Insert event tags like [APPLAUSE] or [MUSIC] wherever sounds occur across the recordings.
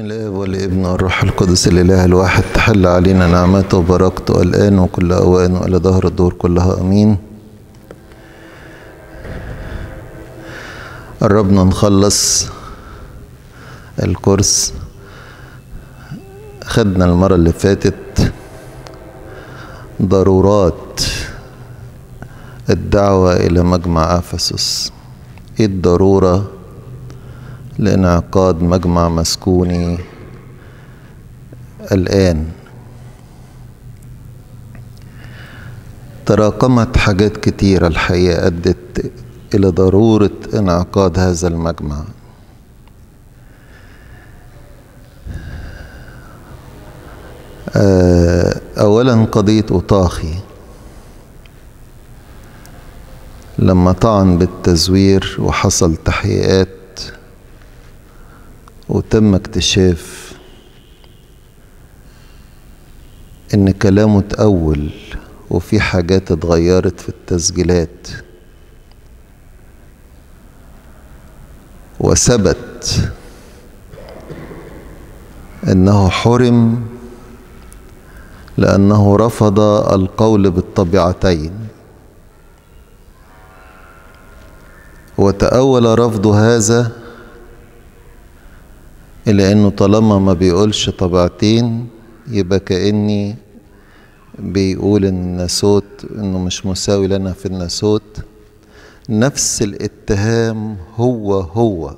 باسم الاب والابن والروح القدس الاله الواحد تحل علينا نعمته وبركته الان وكل اوان والى ظهر الدور كلها امين قربنا نخلص الكورس خدنا المره اللي فاتت ضرورات الدعوه الى مجمع افسس ايه الضروره لانعقاد مجمع مسكوني الآن تراكمت حاجات كتيرة الحقيقة أدت إلى ضرورة انعقاد هذا المجمع آه، أولا قضية أوطاخي لما طعن بالتزوير وحصل تحقيقات وتم اكتشاف ان كلامه اتأول وفي حاجات اتغيرت في التسجيلات وثبت انه حرم لانه رفض القول بالطبيعتين وتأول رفض هذا إلا أنه طالما ما بيقولش طبعتين يبقى كأني بيقول الناسوت إنه مش مساوي لنا في الناسوت نفس الاتهام هو هو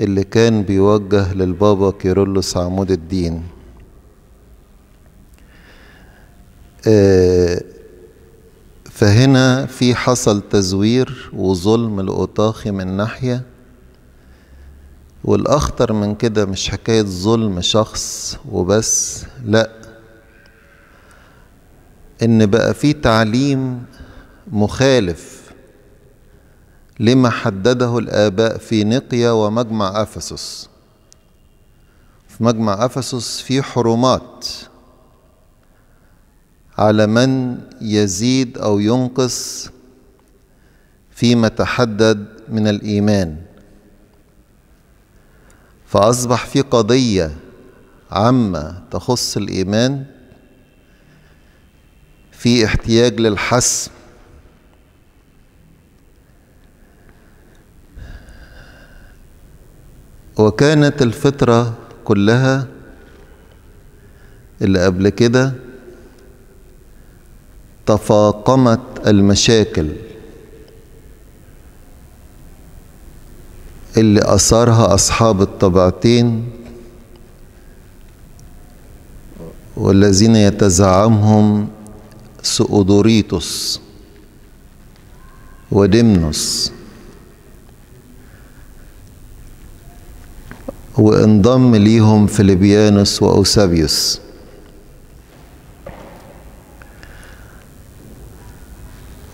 اللي كان بيوجه للبابا كيرلس عمود الدين آه فهنا في حصل تزوير وظلم الأوطاخي من ناحية والأخطر من كده مش حكاية ظلم شخص وبس لأ إن بقى في تعليم مخالف لما حدده الآباء في نقيا ومجمع أفسس في مجمع أفسس في حرمات على من يزيد أو ينقص فيما تحدد من الإيمان فأصبح في قضية عامة تخص الإيمان في احتياج للحسم وكانت الفترة كلها اللي قبل كده تفاقمت المشاكل اللي أثارها أصحاب الطبعتين والذين يتزعمهم سؤدوريتوس ودمنوس وانضم ليهم فليبيانوس وأوسابيوس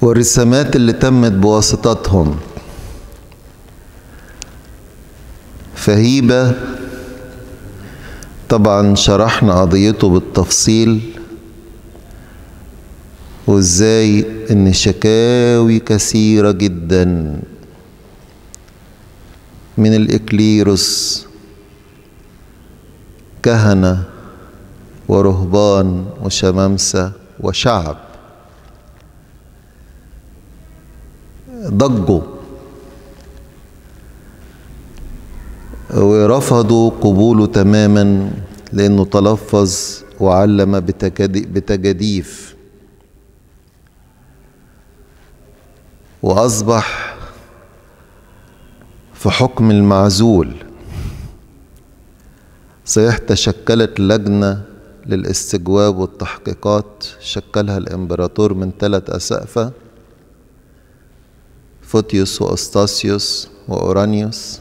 والرسامات اللي تمت بواسطتهم فهيبة طبعا شرحنا قضيته بالتفصيل وازاي ان شكاوي كثيرة جدا من الاكليروس كهنة ورهبان وشمامسة وشعب ضجوا ورفضوا قبوله تماما لأنه تلفظ وعلم بتجديف وأصبح في حكم المعزول صحيح تشكلت لجنة للاستجواب والتحقيقات شكلها الإمبراطور من ثلاث أسقفة فوتيوس وأستاسيوس وأورانيوس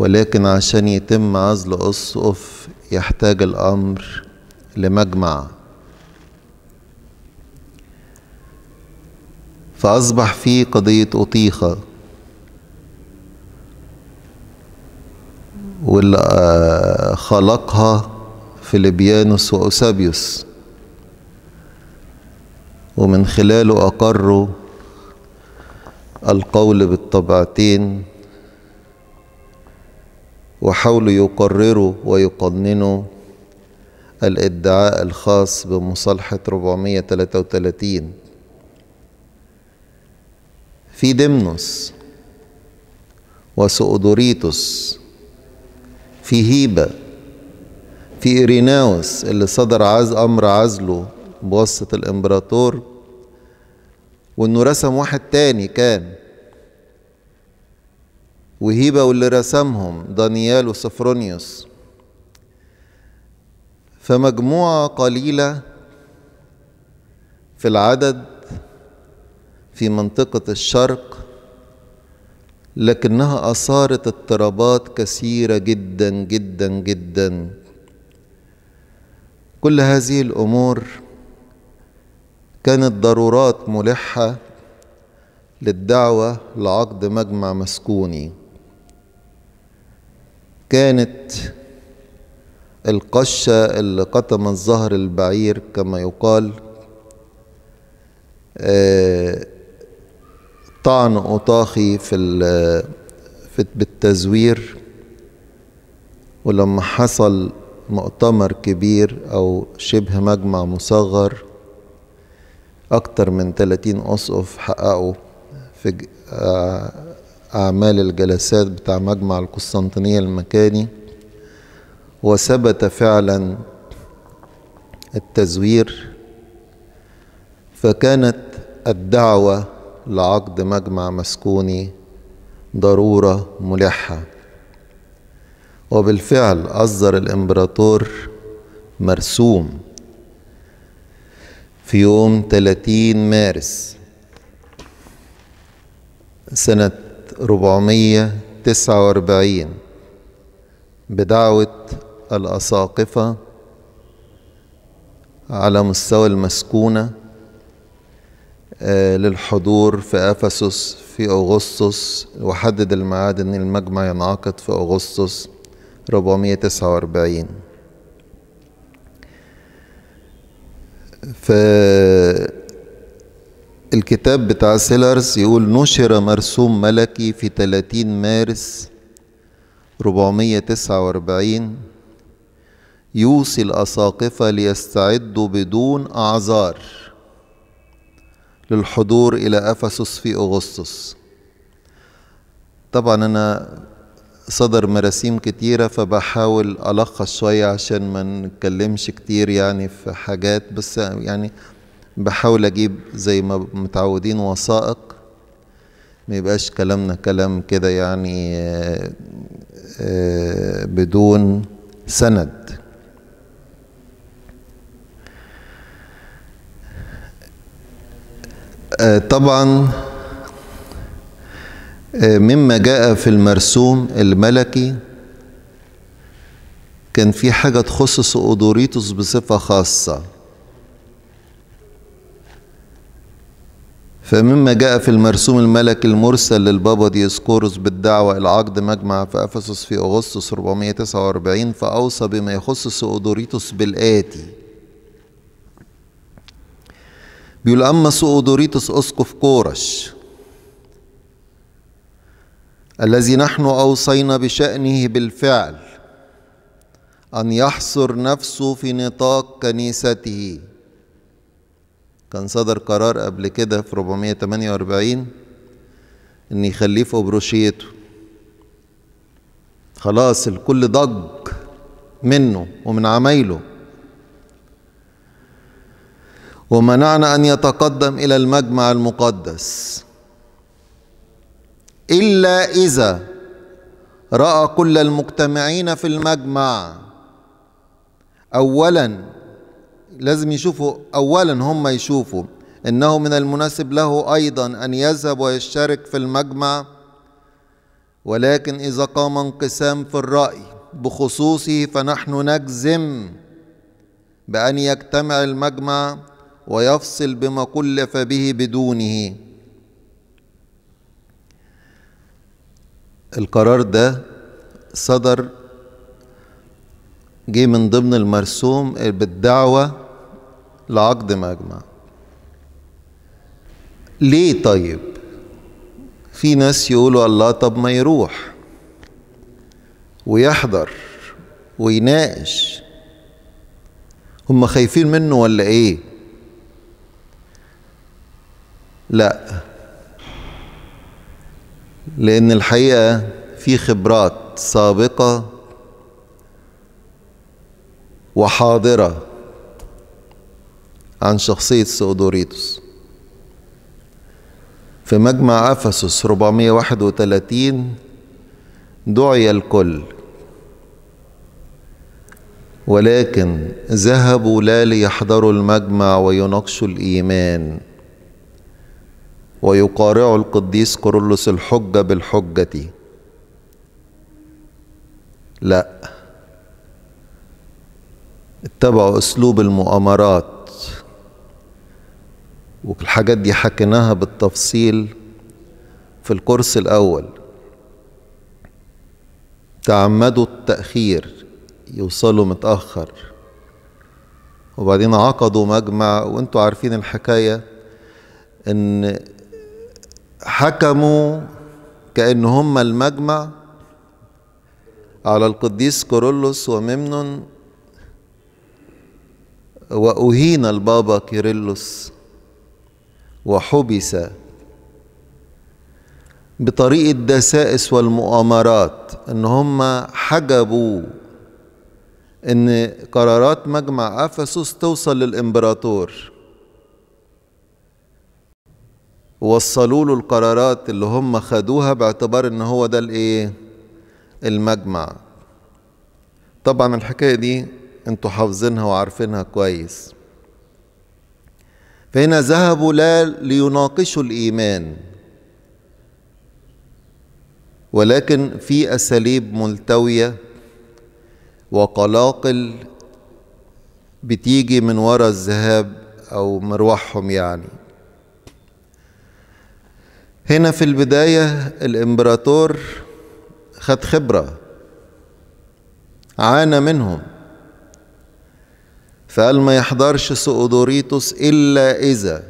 ولكن عشان يتم عزل أسقف يحتاج الأمر لمجمع فأصبح في قضية أطيخة واللي آه، خلقها فيليبيانوس وأوسابيوس ومن خلاله أقروا القول بالطبعتين وحاولوا يقرروا ويقننوا الادعاء الخاص بمصالحة 433 في دمنوس وسؤدوريتوس في هيبة في إيريناوس اللي صدر عز أمر عزله بواسطة الإمبراطور وإنه رسم واحد تاني كان وهيبة واللي رسمهم دانيال وسفرونيوس فمجموعة قليلة في العدد في منطقة الشرق لكنها أثارت اضطرابات كثيرة جدا جدا جدا كل هذه الأمور كانت ضرورات ملحة للدعوة لعقد مجمع مسكوني كانت القشة اللي قتم ظهر البعير كما يقال آه، طعن أطاخي في في بالتزوير ولما حصل مؤتمر كبير أو شبه مجمع مصغر أكتر من 30 أسقف حققوا في أعمال الجلسات بتاع مجمع القسطنطينية المكاني وثبت فعلا التزوير فكانت الدعوة لعقد مجمع مسكوني ضرورة ملحة وبالفعل أصدر الإمبراطور مرسوم في يوم 30 مارس سنة 449 بدعوة الأساقفة على مستوى المسكونة آه، للحضور في أفسس في أغسطس وحدد الميعاد أن المجمع ينعقد في أغسطس 449 في الكتاب بتاع سيلرز يقول نشر مرسوم ملكي في 30 مارس 449 يوصي الأساقفة ليستعدوا بدون أعذار للحضور إلى أفسس في أغسطس طبعا أنا صدر مراسيم كتيرة فبحاول ألخص شوية عشان ما نتكلمش كتير يعني في حاجات بس يعني بحاول اجيب زي ما متعودين وثائق ما يبقاش كلامنا كلام كده يعني آه، آه، بدون سند آه، طبعا مما جاء في المرسوم الملكي كان في حاجة تخص سؤدوريتوس بصفة خاصة فمما جاء في المرسوم الملكي المرسل للبابا ديسكورس بالدعوة إلى عقد مجمع في أفسس في أغسطس 449 فأوصى بما يخص سؤدوريتوس بالآتي بيقول أما سؤدوريتوس أسقف كورش الذي نحن أوصينا بشأنه بالفعل أن يحصر نفسه في نطاق كنيسته كان صدر قرار قبل كده في 448 ان يخليه في أبروشيته خلاص الكل ضج منه ومن عمايله ومنعنا أن يتقدم إلى المجمع المقدس إلا إذا رأى كل المجتمعين في المجمع أولاً لازم يشوفوا أولا هم يشوفوا إنه من المناسب له أيضا أن يذهب ويشترك في المجمع ولكن إذا قام انقسام في الرأي بخصوصه فنحن نجزم بأن يجتمع المجمع ويفصل بما كلف به بدونه القرار ده صدر جه من ضمن المرسوم بالدعوة العقد مجمع ليه طيب في ناس يقولوا الله طب ما يروح ويحضر ويناقش هم خايفين منه ولا ايه لا لان الحقيقه في خبرات سابقه وحاضره عن شخصية سودوريتوس في مجمع أفسس 431 دعي الكل ولكن ذهبوا لا ليحضروا المجمع ويناقشوا الإيمان ويقارعوا القديس كورولوس الحجة بالحجة لا اتبعوا أسلوب المؤامرات والحاجات دي حكيناها بالتفصيل في الكورس الأول تعمدوا التأخير يوصلوا متأخر وبعدين عقدوا مجمع وانتوا عارفين الحكاية ان حكموا كأن هم المجمع على القديس كورولوس وممنون وأهين البابا كيرلس وحبس بطريقة الدسائس والمؤامرات ان هم حجبوا ان قرارات مجمع افسس توصل للامبراطور وصلوا له القرارات اللي هم خدوها باعتبار ان هو ده الايه المجمع طبعا الحكايه دي انتوا حافظينها وعارفينها كويس فهنا ذهبوا لا ليناقشوا الإيمان ولكن في أساليب ملتوية وقلاقل بتيجي من ورا الذهاب أو مروحهم يعني هنا في البداية الإمبراطور خد خبرة عانى منهم فقال ما يحضرش سؤدوريتوس إلا إذا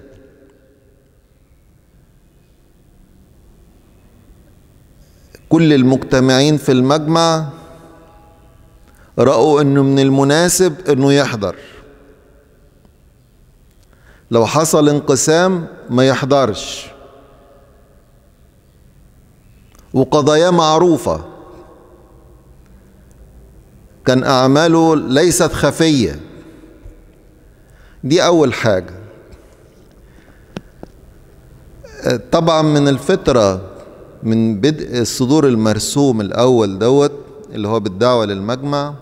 كل المجتمعين في المجمع رأوا أنه من المناسب أنه يحضر لو حصل انقسام ما يحضرش وقضاياه معروفة كان أعماله ليست خفية دي أول حاجة آه، طبعا من الفترة من بدء الصدور المرسوم الأول دوت اللي هو بالدعوة للمجمع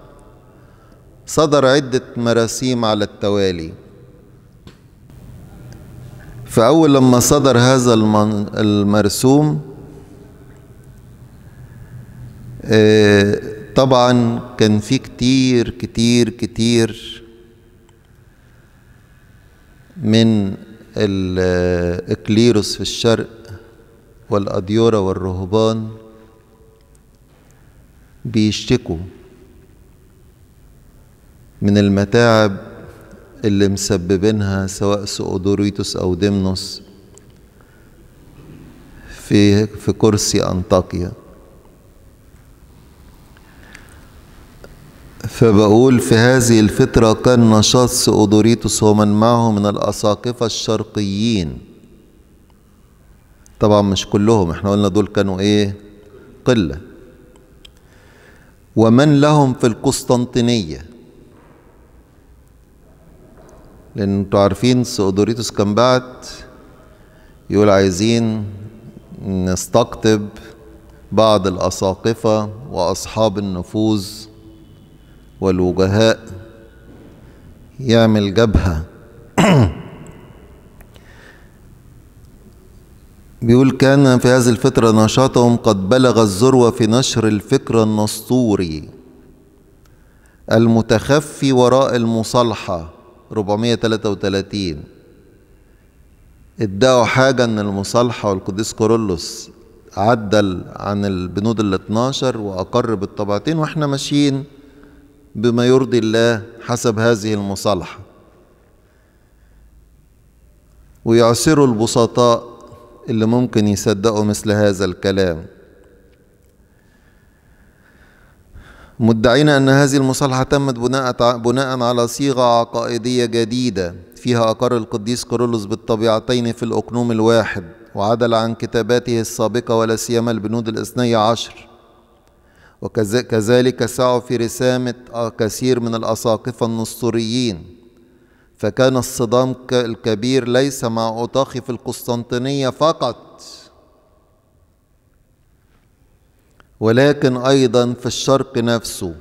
صدر عدة مراسيم على التوالي فأول لما صدر هذا المرسوم آه، طبعا كان في كتير كتير كتير من الإكليروس في الشرق والأديورة والرهبان بيشتكوا من المتاعب اللي مسببينها سواء سؤدوريتوس أو ديمنوس في في كرسي أنطاكيا فبقول في هذه الفترة كان نشاط سؤدوريتوس ومن معه من الأساقفة الشرقيين طبعا مش كلهم احنا قلنا دول كانوا ايه قلة ومن لهم في القسطنطينية لأن انتوا عارفين سؤدوريتوس كان بعت يقول عايزين نستقطب بعض الأساقفة وأصحاب النفوذ والوجهاء يعمل جبهة [CLEARS THROAT] بيقول كان في هذه الفترة نشاطهم قد بلغ الذروة في نشر الفكر النسطوري المتخفي وراء المصالحة 433 ادعوا حاجة ان المصالحة والقديس كورولوس عدل عن البنود ال 12 واقر بالطبعتين واحنا ماشيين بما يرضي الله حسب هذه المصالحة ويعسروا البسطاء اللي ممكن يصدقوا مثل هذا الكلام مدعين أن هذه المصالحة تمت بناء, بناء على صيغة عقائدية جديدة فيها أقر القديس كيرلس بالطبيعتين في الأقنوم الواحد وعدل عن كتاباته السابقة ولا سيما البنود الاثني عشر وكذلك سعوا في رسامة كثير من الأساقفة النسطوريين فكان الصدام الكبير ليس مع أطاخي في القسطنطينية فقط ولكن أيضا في الشرق نفسه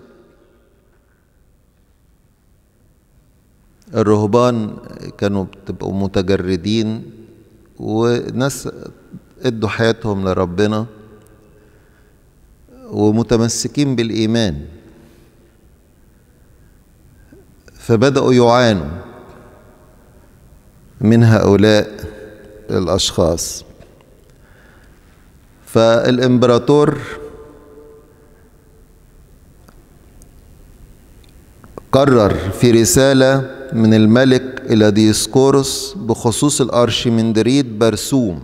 الرهبان كانوا بتبقوا متجردين وناس ادوا حياتهم لربنا ومتمسكين بالإيمان فبدأوا يعانوا من هؤلاء الأشخاص فالإمبراطور قرر في رسالة من الملك إلى ديسكورس بخصوص الأرشمندريد برسوم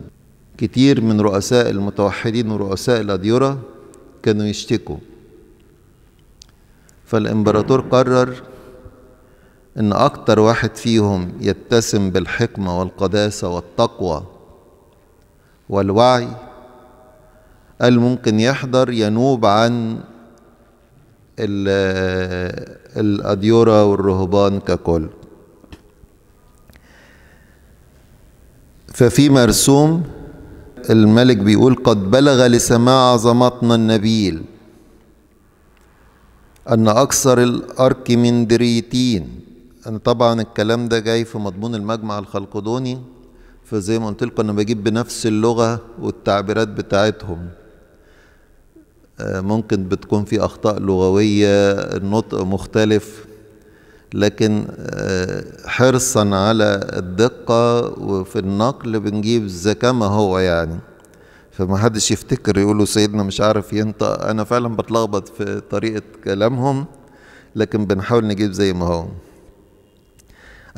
كتير من رؤساء المتوحدين ورؤساء الأديرة كانوا يشتكوا فالإمبراطور قرر إن أكتر واحد فيهم يتسم بالحكمة والقداسة والتقوى والوعي قال ممكن يحضر ينوب عن الأديورة والرهبان ككل ففي مرسوم الملك بيقول قد بلغ لسماع عظمتنا النبيل أن أكثر الأركمندريتين أنا طبعا الكلام ده جاي في مضمون المجمع الخلقدوني فزي ما قلت لكم أنا بجيب بنفس اللغة والتعبيرات بتاعتهم آه، ممكن بتكون في أخطاء لغوية النطق مختلف لكن آه، حرصا على الدقة وفي النقل بنجيب زي كما هو يعني فما حدش يفتكر يقولوا سيدنا مش عارف ينطق أنا فعلا بتلخبط في طريقة كلامهم لكن بنحاول نجيب زي ما هو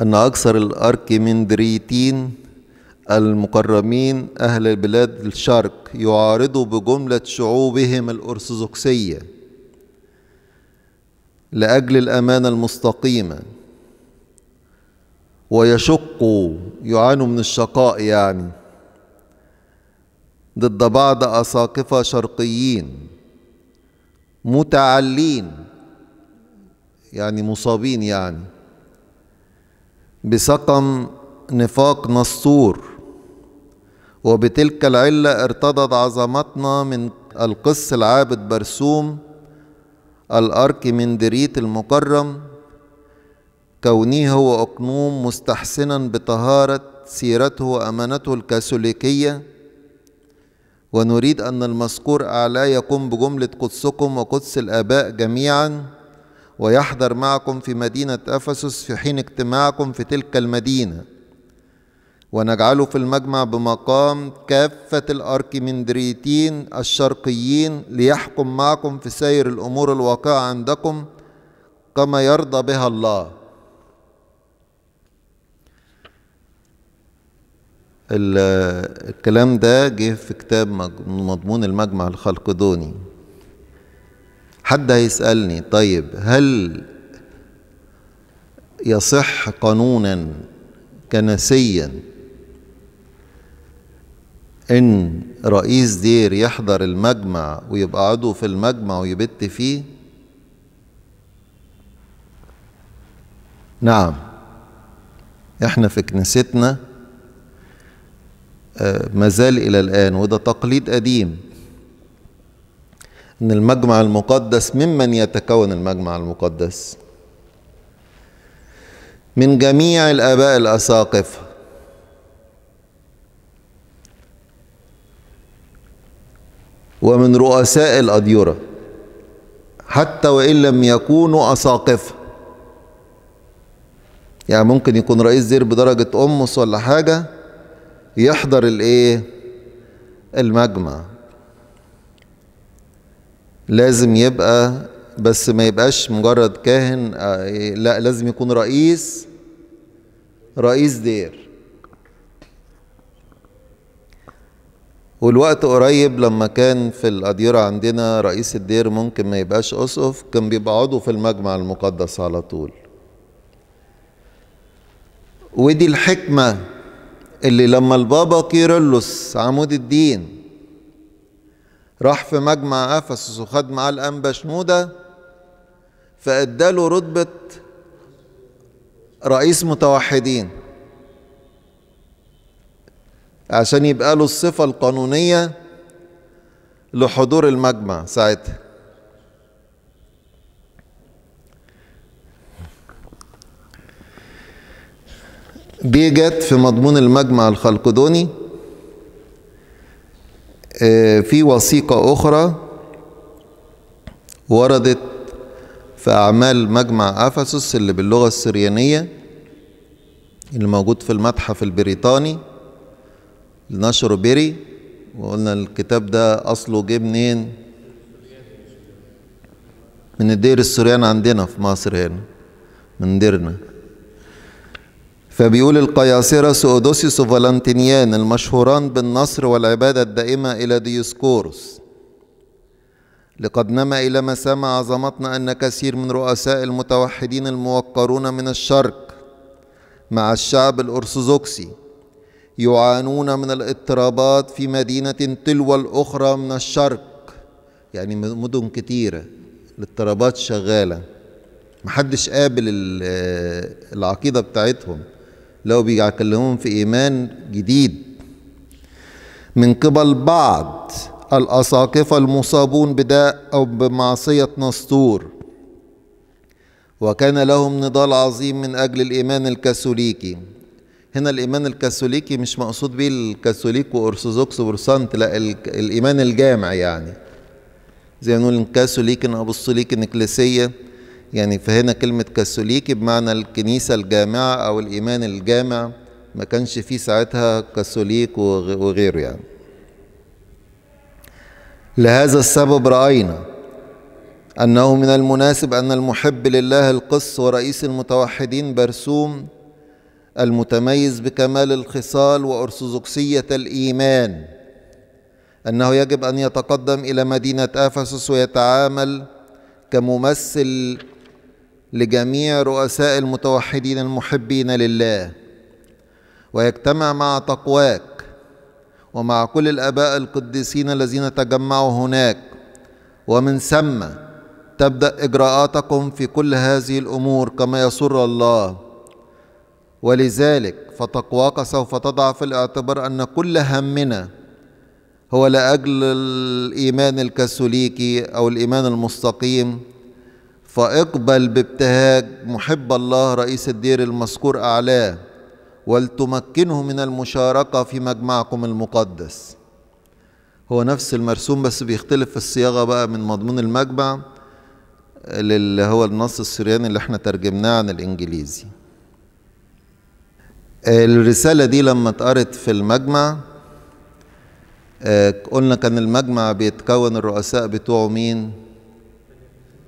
أن أكثر الأركمندريتين المقرمين أهل البلاد الشرق يعارضوا بجملة شعوبهم الأرثوذكسية لاجل الامانه المستقيمه ويشق يعانوا من الشقاء يعني ضد بعض اساقفه شرقيين متعلين يعني مصابين يعني بسقم نفاق نسطور وبتلك العله ارتضت عظمتنا من القس العابد برسوم الأركمندريت المكرم كونه هو أقنوم مستحسنا بطهارة سيرته وأمانته الكاثوليكية ونريد أن المذكور أعلاه يقوم بجملة قدسكم وقدس الآباء جميعا ويحضر معكم في مدينة أفسس في حين اجتماعكم في تلك المدينة ونجعله في المجمع بمقام كافة الأركمندريتين الشرقيين ليحكم معكم في سير الأمور الواقعة عندكم كما يرضى بها الله الكلام ده جه في كتاب مضمون المجمع الخلقدوني حد هيسألني طيب هل يصح قانونا كنسيا ان رئيس دير يحضر المجمع ويبقى عضو في المجمع ويبت فيه نعم احنا في كنيستنا آه، مازال الى الان وده تقليد قديم ان المجمع المقدس ممن يتكون المجمع المقدس من جميع الاباء الاساقفه ومن رؤساء الأديرة حتى وإن لم يكونوا أساقفة يعني ممكن يكون رئيس دير بدرجة أمس ولا حاجة يحضر الإيه المجمع لازم يبقى بس ما يبقاش مجرد كاهن آه، لا لازم يكون رئيس رئيس دير والوقت قريب لما كان في الأديرة عندنا رئيس الدير ممكن ما يبقاش أسقف كان بيبقى عضو في المجمع المقدس على طول ودي الحكمة اللي لما البابا كيرلس عمود الدين راح في مجمع أفسس وخد معاه الأنبا شنودة فأداله رتبة رئيس متوحدين عشان يبقى له الصفة القانونية لحضور المجمع ساعتها دي جت في مضمون المجمع الخلقدوني آه، في وثيقة أخرى وردت في أعمال مجمع أفسس اللي باللغة السريانية اللي موجود في المتحف البريطاني لنشر بيري وقلنا الكتاب ده أصله جه منين من الدير السريان عندنا في مصر هنا من ديرنا فبيقول القياصرة سؤدوسيوس وفالنتينيان المشهوران بالنصر والعبادة الدائمة إلى ديسكوروس لقد نما إلى مسامع عظمتنا أن كثير من رؤساء المتوحدين الموقرون من الشرق مع الشعب الأرثوذكسي يعانون من الاضطرابات في مدينة تلو الأخرى من الشرق يعني مدن كتيرة الاضطرابات شغالة محدش قابل العقيدة بتاعتهم لو بيكلمهم في إيمان جديد من قبل بعض الأساقفة المصابون بداء أو بمعصية نسطور وكان لهم نضال عظيم من أجل الإيمان الكاثوليكي هنا الإيمان الكاثوليكي مش مقصود بيه الكاثوليك وأرثوذكس وبروتستانت لا الإيمان الجامع يعني زي ما نقول كاثوليك أبوستوليك إكليسية يعني فهنا كلمة كاثوليكي بمعنى الكنيسة الجامعة أو الإيمان الجامع ما كانش فيه ساعتها كاثوليك وغيره يعني لهذا السبب رأينا أنه من المناسب أن المحب لله القس ورئيس المتوحدين برسوم المتميز بكمال الخصال وأرثوذكسية الإيمان أنه يجب أن يتقدم إلى مدينة أفسس ويتعامل كممثل لجميع رؤساء المتوحدين المحبين لله ويجتمع مع تقواك ومع كل الآباء القديسين الذين تجمعوا هناك ومن ثم تبدأ إجراءاتكم في كل هذه الأمور كما يسر الله ولذلك فتقواك سوف تضع في الاعتبار أن كل همنا هو لأجل الإيمان الكاثوليكي أو الإيمان المستقيم فاقبل بابتهاج محب الله رئيس الدير المذكور أعلاه ولتمكنه من المشاركة في مجمعكم المقدس هو نفس المرسوم بس بيختلف في الصياغة بقى من مضمون المجمع اللي هو النص السرياني اللي احنا ترجمناه عن الإنجليزي الرسالة دي لما اتقرت في المجمع آه، قلنا كان المجمع بيتكون الرؤساء بتوعه مين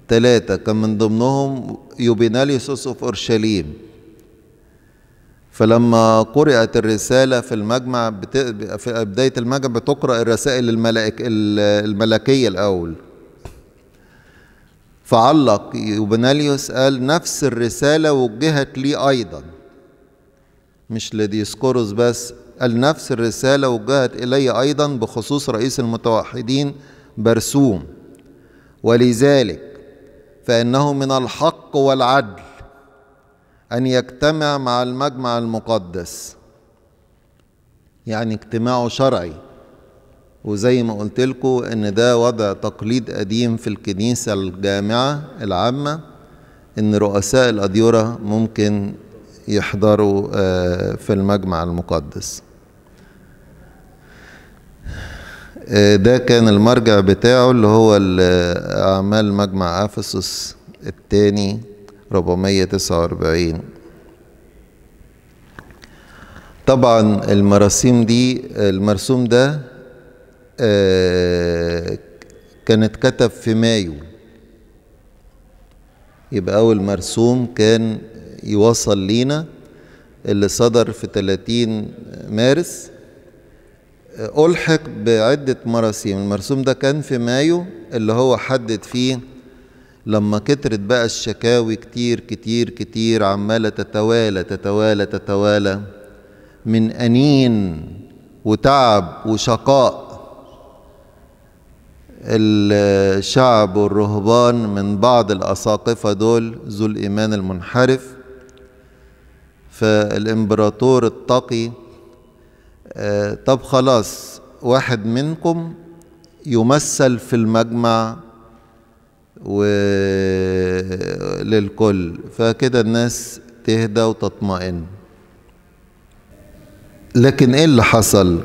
ثلاثة كان من ضمنهم يوبيناليوس اوف أورشليم فلما قرأت الرسالة في المجمع بت... في بداية المجمع بتقرأ الرسائل الملائك... الملكية الأول فعلق يوبيناليوس قال نفس الرسالة وجهت لي أيضاً مش لديسكوروس بس قال نفس الرسالة وجهت إلي أيضا بخصوص رئيس المتوحدين برسوم ولذلك فإنه من الحق والعدل أن يجتمع مع المجمع المقدس يعني اجتماعه شرعي وزي ما قلت لكم ان ده وضع تقليد قديم في الكنيسة الجامعة العامة ان رؤساء الأديرة ممكن يحضروا آه، في المجمع المقدس آه، ده كان المرجع بتاعه اللي هو أعمال مجمع أفسس الثاني 449 طبعا المراسيم دي المرسوم ده آه، كان اتكتب في مايو يبقى أول مرسوم كان يوصل لينا اللي صدر في 30 مارس ألحق بعدة مراسيم المرسوم ده كان في مايو اللي هو حدد فيه لما كترت بقى الشكاوي كتير كتير كتير عمالة تتوالى تتوالى تتوالى من أنين وتعب وشقاء الشعب والرهبان من بعض الأساقفة دول ذو الإيمان المنحرف فالامبراطور التقي آه، طب خلاص واحد منكم يمثل في المجمع وللكل فكده الناس تهدى وتطمئن لكن ايه اللي حصل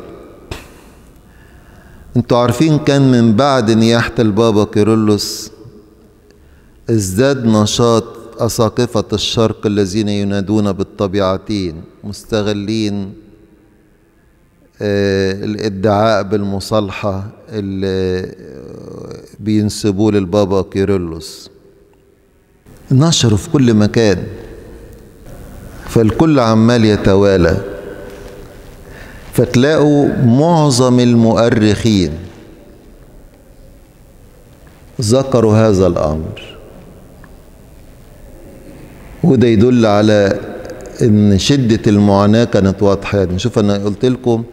انتوا عارفين كان من بعد نياحة البابا كيرلس ازداد نشاط أساقفة الشرق الذين ينادون بالطبيعتين مستغلين آه، الادعاء بالمصالحة اللي بينسبوه للبابا كيرلس نشروا في كل مكان فالكل عمال يتوالى فتلاقوا معظم المؤرخين ذكروا هذا الأمر وده يدل على ان شده المعاناه كانت واضحه يعني شوف انا قلت لكم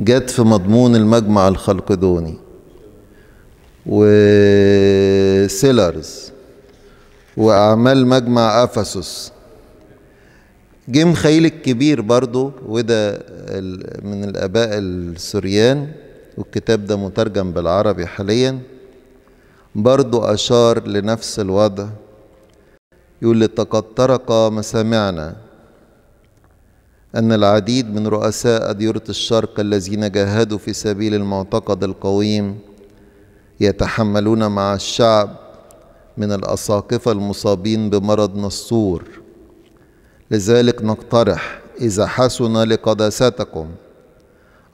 جت في مضمون المجمع الخلقدوني وسيلرز واعمال مجمع افسس جه مخيل الكبير برضو وده من الاباء السريان والكتاب ده مترجم بالعربي حاليا برضو اشار لنفس الوضع يقول لقد طرق مسامعنا أن العديد من رؤساء أديرة الشرق الذين جاهدوا في سبيل المعتقد القويم يتحملون مع الشعب من الأساقفة المصابين بمرض نصور لذلك نقترح إذا حسن لقداستكم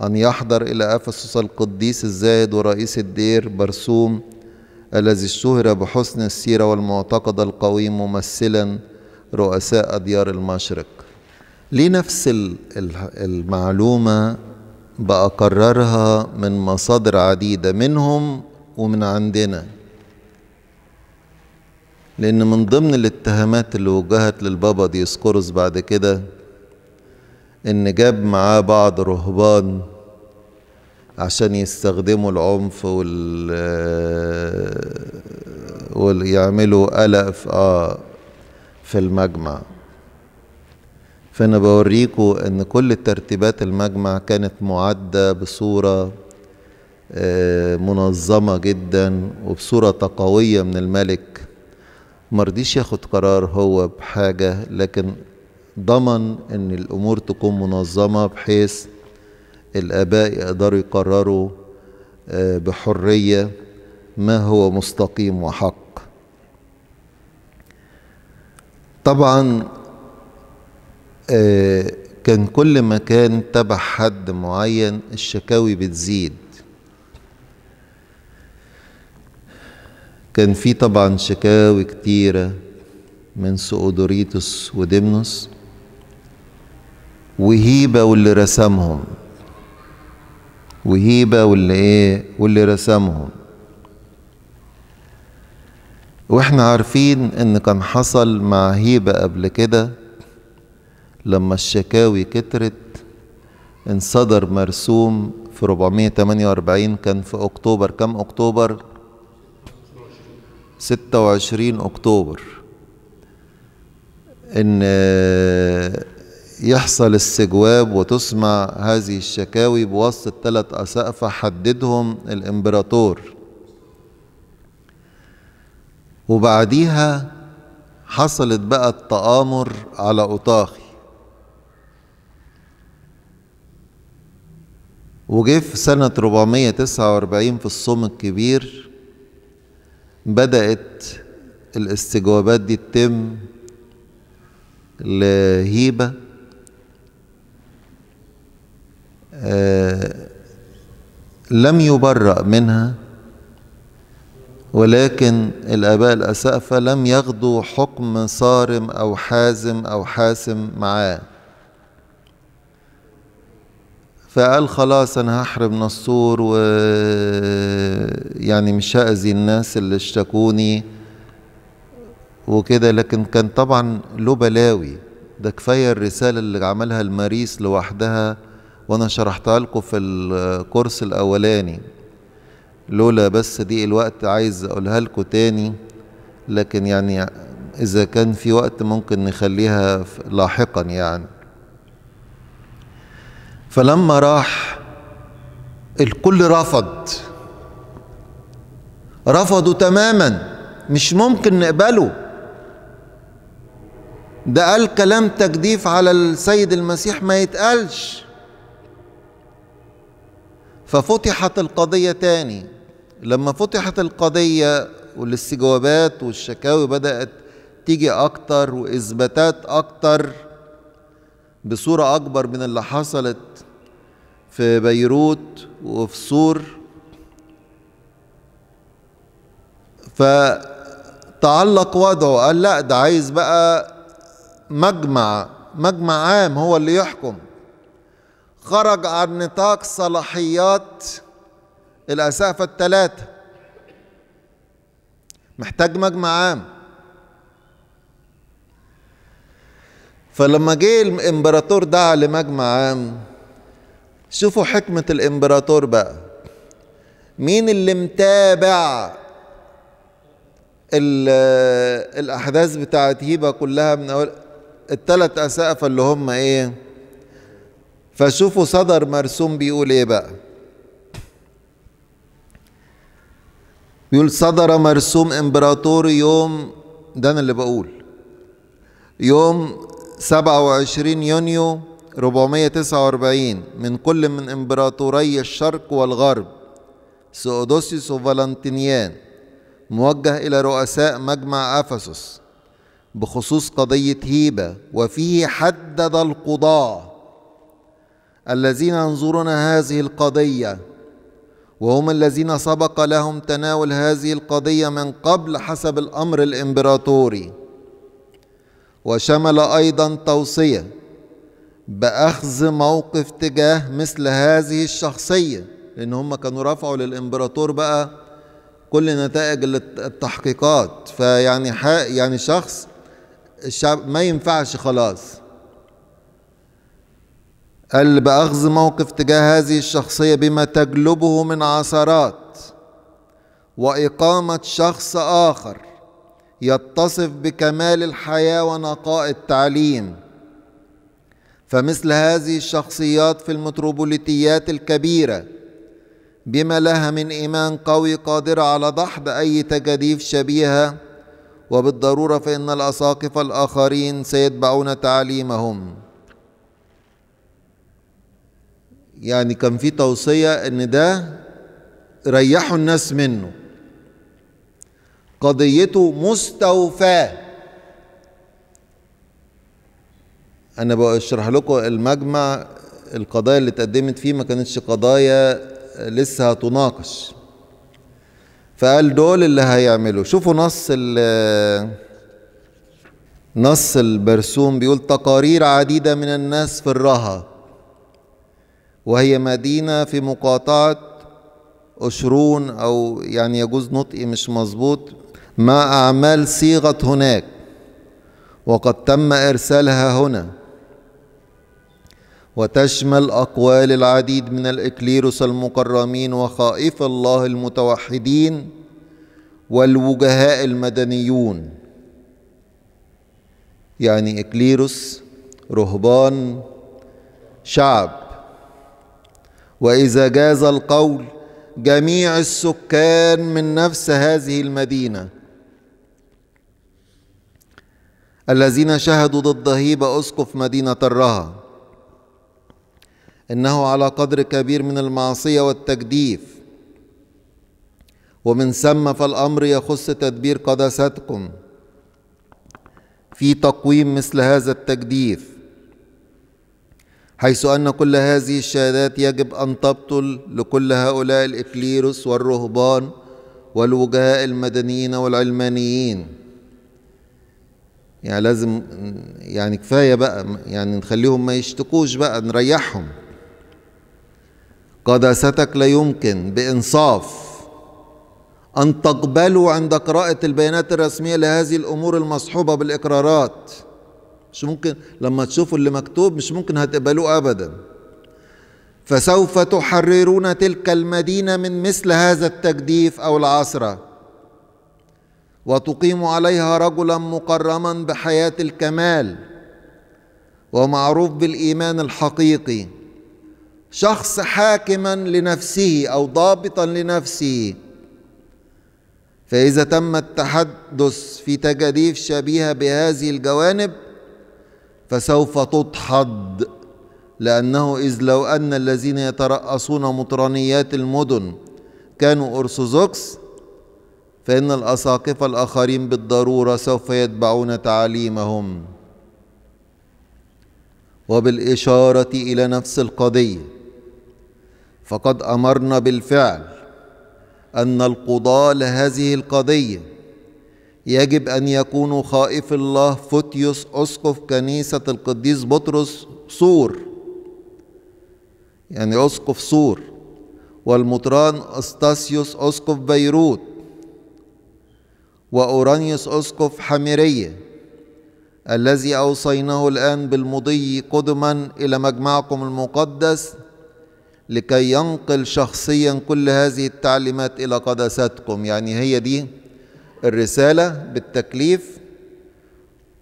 أن يحضر إلى أفسس القديس الزاهد ورئيس الدير برسوم الذي اشتهر بحسن السيرة والمعتقد القوي ممثلا رؤساء أديار المشرق ليه نفس المعلومة بأكررها من مصادر عديدة منهم ومن عندنا لأن من ضمن الاتهامات اللي وجهت للبابا ديسكورس بعد كده إن جاب معاه بعض رهبان عشان يستخدموا العنف وال ويعملوا قلق في اه في المجمع فانا بوريكم ان كل ترتيبات المجمع كانت معده بصوره آه، منظمه جدا وبصوره تقويه من الملك مرضيش ياخد قرار هو بحاجه لكن ضمن ان الامور تكون منظمه بحيث الآباء يقدروا يقرروا آه، بحرية ما هو مستقيم وحق طبعا آه، كان كل ما كان تبع حد معين الشكاوي بتزيد كان في طبعا شكاوي كتيرة من سؤدوريتوس ودمنوس وهيبة واللي رسمهم وهيبة واللي إيه واللي رسمهم واحنا عارفين ان كان حصل مع هيبة قبل كده لما الشكاوي كترت انصدر مرسوم في 448 كان في اكتوبر كم اكتوبر 26 اكتوبر ان يحصل السجواب وتسمع هذه الشكاوي بواسطة ثلاث أسقفة حددهم الإمبراطور وبعديها حصلت بقى التآمر على أطاخي وجه في سنة 449 في الصوم الكبير بدأت الاستجوابات دي تتم لهيبة آه، لم يبرأ منها ولكن الآباء الأسقفة لم ياخدوا حكم صارم أو حازم أو حاسم معاه فقال خلاص أنا هحرم نصور و يعني مش هأذي الناس اللي اشتكوني وكده لكن كان طبعا له بلاوي ده كفاية الرسالة اللي عملها المريس لوحدها وانا شرحتها لكم في الكورس الاولاني لولا بس دي الوقت عايز اقولها لكم تاني لكن يعني اذا كان في وقت ممكن نخليها لاحقا يعني فلما راح الكل رفض رفضوا تماما مش ممكن نقبله ده قال كلام تجديف على السيد المسيح ما يتقالش ففتحت القضية تاني لما فتحت القضية والاستجوابات والشكاوي بدأت تيجي أكتر وإثباتات أكتر بصورة أكبر من اللي حصلت في بيروت وفي سور فتعلق وضعه قال لا ده عايز بقى مجمع مجمع عام هو اللي يحكم خرج عن نطاق صلاحيات الأسقفة الثلاثة محتاج مجمع عام فلما جه الامبراطور دعا لمجمع عام شوفوا حكمة الامبراطور بقى مين اللي متابع الأحداث بتاعت هيبة كلها من أول التلات أسقفة اللي هم إيه فشوفوا صدر مرسوم بيقول ايه بقى بيقول صدر مرسوم امبراطور يوم ده انا اللي بقول يوم 27 يونيو 449 من كل من امبراطوري الشرق والغرب سؤدوسيوس وفالنتينيان موجه الى رؤساء مجمع افسس بخصوص قضيه هيبه وفيه حدد القضاه الذين ينظرون هذه القضية وهم الذين سبق لهم تناول هذه القضية من قبل حسب الأمر الإمبراطوري وشمل أيضا توصية بأخذ موقف تجاه مثل هذه الشخصية لأن هم كانوا رفعوا للإمبراطور بقى كل نتائج التحقيقات فيعني يعني شخص الشعب ما ينفعش خلاص قال بأخذ موقف تجاه هذه الشخصية بما تجلبه من عثرات وإقامة شخص آخر يتصف بكمال الحياة ونقاء التعليم فمثل هذه الشخصيات في المتروبوليتيات الكبيرة بما لها من إيمان قوي قادرة على دحض أي تجاديف شبيهة وبالضرورة فإن الأساقفة الآخرين سيتبعون تعليمهم يعني كان في توصية ان ده ريحوا الناس منه قضيته مستوفاة انا بشرح لكم المجمع القضايا اللي اتقدمت فيه ما كانتش قضايا لسه هتناقش فقال دول اللي هيعملوا شوفوا نص نص البرسوم بيقول تقارير عديدة من الناس في الرهة وهي مدينة في مقاطعة أشرون أو يعني يجوز نطقي مش مظبوط ما أعمال صيغة هناك وقد تم إرسالها هنا وتشمل أقوال العديد من الإكليروس المكرمين وخائف الله المتوحدين والوجهاء المدنيون يعني إكليروس رهبان شعب واذا جاز القول جميع السكان من نفس هذه المدينه الذين شهدوا ضد هيبه اسقف مدينه الرها انه على قدر كبير من المعصيه والتجديف ومن ثم فالامر يخص تدبير قداستكم في تقويم مثل هذا التجديف حيث أن كل هذه الشهادات يجب أن تبطل لكل هؤلاء الإكليروس والرهبان والوجهاء المدنيين والعلمانيين يعني لازم يعني كفاية بقى يعني نخليهم ما يشتكوش بقى نريحهم قداستك لا يمكن بإنصاف أن تقبلوا عند قراءة البيانات الرسمية لهذه الأمور المصحوبة بالإقرارات مش ممكن لما تشوفوا اللي مكتوب مش ممكن هتقبلوه أبدا فسوف تحررون تلك المدينة من مثل هذا التجديف أو العصرة وتقيم عليها رجلا مكرما بحياة الكمال ومعروف بالإيمان الحقيقي شخص حاكما لنفسه أو ضابطا لنفسه فإذا تم التحدث في تجاديف شبيهة بهذه الجوانب فسوف تدحض لأنه إذ لو أن الذين يترأسون مطرانيات المدن كانوا أرثوذكس فإن الأساقفة الآخرين بالضرورة سوف يتبعون تعاليمهم وبالإشارة إلى نفس القضية فقد أمرنا بالفعل أن القضاة لهذه القضية يجب أن يكون خائف الله فوتيوس أسقف كنيسة القديس بطرس صور يعني أسقف صور والمطران أستاسيوس أسقف بيروت وأورانيوس أسقف حميرية الذي أوصيناه الآن بالمضي قدما إلى مجمعكم المقدس لكي ينقل شخصيا كل هذه التعليمات إلى قدساتكم يعني هي دي الرسالة بالتكليف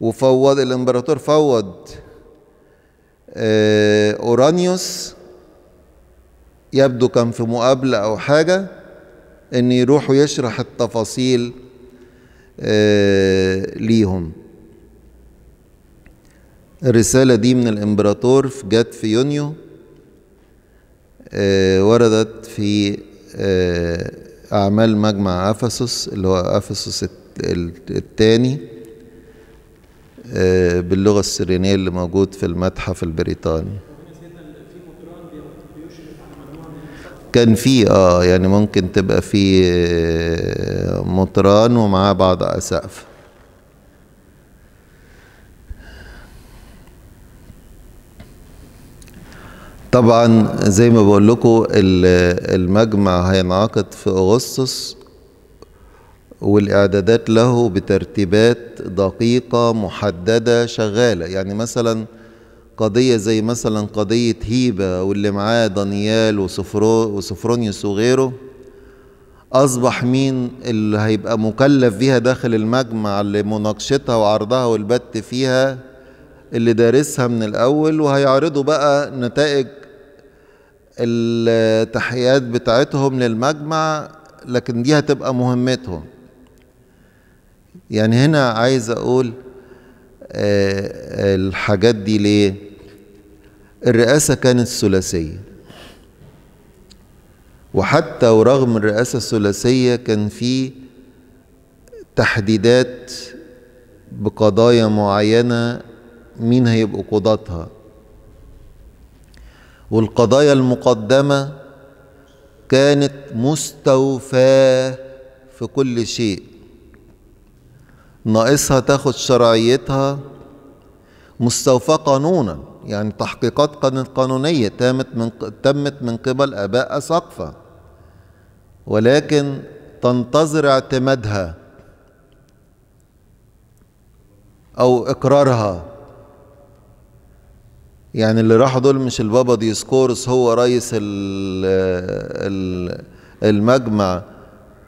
وفوض الامبراطور فوض آه، اورانيوس يبدو كان في مقابلة او حاجة ان يروح ويشرح التفاصيل آه، ليهم الرسالة دي من الامبراطور جت في يونيو آه، وردت في أعمال مجمع أفسس اللي هو أفسس الثاني آه، باللغة السرينية اللي موجود في المتحف البريطاني كان في اه يعني ممكن تبقى في آه، مطران ومعاه بعض اسقف طبعا زي ما بقول لكم المجمع هينعقد في أغسطس والإعدادات له بترتيبات دقيقة محددة شغالة يعني مثلا قضية زي مثلا قضية هيبة واللي معاه دانيال وسفرو وسفرونيوس وغيره أصبح مين اللي هيبقى مكلف بيها داخل المجمع لمناقشتها وعرضها والبت فيها اللي دارسها من الأول وهيعرضوا بقى نتائج التحيات بتاعتهم للمجمع لكن دي هتبقى مهمتهم يعني هنا عايز اقول آه، الحاجات دي ليه الرئاسة كانت ثلاثية وحتى ورغم الرئاسة الثلاثية كان في تحديدات بقضايا معينة مين هيبقوا قضاتها والقضايا المقدمة كانت مستوفاة في كل شيء ناقصها تاخد شرعيتها مستوفاة قانونا يعني تحقيقات قانونية تمت من تمت من قبل آباء أساقفة ولكن تنتظر اعتمادها أو إقرارها يعني اللي راحوا دول مش البابا ديسكورس هو رئيس المجمع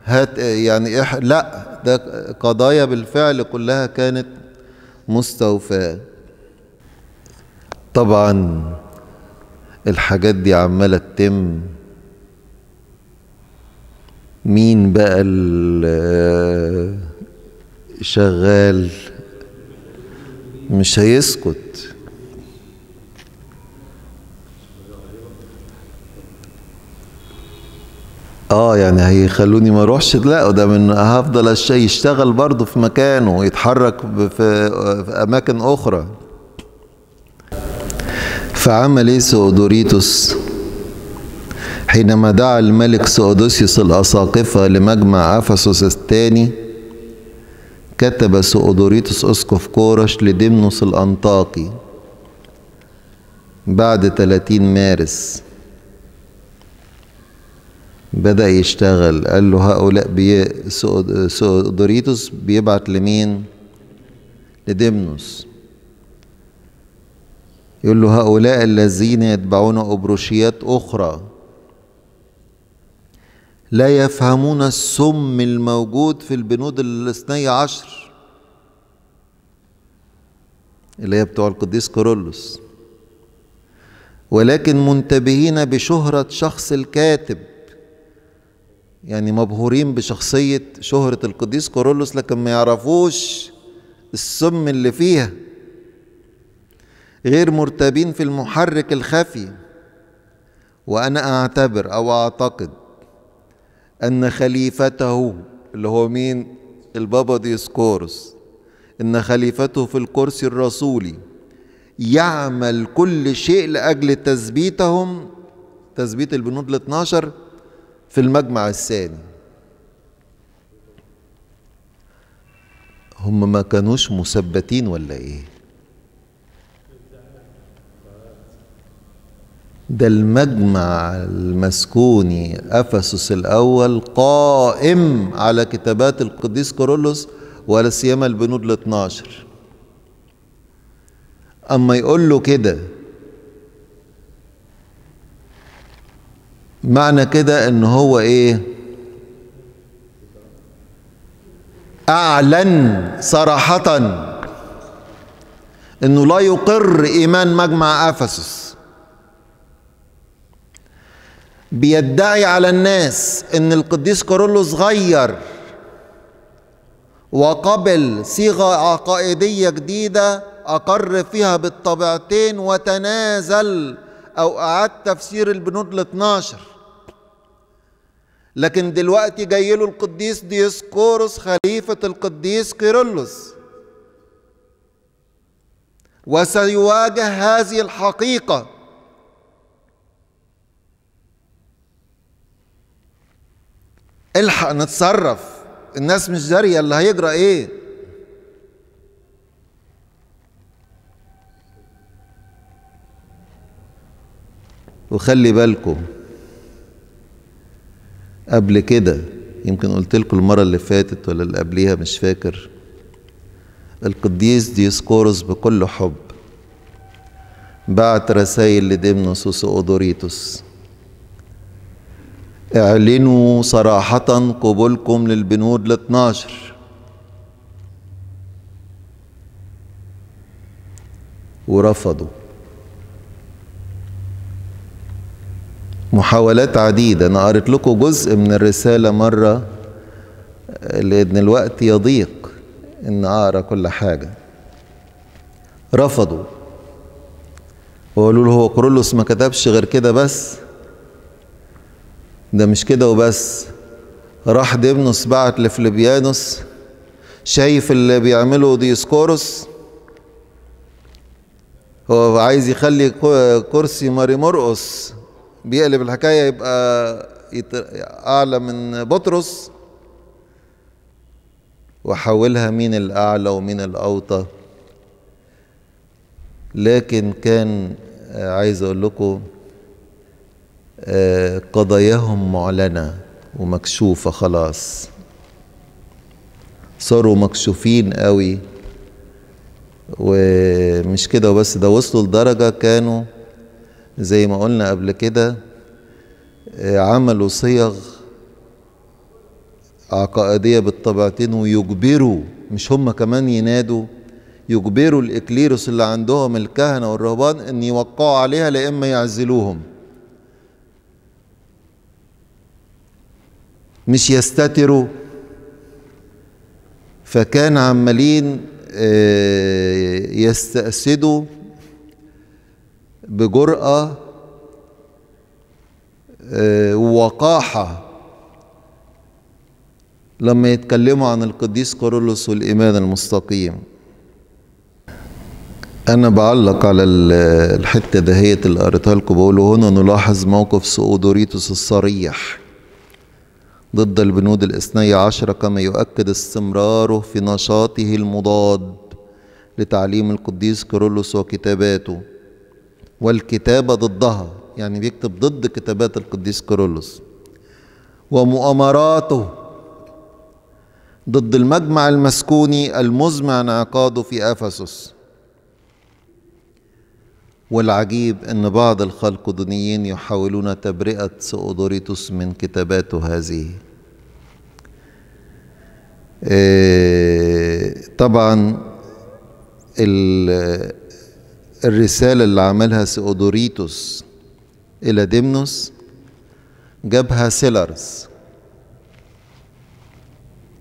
هات يعني إح لا ده قضايا بالفعل كلها كانت مستوفاة طبعا الحاجات دي عمالة تتم مين بقى الشغال مش هيسكت اه يعني هيخلوني ما اروحش لا ده من هفضل يشتغل برضه في مكانه ويتحرك في, في اماكن اخرى فعمل ايه سؤدوريتوس حينما دعا الملك سؤدوسيوس الاساقفه لمجمع افسس الثاني كتب سؤدوريتوس اسقف كورش لدمنوس الانطاكي بعد 30 مارس بدأ يشتغل قال له هؤلاء بي سؤدوريتوس بيبعت لمين لدمنوس يقول له هؤلاء الذين يتبعون أبروشيات أخرى لا يفهمون السم الموجود في البنود الاثني عشر اللي هي بتوع القديس كورولوس ولكن منتبهين بشهرة شخص الكاتب يعني مبهورين بشخصية شهرة القديس كورولوس لكن ما يعرفوش السم اللي فيها غير مرتبين في المحرك الخفي وأنا أعتبر أو أعتقد أن خليفته اللي هو مين البابا ديسكورس أن خليفته في الكرسي الرسولي يعمل كل شيء لأجل تثبيتهم تثبيت البنود ال 12 في المجمع الثاني هم ما كانوش مثبتين ولا ايه ده المجمع المسكوني افسس الاول قائم على كتابات القديس كورولوس ولا سيما البنود ال 12 اما يقول له كده معنى كده ان هو ايه اعلن صراحة انه لا يقر ايمان مجمع افسس بيدعي على الناس ان القديس كارولوس غير وقبل صيغة عقائدية جديدة أقر فيها بالطبيعتين وتنازل أو أعاد تفسير البنود ال 12 لكن دلوقتي جاي له القديس ديسقورس خليفة القديس كيرلس وسيواجه هذه الحقيقة الحق نتصرف الناس مش جارية اللي هيجرى ايه وخلي بالكم قبل كده يمكن قلت لكم المرة اللي فاتت ولا اللي قبليها مش فاكر القديس ديسكورس بكل حب بعت رسائل لديمنوسوس أودوريتوس اعلنوا صراحة قبولكم للبنود ال 12 ورفضوا محاولات عديدة أنا قريت لكم جزء من الرسالة مرة لأن الوقت يضيق إن أقرأ كل حاجة رفضوا وقالوا له هو كرولوس ما كتبش غير كده بس ده مش كده وبس راح ديمنوس بعت لفليبيانوس شايف اللي بيعمله ديسكوروس هو عايز يخلي كرسي ماري مرقص بيقلب الحكاية يبقى أعلى من بطرس وحولها مين الأعلى ومين الأوطى لكن كان آه، عايز أقول لكم آه، قضاياهم معلنة ومكشوفة خلاص صاروا مكشوفين قوي ومش كده وبس ده وصلوا لدرجة كانوا زي ما قلنا قبل كده عملوا صيغ عقائدية بالطبيعتين ويجبروا مش هم كمان ينادوا يجبروا الإكليروس اللي عندهم الكهنة والرهبان إن يوقعوا عليها لا إما يعزلوهم مش يستتروا فكان عمالين آه، يستأسدوا بجرأة آه، ووقاحة لما يتكلموا عن القديس كورولوس والإيمان المستقيم أنا بعلق على الحتة دهيت اللي قريتها لكم بقول هنا نلاحظ موقف سؤودوريتوس الصريح ضد البنود الاثني عشرة كما يؤكد استمراره في نشاطه المضاد لتعليم القديس كيرلس وكتاباته والكتابة ضدها يعني بيكتب ضد كتابات القديس كيرلس ومؤامراته ضد المجمع المسكوني المزمع انعقاده في افسس والعجيب ان بعض الخلقدونيين يحاولون تبرئه سؤدوريتوس من كتاباته هذه آه، طبعا الرسالة اللي عملها سيودوريتوس إلى ديمنوس جابها سيلارز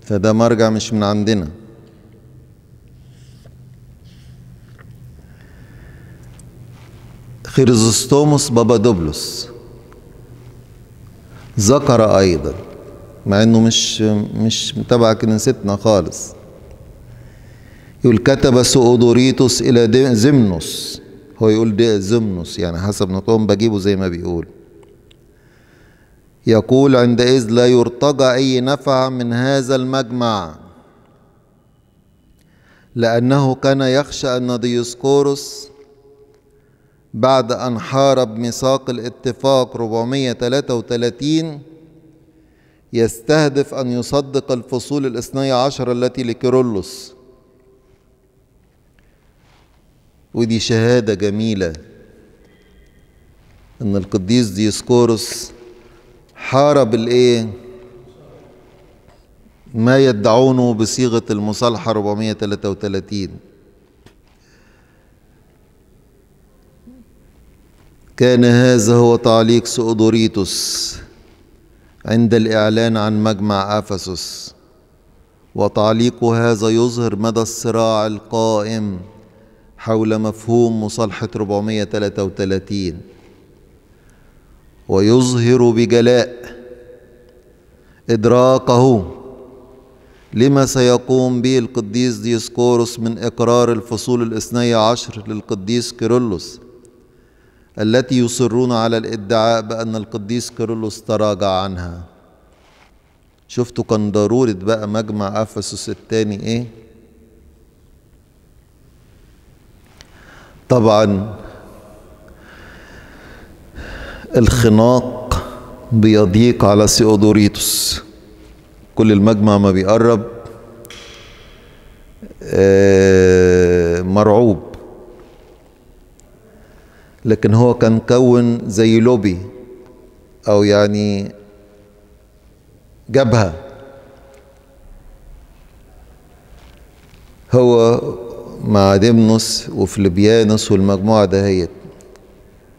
فده مرجع مش من عندنا خيرزوستوموس بابا دوبلوس ذكر أيضا مع إنه مش مش تبع كنيستنا خالص يقول كتب سؤدوريتوس إلى زمنوس هو يقول دي زمنوس يعني حسب نطقهم بجيبه زي ما بيقول يقول عندئذ لا يرتجى أي نفع من هذا المجمع لأنه كان يخشى أن ديوسكوروس بعد أن حارب ميثاق الاتفاق 433 يستهدف أن يصدق الفصول الاثني عشر التي لكيرولوس ودي شهادة جميلة ان القديس ديسكورس حارب الايه ما يدعونه بصيغة المصالحة 433 كان هذا هو تعليق سؤدوريتوس عند الإعلان عن مجمع أفسس وتعليق هذا يظهر مدى الصراع القائم حول مفهوم مصالحة 433 ويظهر بجلاء إدراكه لما سيقوم به القديس ديسكوروس من إقرار الفصول الاثني عشر للقديس كيرلس التي يصرون على الادعاء بأن القديس كيرلس تراجع عنها شفتوا كان ضرورة بقى مجمع أفسس الثاني إيه طبعا الخناق بيضيق على سيودوريتوس كل المجمع ما بيقرب آه، مرعوب لكن هو كان كون زي لوبي او يعني جبهه هو مع ديمنوس ليبيانوس والمجموعة دهيت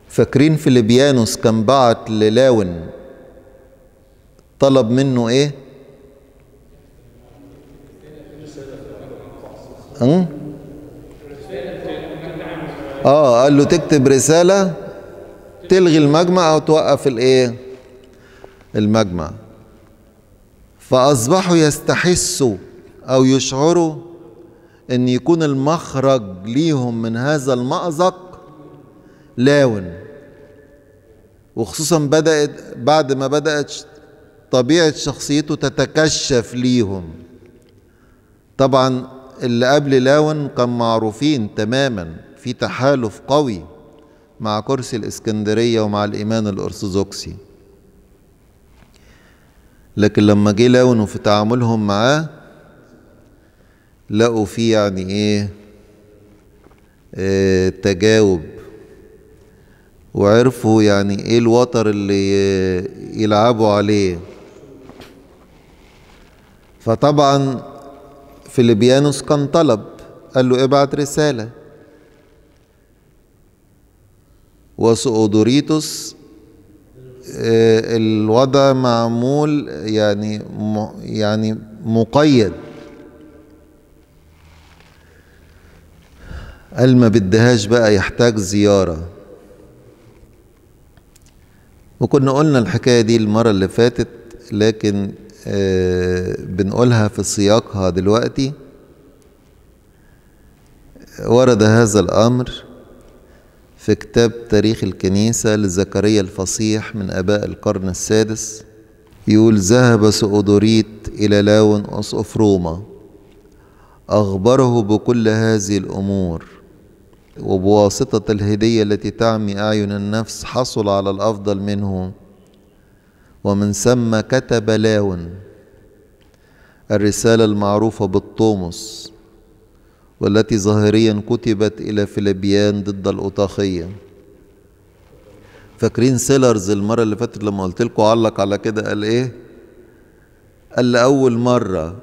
فاكرين ليبيانوس كان بعت للاون طلب منه ايه أه؟ اه قال له تكتب رسالة تلغي المجمع او توقف الايه المجمع فاصبحوا يستحسوا او يشعروا ان يكون المخرج ليهم من هذا المأزق لاون وخصوصا بدأت بعد ما بدأت طبيعة شخصيته تتكشف ليهم طبعا اللي قبل لاون كان معروفين تماما في تحالف قوي مع كرسي الإسكندرية ومع الإيمان الأرثوذكسي لكن لما جه لاون وفي تعاملهم معاه لقوا فيه يعني ايه اه تجاوب وعرفوا يعني ايه الوتر اللي يلعبوا عليه فطبعا فيليبيانوس كان طلب قال له ابعت رسالة وسؤودوريتوس آه، الوضع معمول يعني يعني مقيد قال ما بدهاش بقى يحتاج زيارة وكنا قلنا الحكاية دي المرة اللي فاتت لكن آه، بنقولها في سياقها دلوقتي ورد هذا الأمر في كتاب تاريخ الكنيسة لزكريا الفصيح من آباء القرن السادس يقول ذهب سؤدوريت إلى لاون أسقف روما أخبره بكل هذه الأمور وبواسطة الهدية التي تعمي أعين النفس حصل على الأفضل منه ومن ثم كتب لاون الرسالة المعروفة بالطومس والتي ظاهريا كتبت إلى فيلبيان ضد الأطاخية فاكرين سيلرز المرة اللي فاتت لما قلت لكم علق على كده قال إيه؟ قال لأول مرة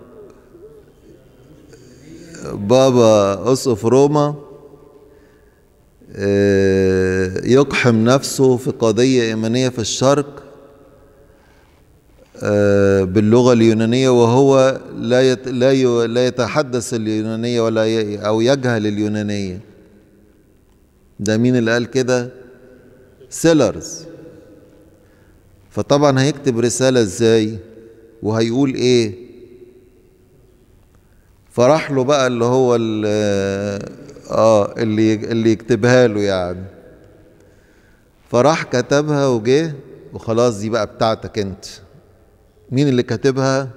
بابا أسقف روما آه، يقحم نفسه في قضية إيمانية في الشرق آه، باللغة اليونانية وهو لا لا لا يتحدث اليونانية ولا أو يجهل اليونانية ده مين اللي قال كده سيلرز فطبعا هيكتب رسالة ازاي وهيقول ايه فراح له بقى اللي هو اه اللي اللي يكتبها له يعني فراح كتبها وجه وخلاص دي بقى بتاعتك انت مين اللي كاتبها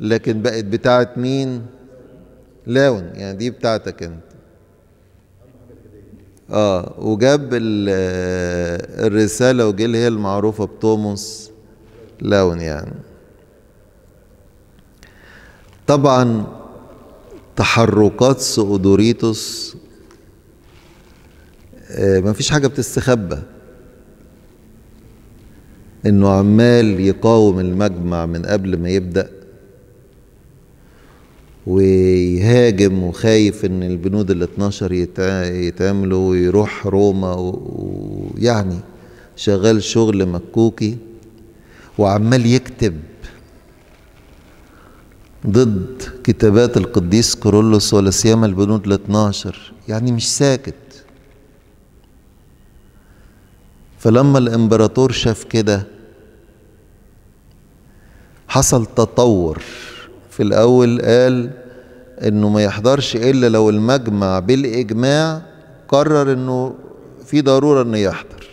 لكن بقت بتاعت مين لاون يعني دي بتاعتك انت اه وجاب الرسالة وجه اللي هي المعروفة بتوماس لاون يعني طبعا تحركات سؤدوريتوس آه، ما فيش حاجة بتستخبى انه عمال يقاوم المجمع من قبل ما يبدأ ويهاجم وخايف ان البنود ال 12 يتعملوا ويروح روما ويعني شغال شغل مكوكي وعمال يكتب ضد كتابات القديس كورولوس ولا سيما البنود ال 12 يعني مش ساكت فلما الامبراطور شاف كده حصل تطور في الاول قال انه ما يحضرش الا لو المجمع بالاجماع قرر انه في ضروره انه يحضر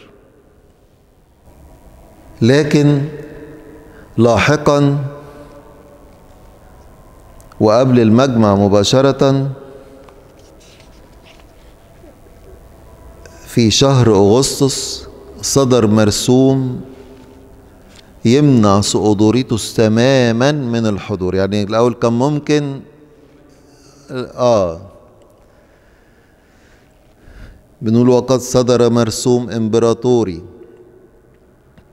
لكن لاحقا وقبل المجمع مباشرة في شهر أغسطس صدر مرسوم يمنع سؤدوريتوس تماما من الحضور يعني الأول كان ممكن آه بنقول وقد صدر مرسوم إمبراطوري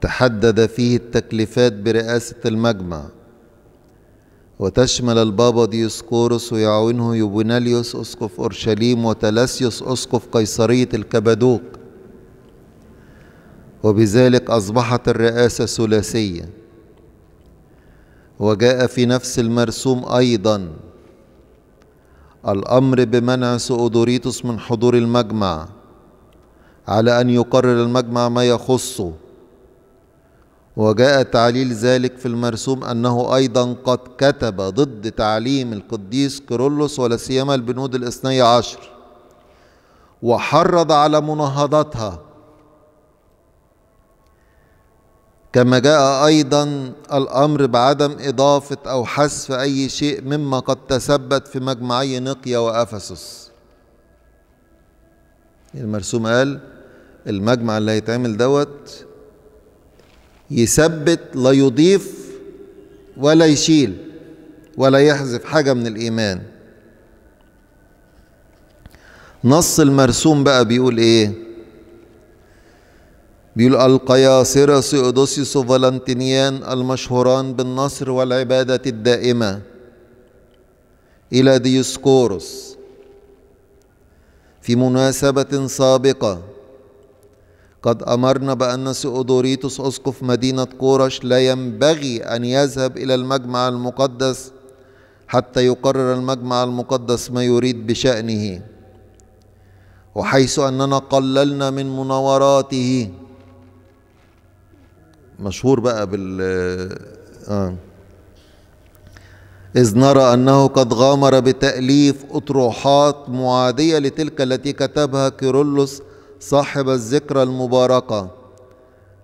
تحدد فيه التكليفات برئاسة المجمع وتشمل البابا كورس ويعاونه يوبناليوس أسقف أورشليم وتلاسيوس أسقف قيصرية الكبدوق وبذلك أصبحت الرئاسة ثلاثية وجاء في نفس المرسوم أيضا الأمر بمنع سؤدوريتوس من حضور المجمع على أن يقرر المجمع ما يخصه وجاء تعليل ذلك في المرسوم أنه أيضا قد كتب ضد تعليم القديس كيرلس ولا سيما البنود الاثني عشر وحرض على مناهضتها كما جاء أيضا الأمر بعدم إضافة أو حذف أي شيء مما قد تثبت في مجمعي نقيا وأفسس المرسوم قال المجمع اللي هيتعمل دوت يثبت لا يضيف ولا يشيل ولا يحذف حاجة من الإيمان نص المرسوم بقى بيقول إيه بيقول القياصرة سيودوسيوس فالنتينيان المشهوران بالنصر والعبادة الدائمة إلى ديسكورس في مناسبة سابقة قد أمرنا بأن أودوريتوس أسقف مدينة قورش لا ينبغي أن يذهب إلى المجمع المقدس حتى يقرر المجمع المقدس ما يريد بشأنه وحيث أننا قللنا من مناوراته مشهور بقى بال آه. إذ نرى أنه قد غامر بتأليف أطروحات معادية لتلك التي كتبها كيرلس صاحب الذكرى المباركة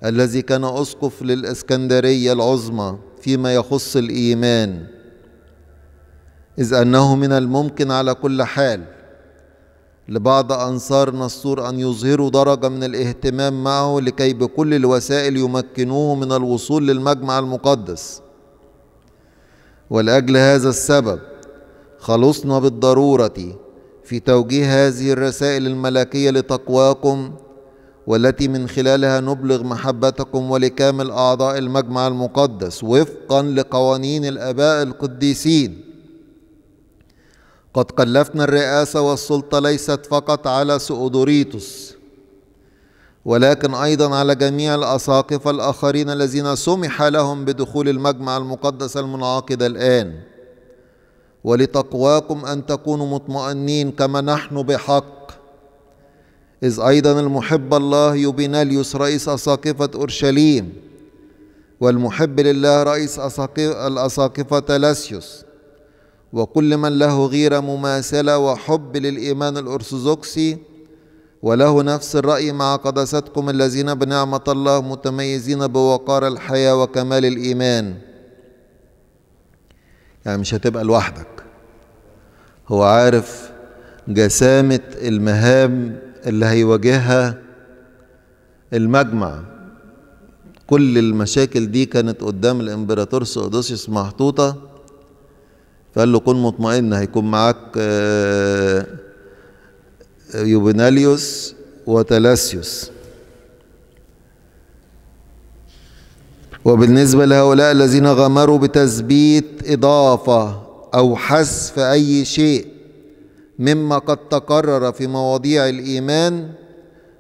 الذي كان أسقف للإسكندرية العظمى فيما يخص الإيمان إذ أنه من الممكن على كل حال لبعض أنصار نصور أن يظهروا درجة من الاهتمام معه لكي بكل الوسائل يمكنوه من الوصول للمجمع المقدس ولأجل هذا السبب خلصنا بالضرورة في توجيه هذه الرسائل الملكية لتقواكم والتي من خلالها نبلغ محبتكم ولكامل أعضاء المجمع المقدس وفقا لقوانين الآباء القديسين قد كلفنا الرئاسة والسلطة ليست فقط على سؤدوريتوس ولكن أيضا على جميع الأساقفة الآخرين الذين سمح لهم بدخول المجمع المقدس المنعقد الآن ولتقواكم أن تكونوا مطمئنين كما نحن بحق إذ أيضا المحب الله يوبيناليوس رئيس أساقفة أورشليم والمحب لله رئيس الأساقفة تلاسيوس وكل من له غيرة مماثلة وحب للإيمان الأرثوذكسي وله نفس الرأي مع قداستكم الذين بنعمة الله متميزين بوقار الحياة وكمال الإيمان يعني مش هتبقى لوحدك هو عارف جسامة المهام اللي هيواجهها المجمع كل المشاكل دي كانت قدام الامبراطور سودوسيوس محطوطة فقال له كن مطمئن هيكون معاك آه، يوبناليوس وتلاسيوس وبالنسبة لهؤلاء الذين غمروا بتثبيت إضافة أو حذف أي شيء مما قد تكرر في مواضيع الإيمان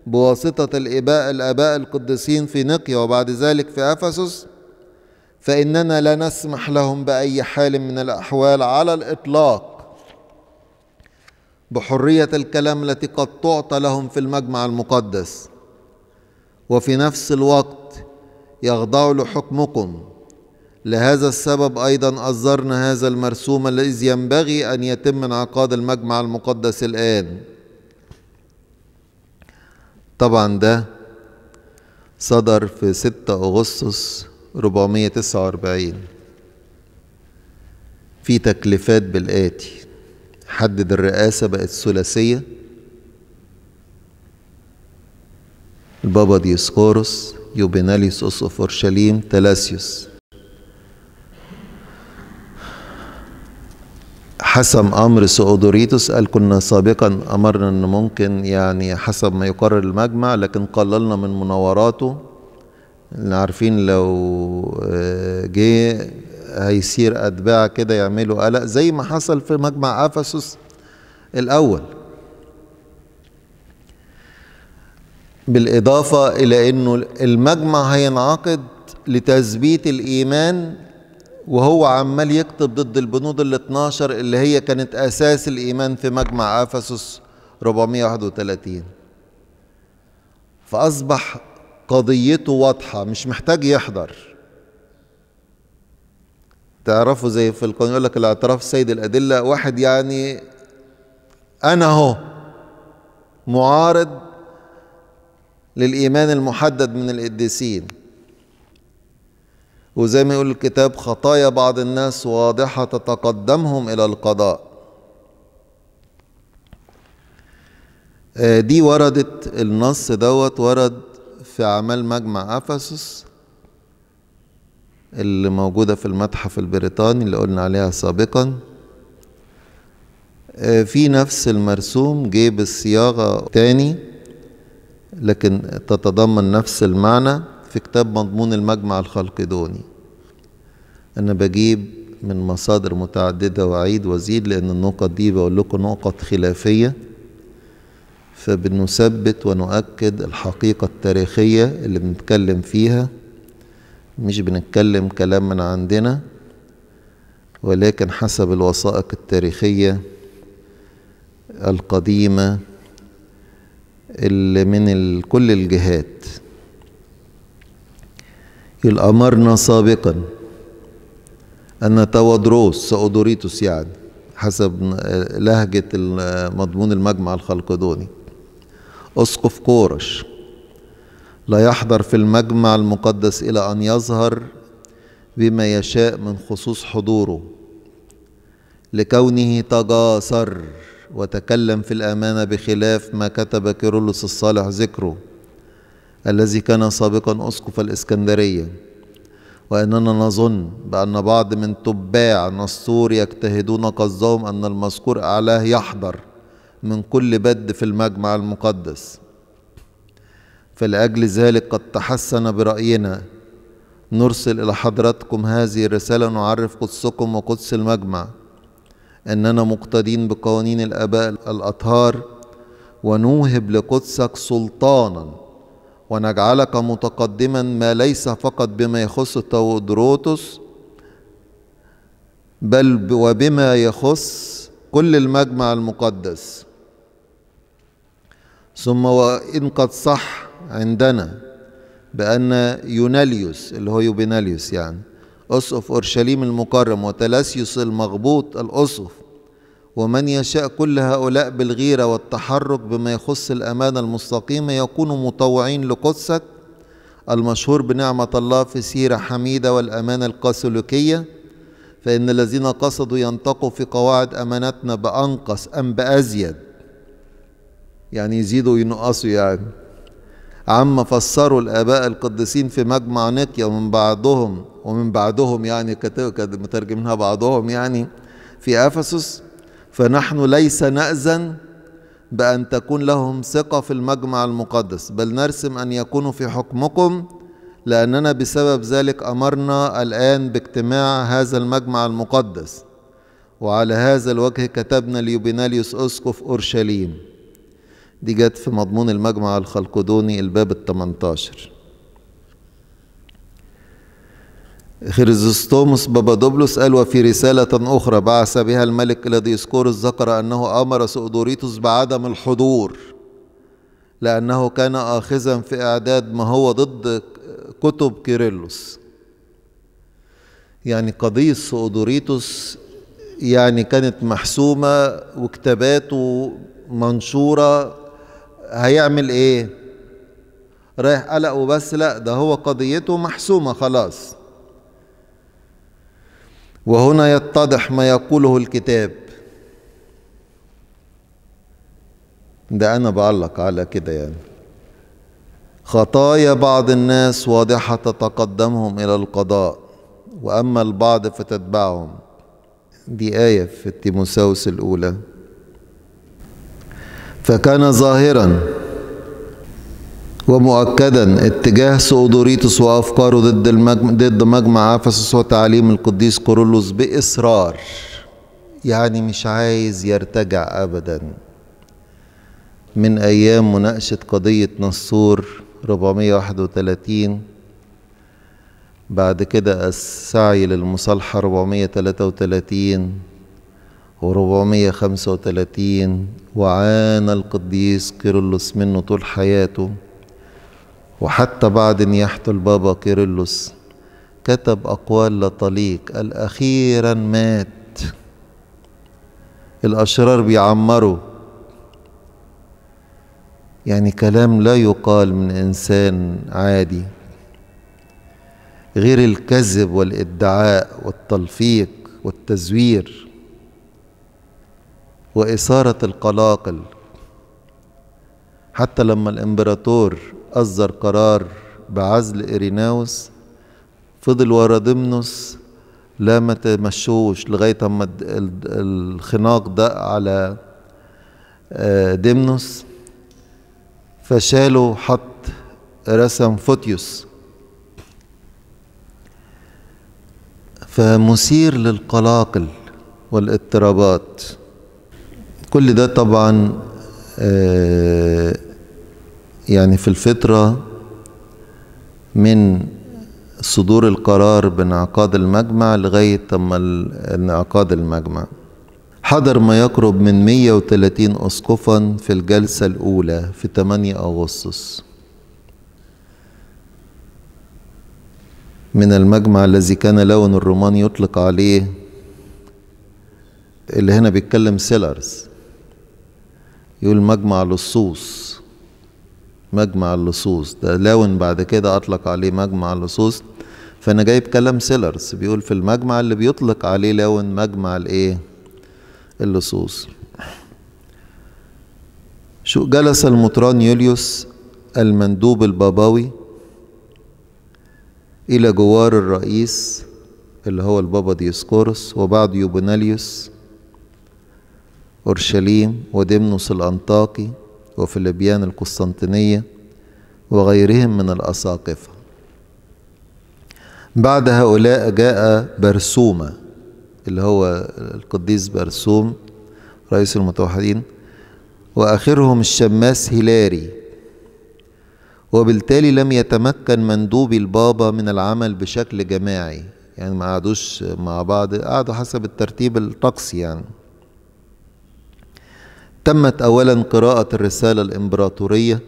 بواسطة الإباء الآباء القديسين في نقيا وبعد ذلك في أفسس فإننا لا نسمح لهم بأي حال من الأحوال على الإطلاق بحرية الكلام التي قد تعطى لهم في المجمع المقدس وفي نفس الوقت يخضعوا لحكمكم لهذا السبب أيضا أصدرنا هذا المرسوم الذي ينبغي أن يتم انعقاد المجمع المقدس الآن طبعا ده صدر في 6 أغسطس 449 في تكليفات بالآتي حدد الرئاسة بقت ثلاثية البابا ديسكورس يوبيناليوس أوس أوف أورشليم تلاسيوس حسم امر سؤدوريتوس قال كنا سابقا امرنا ان ممكن يعني حسب ما يقرر المجمع لكن قللنا من مناوراته عارفين لو آه، جه هيصير اتباع كده يعملوا قلق زي ما حصل في مجمع افسس الاول بالاضافه الى انه المجمع هينعقد لتثبيت الايمان وهو عمال يكتب ضد البنود ال 12 اللي هي كانت اساس الايمان في مجمع افسس 431 فاصبح قضيته واضحه مش محتاج يحضر تعرفوا زي في القانون يقول لك الاعتراف سيد الادله واحد يعني انا اهو معارض للايمان المحدد من القديسين وزي ما يقول الكتاب خطايا بعض الناس واضحة تتقدمهم إلى القضاء آه، دي وردت النص دوت ورد في أعمال مجمع أفسس اللي موجودة في المتحف البريطاني اللي قلنا عليها سابقا آه، في نفس المرسوم جه بالصياغة تاني لكن تتضمن نفس المعنى في كتاب مضمون المجمع الخلقدوني أنا بجيب من مصادر متعددة وأعيد وأزيد لأن النقط دي بقول لكم نقط خلافية فبنثبت ونؤكد الحقيقة التاريخية اللي بنتكلم فيها مش بنتكلم كلام من عندنا ولكن حسب الوثائق التاريخية القديمة اللي من كل الجهات إذ أمرنا سابقا أن تودروس سأودوريتوس يعني حسب لهجة مضمون المجمع الخلقدوني أسقف كورش لا يحضر في المجمع المقدس إلى أن يظهر بما يشاء من خصوص حضوره لكونه تجاسر وتكلم في الأمانة بخلاف ما كتب كيرلس الصالح ذكره الذي كان سابقا أسقف الإسكندرية وأننا نظن بأن بعض من تباع نسطور يجتهدون قصدهم أن المذكور أعلاه يحضر من كل بد في المجمع المقدس فلأجل ذلك قد تحسن برأينا نرسل إلى حضراتكم هذه الرسالة نعرف قدسكم وقدس المجمع أننا مقتدين بقوانين الآباء الأطهار ونوهب لقدسك سلطانا ونجعلك متقدما ما ليس فقط بما يخص تودروتس بل وبما يخص كل المجمع المقدس ثم وإن قد صح عندنا بأن يوناليوس اللي هو يوبيناليوس يعني أسقف أورشليم المكرم وتلاسيوس المغبوط الأسقف ومن يشاء كل هؤلاء بالغيرة والتحرك بما يخص الأمانة المستقيمة يكونوا مطوعين لقدسك المشهور بنعمة الله في سيرة حميدة والأمانة الكاثوليكية فإن الذين قصدوا ينتقوا في قواعد أمانتنا بأنقص أم بأزيد يعني يزيدوا وينقصوا يعني عما فسروا الآباء القديسين في مجمع نقيا ومن بعضهم ومن بعدهم يعني مترجمينها بعضهم يعني في أفسس فنحن ليس نأذن بأن تكون لهم ثقة في المجمع المقدس بل نرسم أن يكونوا في حكمكم لأننا بسبب ذلك أمرنا الآن باجتماع هذا المجمع المقدس وعلى هذا الوجه كتبنا ليوبيناليوس أسقف أورشليم دي جت في مضمون المجمع الخلقدوني الباب 18 خيرزستوموس بابادوبلوس قال وفي رسالة أخرى بعث بها الملك إلى ديسكورس ذكر أنه أمر سؤدوريتوس بعدم الحضور لأنه كان آخذا في إعداد ما هو ضد كتب كيرلس يعني قضية سؤدوريتوس يعني كانت محسومة وكتاباته منشورة هيعمل ايه رايح قلقه بس لا ده هو قضيته محسومة خلاص وهنا يتضح ما يقوله الكتاب ده أنا بعلق على كده يعني خطايا بعض الناس واضحة تتقدمهم إلى القضاء وأما البعض فتتبعهم دي آية في تيموساوس الأولى فكان ظاهرا ومؤكدا اتجاه سؤدوريتوس وافكاره ضد المجمع ضد مجمع افسس وتعليم القديس كورولوس باصرار يعني مش عايز يرتجع ابدا من ايام مناقشه قضيه نصور 431 بعد كده السعي للمصالحه 433 و435 وعانى القديس كيرلس منه طول حياته وحتى بعد نياحته البابا كيرلس كتب أقوال لطليق قال أخيرا مات الأشرار بيعمروا يعني كلام لا يقال من إنسان عادي غير الكذب والادعاء والتلفيق والتزوير وإثارة القلاقل حتى لما الإمبراطور أصدر قرار بعزل إيريناوس فضل ورا دمنس لا ما تمشوش لغاية أما الخناق دق على آه، دمنس فشاله حط رسم فوتيوس فمثير للقلاقل والاضطرابات كل ده طبعا آه، يعني في الفترة من صدور القرار بانعقاد المجمع لغاية تم انعقاد المجمع حضر ما يقرب من 130 أسقفا في الجلسة الأولى في 8 أغسطس من المجمع الذي كان لون الرومان يطلق عليه اللي هنا بيتكلم سيلرز يقول مجمع لصوص مجمع اللصوص ده لاون بعد كده أطلق عليه مجمع اللصوص فأنا جايب كلام سيلرز بيقول في المجمع اللي بيطلق عليه لاون مجمع الإيه اللصوص شو جلس المطران يوليوس المندوب الباباوي إلى جوار الرئيس اللي هو البابا ديسكورس وبعد يوبناليوس أورشليم ودمنوس الأنطاكي وفي القسطنطينية وغيرهم من الأساقفة بعد هؤلاء جاء برسومة اللي هو القديس برسوم رئيس المتوحدين وآخرهم الشماس هيلاري وبالتالي لم يتمكن مندوبي البابا من العمل بشكل جماعي يعني ما قعدوش مع بعض قعدوا حسب الترتيب الطقسي يعني تمت أولا قراءة الرسالة الإمبراطورية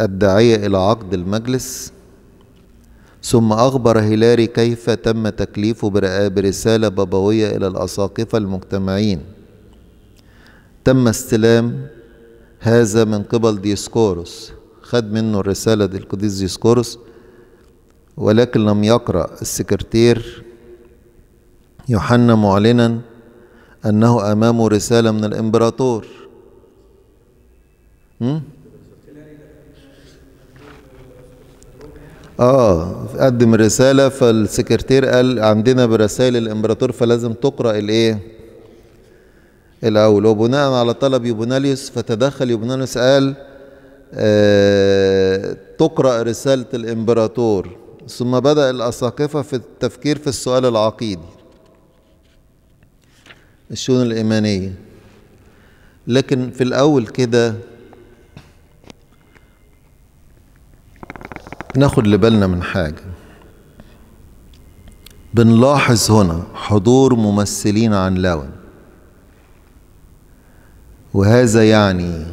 الداعية إلى عقد المجلس ثم أخبر هيلاري كيف تم تكليفه برسالة بابوية إلى الأساقفة المجتمعين تم استلام هذا من قبل ديسكوروس خد منه الرسالة دي القديس ديسكوروس ولكن لم يقرأ السكرتير يوحنا معلنا أنه أمامه رسالة من الإمبراطور م? آه قدم رسالة فالسكرتير قال عندنا برسائل الإمبراطور فلازم تقرأ الإيه الأول وبناء على طلب يوبوناليوس فتدخل يوبوناليوس قال آه تقرأ رسالة الإمبراطور ثم بدأ الأساقفة في التفكير في السؤال العقيدي الشؤون الإيمانية لكن في الأول كده ناخد لبالنا من حاجة بنلاحظ هنا حضور ممثلين عن لون وهذا يعني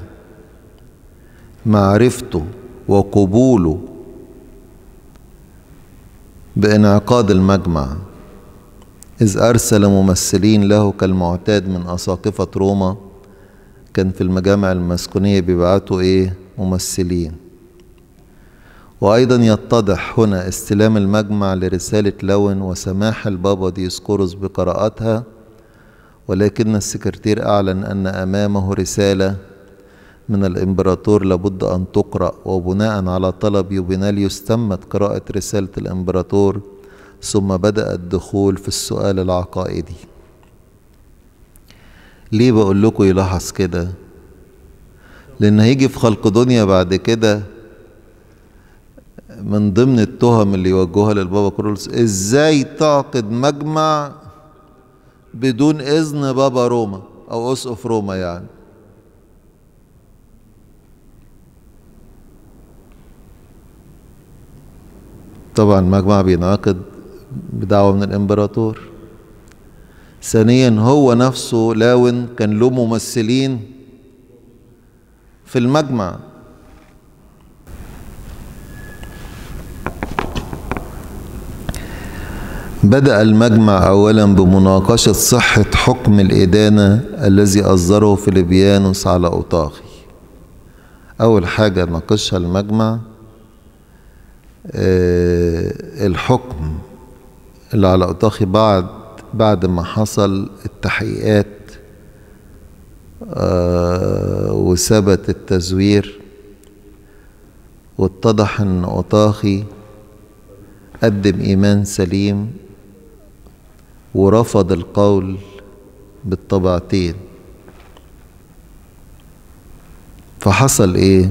معرفته وقبوله بانعقاد المجمع إذ أرسل ممثلين له كالمعتاد من أساقفة روما كان في المجامع المسكونية بيبعتوا إيه ممثلين وأيضا يتضح هنا استلام المجمع لرسالة لون وسماح البابا ديسكورس بقراءتها ولكن السكرتير أعلن أن أمامه رسالة من الإمبراطور لابد أن تقرأ وبناء على طلب يوبيناليوس تمت قراءة رسالة الإمبراطور ثم بدأ الدخول في السؤال العقائدي ليه بقول لكم يلاحظ كده لأن هيجي في خلق دنيا بعد كده من ضمن التهم اللي يوجهها للبابا كرولس ازاي تعقد مجمع بدون اذن بابا روما او اسقف روما يعني طبعا مجمع بينعقد بدعوة من الإمبراطور ثانيا هو نفسه لاون كان له ممثلين في المجمع بدأ المجمع أولا بمناقشة صحة حكم الإدانة الذي أصدره فيليبيانوس على أوطاغي أول حاجة ناقشها المجمع آه، الحكم العلاقطاخي بعد بعد ما حصل التحقيقات آه وثبت التزوير واتضح ان أطاخي قدم إيمان سليم ورفض القول بالطبعتين فحصل ايه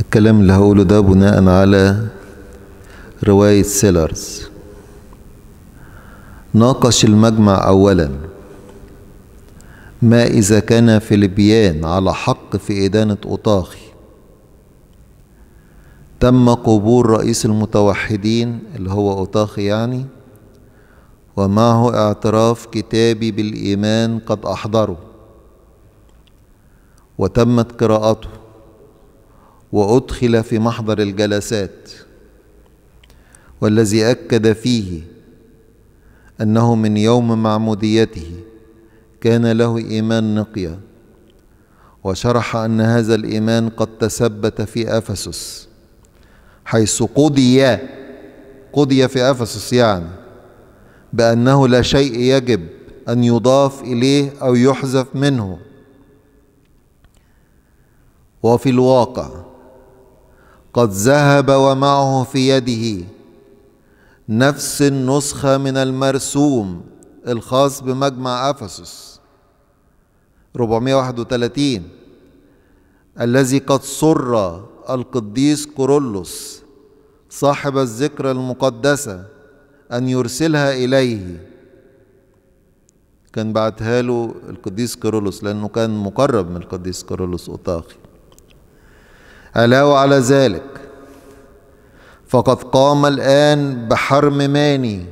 الكلام اللي هقوله ده بناء على رواية سيلرز ناقش المجمع أولا ما إذا كان فيليبيان على حق في إدانة أوطاخي تم قبور رئيس المتوحدين اللي هو أوطاخي يعني ومعه اعتراف كتابي بالإيمان قد أحضره وتمت قراءته وأدخل في محضر الجلسات والذي اكد فيه انه من يوم معموديته كان له ايمان نقيا وشرح ان هذا الايمان قد تثبت في افسس حيث قضي قضي في افسس يعني بانه لا شيء يجب ان يضاف اليه او يحذف منه وفي الواقع قد ذهب ومعه في يده نفس النسخة من المرسوم الخاص بمجمع أفسس 431 الذي قد سر القديس كورولوس صاحب الذكرى المقدسة أن يرسلها إليه كان بعتها له القديس كيرلس لأنه كان مقرب من القديس كيرلس أوطاخي ألا وعلى ذلك فقد قام الآن بحرم ماني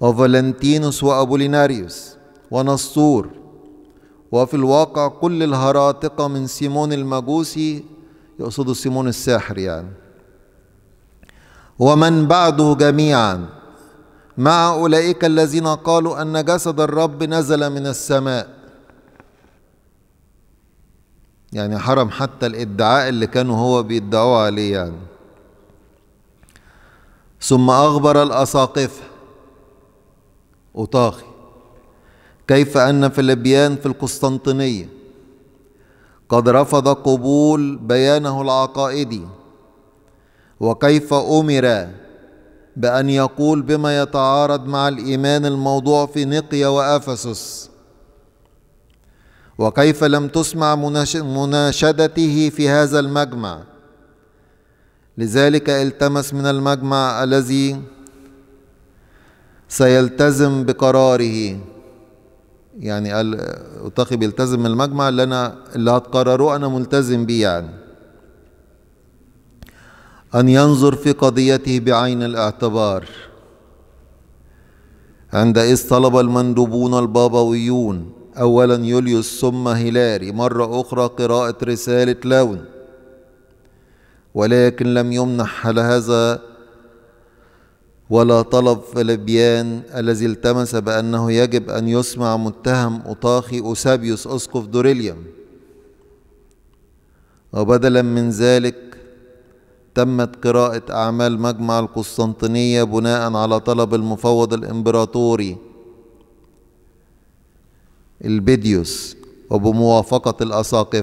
وفالنتينوس وأبوليناريوس ونسطور وفي الواقع كل الهراطقة من سيمون المجوسي يقصد سيمون الساحر يعني ومن بعده جميعا مع أولئك الذين قالوا أن جسد الرب نزل من السماء يعني حرم حتى الادعاء اللي كانوا هو بيدعوه عليه يعني ثم أخبر الأساقفة أطاخي كيف أن فلبيان في القسطنطينية قد رفض قبول بيانه العقائدي وكيف أمر بأن يقول بما يتعارض مع الإيمان الموضوع في نقيا وأفسس وكيف لم تسمع مناشدته في هذا المجمع لذلك التمس من المجمع الذي سيلتزم بقراره يعني قال التقي بيلتزم من المجمع اللي انا اللي هتقرره انا ملتزم بيه يعني ان ينظر في قضيته بعين الاعتبار عندئذ طلب المندوبون البابويون اولا يوليوس ثم هيلاري مره اخرى قراءه رساله لون ولكن لم يمنح هذا ولا طلب فلبيان الذي التمس بأنه يجب أن يسمع متهم أطاخي أوسابيوس أسقف دوريليوم وبدلا من ذلك تمت قراءة أعمال مجمع القسطنطينية بناء على طلب المفوض الإمبراطوري البيديوس وبموافقة الأساقفة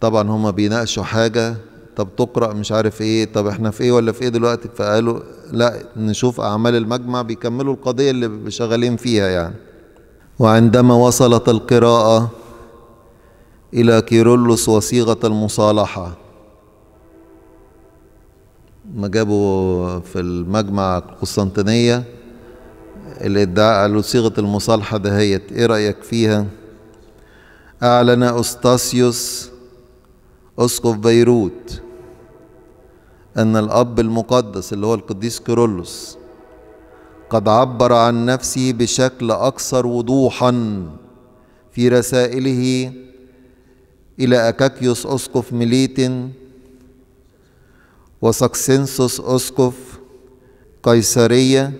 طبعا هما بيناقشوا حاجة طب تقرأ مش عارف ايه طب احنا في ايه ولا في ايه دلوقتي فقالوا لا نشوف اعمال المجمع بيكملوا القضية اللي شغالين فيها يعني وعندما وصلت القراءة إلى كيرلس وصيغة المصالحة ما جابوا في المجمع القسطنطينية الادعاء على قالوا صيغة المصالحة دهيت ايه رأيك فيها أعلن أستاسيوس أسقف بيروت أن الأب المقدس اللي هو القديس كيرلس قد عبر عن نفسه بشكل أكثر وضوحا في رسائله إلى أكاكيوس أسقف ميليتن وساكسينسوس أسقف قيصرية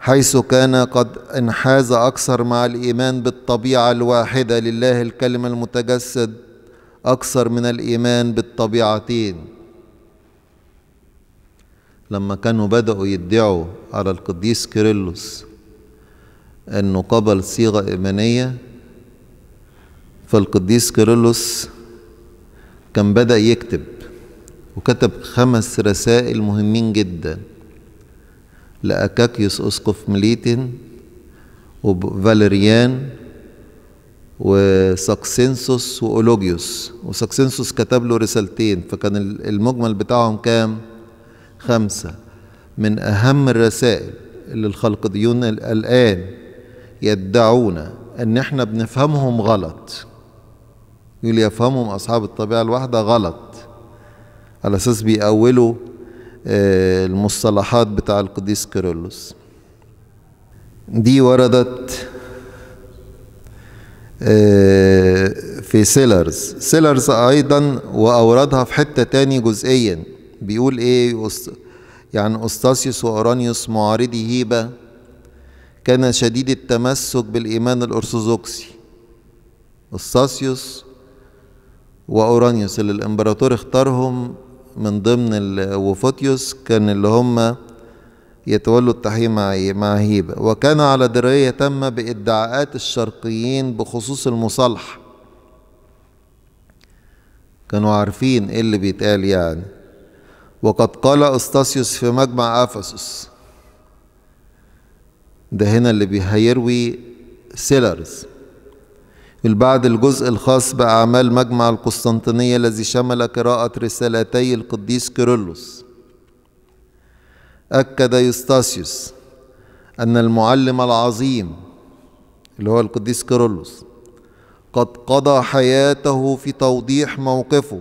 حيث كان قد انحاز أكثر مع الإيمان بالطبيعة الواحدة لله الكلمة المتجسد أكثر من الإيمان بالطبيعتين لما كانوا بدأوا يدعوا على القديس كيرلس أنه قبل صيغة إيمانية فالقديس كيرلس كان بدأ يكتب وكتب خمس رسائل مهمين جدا لأكاكيوس أسقف مليتن وفاليريان وساكسنسوس وأولوجيوس وساكسنسوس كتب له رسالتين فكان المجمل بتاعهم كام؟ خمسة من أهم الرسائل اللي ديون الآن يدعون أن احنا بنفهمهم غلط يقول يفهمهم أصحاب الطبيعة الواحدة غلط على أساس بيأولوا آه، المصطلحات بتاع القديس كيرلس دي وردت آه، في سيلرز سيلرز ايضا واوردها في حته تاني جزئيا بيقول ايه يعني أستاسيوس وأورانيوس معارضي هيبة كان شديد التمسك بالإيمان الأرثوذكسي أستاسيوس وأورانيوس اللي الإمبراطور اختارهم من ضمن وفوتيوس كان اللي هما يتولوا التحيه مع مع هيبة وكان على دراية تامة بإدعاءات الشرقيين بخصوص المصالحة كانوا عارفين ايه اللي بيتقال يعني وقد قال أستاسيوس في مجمع أفسس ده هنا اللي هيروي سيلرز البعد الجزء الخاص بأعمال مجمع القسطنطينية الذي شمل قراءة رسالتي القديس كيرلس أكد يوستاسيوس أن المعلم العظيم اللي هو القديس كيرلس قد قضى حياته في توضيح موقفه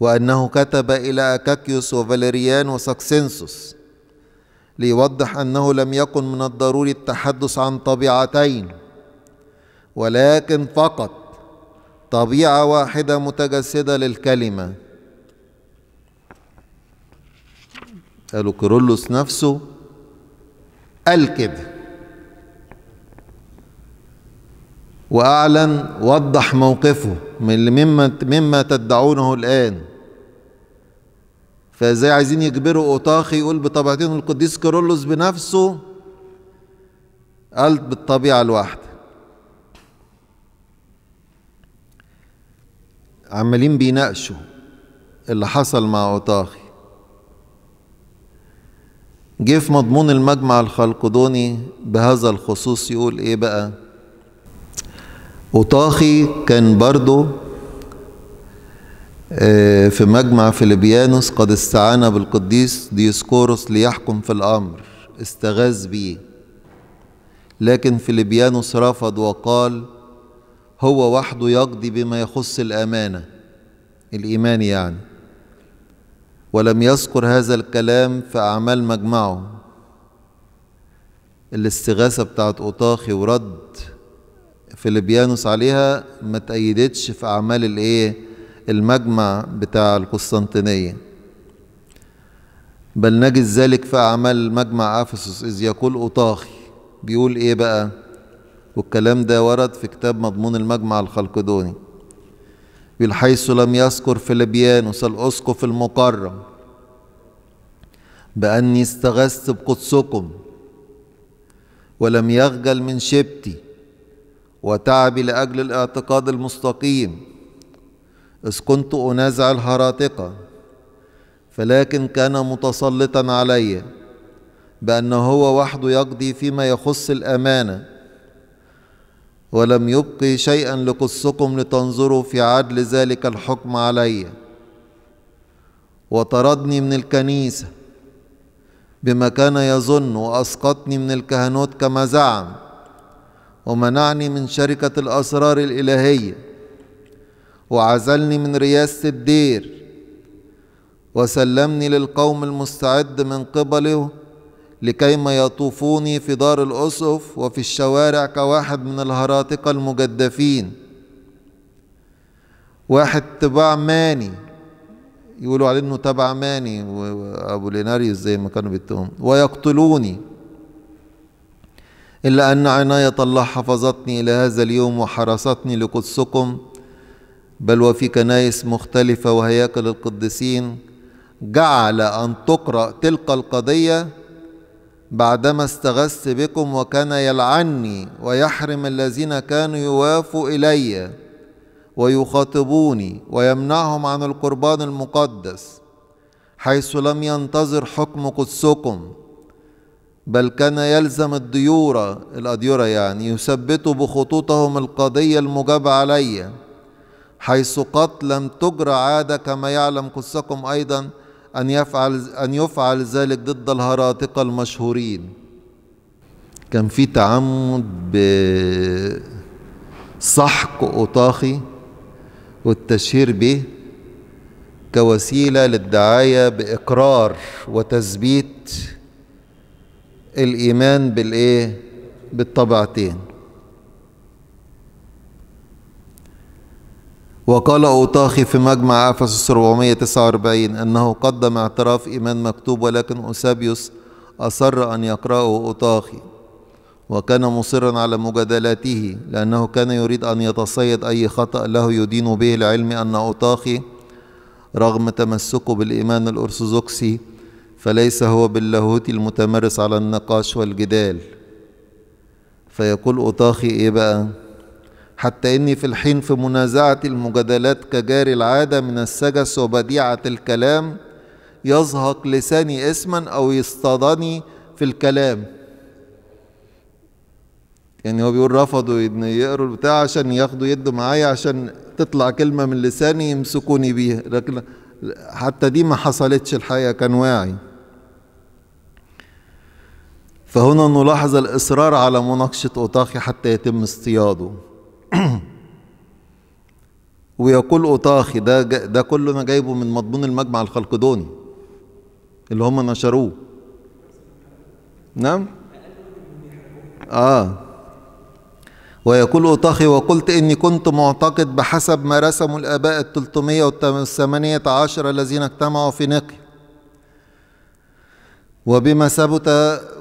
وأنه كتب إلى أكاكيوس وفاليريان وساكسنسوس ليوضح أنه لم يكن من الضروري التحدث عن طبيعتين ولكن فقط طبيعة واحدة متجسدة للكلمة قالوا كيرلس نفسه قال كده وأعلن وضح موقفه من مما مما تدعونه الآن فازاي عايزين يجبروا أوطاخي يقول بطبيعتهم القديس كيرلس بنفسه قال بالطبيعة الواحدة عمالين بيناقشوا اللي حصل مع أوطاخي جه في مضمون المجمع الخلقدوني بهذا الخصوص يقول ايه بقى وطاخي كان برضه آه، في مجمع فيليبيانوس قد استعان بالقديس ديسكوروس ليحكم في الأمر استغاث به لكن فيليبيانوس رفض وقال هو وحده يقضي بما يخص الأمانة الإيمان يعني ولم يذكر هذا الكلام في أعمال مجمعه الاستغاثة بتاعت أوطاخي ورد فيليبيانوس عليها ما تأيدتش في أعمال الإيه المجمع بتاع القسطنطينية بل نجد ذلك في أعمال مجمع أفسس إذ يقول أوطاخي بيقول إيه بقى والكلام ده ورد في كتاب مضمون المجمع الخلقدوني من حيث لم يذكر لبيانوس الأسقف المكرم بأني استغثت بقدسكم ولم يخجل من شبتي وتعبي لأجل الاعتقاد المستقيم إذ كنت أنازع الهراطقة فلكن كان متسلطا علي بأن هو وحده يقضي فيما يخص الأمانة ولم يبقي شيئا لقصكم لتنظروا في عدل ذلك الحكم علي وطردني من الكنيسة بما كان يظن وأسقطني من الكهنوت كما زعم ومنعني من شركة الأسرار الإلهية وعزلني من رياسة الدير وسلمني للقوم المستعد من قبله لكيما يطوفوني في دار الأسف وفي الشوارع كواحد من الهراطقة المجدفين واحد تبع ماني يقولوا عليه انه تبع ماني وابو ليناريوس زي ما كانوا بيتهم ويقتلوني الا ان عنايه الله حفظتني الى هذا اليوم وحرستني لقدسكم بل وفي كنائس مختلفه وهياكل القديسين جعل ان تقرا تلك القضيه بعدما استغث بكم وكان يلعني ويحرم الذين كانوا يوافوا الي ويخاطبوني ويمنعهم عن القربان المقدس حيث لم ينتظر حكم قدسكم بل كان يلزم الديورة الأديورة يعني يثبتوا بخطوطهم القضية المجاب علي حيث قد لم تجرى عادة كما يعلم قصكم أيضا أن يفعل, أن يفعل ذلك ضد الهراطقة المشهورين كان في تعمد بسحق أطاخي والتشهير به كوسيلة للدعاية بإقرار وتثبيت الإيمان بالإيه بالطبعتين وقال أوطاخي في مجمع أفسس 449 أنه قدم اعتراف إيمان مكتوب ولكن أوسابيوس أصر أن يقرأه أوطاخي وكان مصرا على مجادلاته لأنه كان يريد أن يتصيد أي خطأ له يدين به العلم أن أوطاخي رغم تمسكه بالإيمان الأرثوذكسي فليس هو باللاهوتي المتمرس على النقاش والجدال فيقول أوطاخي إيه بقى؟ حتى إني في الحين في منازعة المجادلات كجاري العادة من السجس وبديعة الكلام يزهق لساني اسما أو يصطادني في الكلام يعني هو بيقول رفضوا يقروا البتاع عشان ياخدوا يدوا معايا عشان تطلع كلمة من لساني يمسكوني بيها لكن حتى دي ما حصلتش الحقيقة كان واعي فهنا نلاحظ الإصرار على مناقشة أوتاخي حتى يتم اصطياده [COUGHS] ويقول أطاخي ده ده كله أنا جايبه من مضمون المجمع الخلقدوني اللي هم نشروه نعم آه ويقول أطاخي وقلت إني كنت معتقد بحسب ما رسموا الآباء التلتمية والثمانية عشر الذين اجتمعوا في نقي وبما ثبت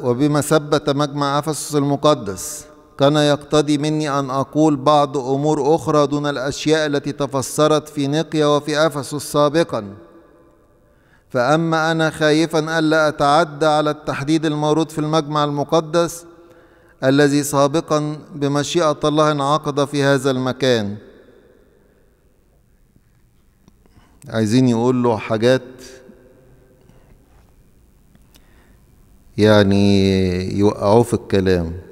وبما ثبت مجمع أفسس المقدس كان يقتضي مني أن أقول بعض أمور أخرى دون الأشياء التي تفسرت في نقيا وفي أفسس سابقا فأما أنا خايفا ألا أتعدى على التحديد المورود في المجمع المقدس الذي سابقا بمشيئة الله انعقد في هذا المكان عايزين يقول له حاجات يعني يوقعوه في الكلام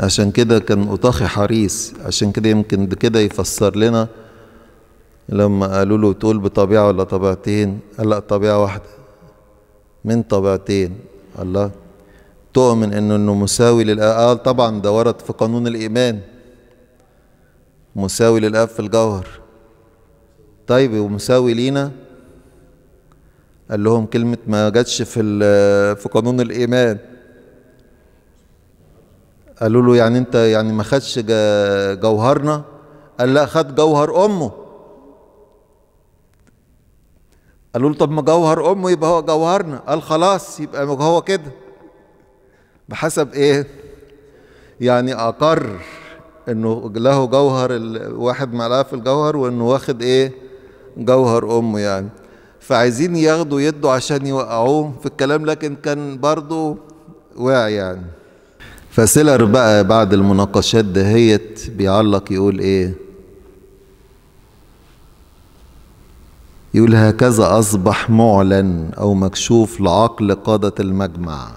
عشان كده كان أطاخي حريص عشان كده يمكن بكده يفسر لنا لما قالوا له تقول بطبيعة ولا طبيعتين قال لا طبيعة واحدة من طبيعتين الله تؤمن انه انه مساوي للاب قال طبعا ده ورد في قانون الايمان مساوي للاب في الجوهر طيب ومساوي لينا قال لهم كلمة ما جاتش في في قانون الإيمان قالوا له يعني انت يعني ما خدش جوهرنا قال لا خد جوهر امه قالوا له طب ما جوهر امه يبقى هو جوهرنا قال خلاص يبقى هو كده بحسب ايه يعني اقر انه له جوهر واحد معلقه في الجوهر وانه واخد ايه جوهر امه يعني فعايزين ياخدوا يدوا عشان يوقعوه في الكلام لكن كان برضه واعي يعني فسيلر بقى بعد المناقشات دهيت بيعلق يقول ايه يقول هكذا أصبح معلن أو مكشوف لعقل قادة المجمع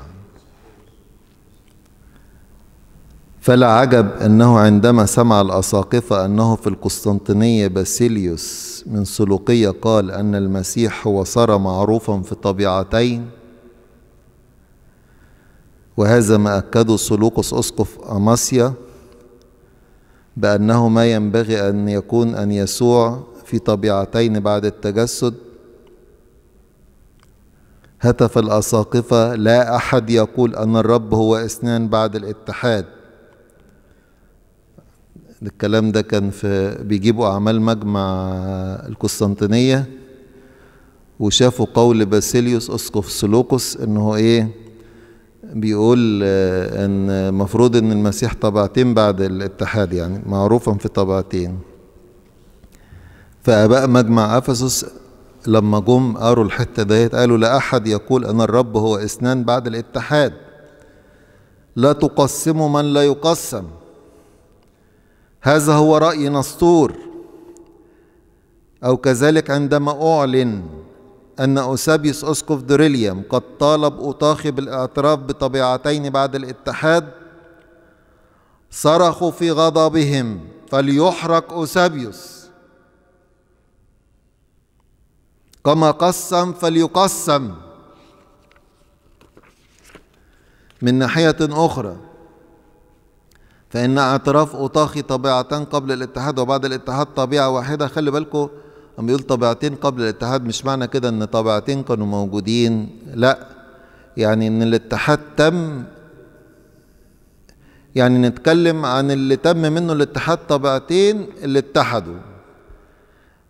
فلا عجب أنه عندما سمع الأساقفة أنه في القسطنطينية باسيليوس من سلوقية قال أن المسيح هو صار معروفا في طبيعتين وهذا ما أكده سلوكس أسقف أماسيا بأنه ما ينبغي أن يكون أن يسوع في طبيعتين بعد التجسد هتف الأساقفة لا أحد يقول أن الرب هو اثنان بعد الاتحاد الكلام ده كان في بيجيبوا أعمال مجمع القسطنطينية وشافوا قول باسيليوس أسقف سلوكس إنه إيه بيقول آه، ان المفروض ان المسيح طبعتين بعد الاتحاد يعني معروفا في طبعتين فاباء مجمع افسس لما جم قروا الحته ديت قالوا لا احد يقول ان الرب هو اثنان بعد الاتحاد لا تقسموا من لا يقسم هذا هو راي نسطور او كذلك عندما اعلن أن أوسابيوس أسقف دوريليوم قد طالب أوطاخي بالاعتراف بطبيعتين بعد الاتحاد صرخوا في غضبهم فليحرق أوسابيوس كما قسم فليقسم من ناحية أخرى فإن اعتراف أوطاخي طبيعتان قبل الاتحاد وبعد الاتحاد طبيعة واحدة خلي بالكم أم بيقول طبيعتين قبل الاتحاد مش معنى كده إن طبيعتين كانوا موجودين لأ يعني إن الاتحاد تم يعني نتكلم عن اللي تم منه الاتحاد طبيعتين اللي اتحدوا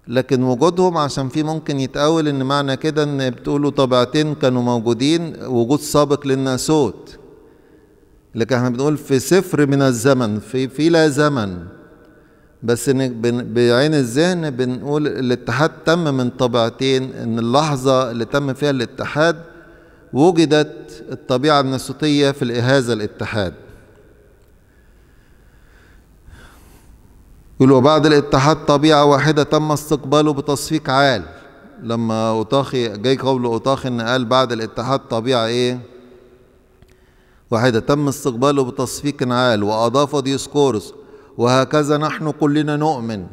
لكن وجودهم عشان في ممكن يتقاول ان معنى كده ان بتقولوا طبيعتين كانوا موجودين وجود سابق للناسوت لكن احنا بنقول في سفر من الزمن في في لا زمن بس بعين الذهن بنقول الاتحاد تم من طبيعتين ان اللحظة اللي تم فيها الاتحاد وجدت الطبيعة النسوتية في هذا الاتحاد يقول وبعد الاتحاد طبيعة واحدة تم استقباله بتصفيق عال لما أوطاخي جاي قول أوطاخي إن قال بعد الاتحاد طبيعة إيه؟ واحدة تم استقباله بتصفيق عال وأضاف ديسكورس وهكذا نحن كلنا نؤمن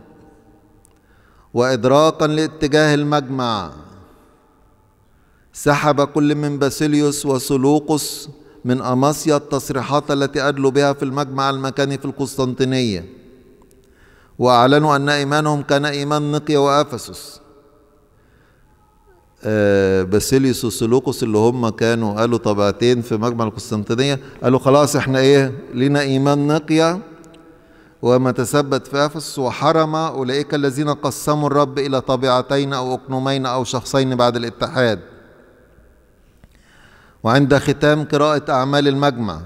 وإدراكا لاتجاه المجمع سحب كل من باسيليوس وسلوقس من أماسيا التصريحات التي أدلوا بها في المجمع المكاني في القسطنطينية وأعلنوا أن إيمانهم كان إيمان نقيا وأفسس آه، باسيليوس وسلوقس اللي هم كانوا قالوا طبعتين في مجمع القسطنطينية قالوا خلاص احنا ايه لنا إيمان نقيا وما تثبت في أفس وحرم أولئك الذين قسموا الرب إلى طبيعتين أو أقنومين أو شخصين بعد الاتحاد وعند ختام قراءة أعمال المجمع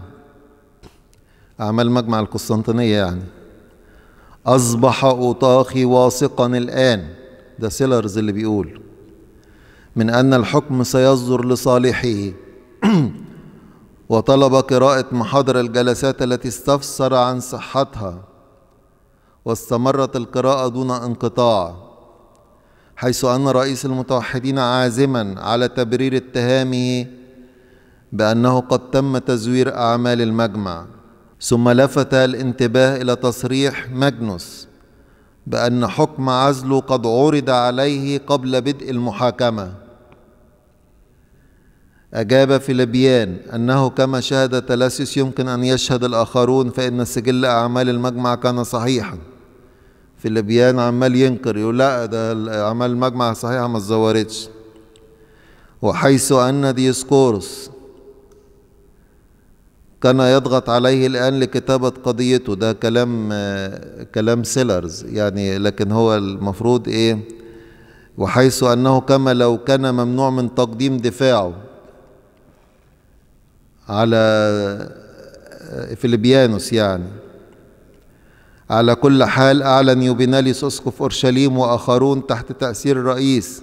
أعمال مجمع القسطنطينية يعني أصبح أوطاخي واثقا الآن ده سيلرز اللي بيقول من أن الحكم سيصدر لصالحه [CLEARS THROAT] وطلب قراءة محاضر الجلسات التي استفسر عن صحتها واستمرت القراءة دون انقطاع حيث أن رئيس المتوحدين عازما على تبرير اتهامه بأنه قد تم تزوير أعمال المجمع ثم لفت الانتباه إلى تصريح ماجنوس بأن حكم عزله قد عرض عليه قبل بدء المحاكمة أجاب فيليبيان أنه كما شهد تلاسيس يمكن أن يشهد الآخرون فإن سجل أعمال المجمع كان صحيحاً في الليبيان عمال ينكر يقول لا ده اعمال المجمع الصحيحه ما اتزورتش وحيث ان ديسكورس كان يضغط عليه الآن لكتابة قضيته ده كلام كلام سيلرز يعني لكن هو المفروض إيه وحيث أنه كما لو كان ممنوع من تقديم دفاعه على فيليبيانوس يعني على كل حال أعلن يوبيناليس أسقف أورشليم وآخرون تحت تأثير الرئيس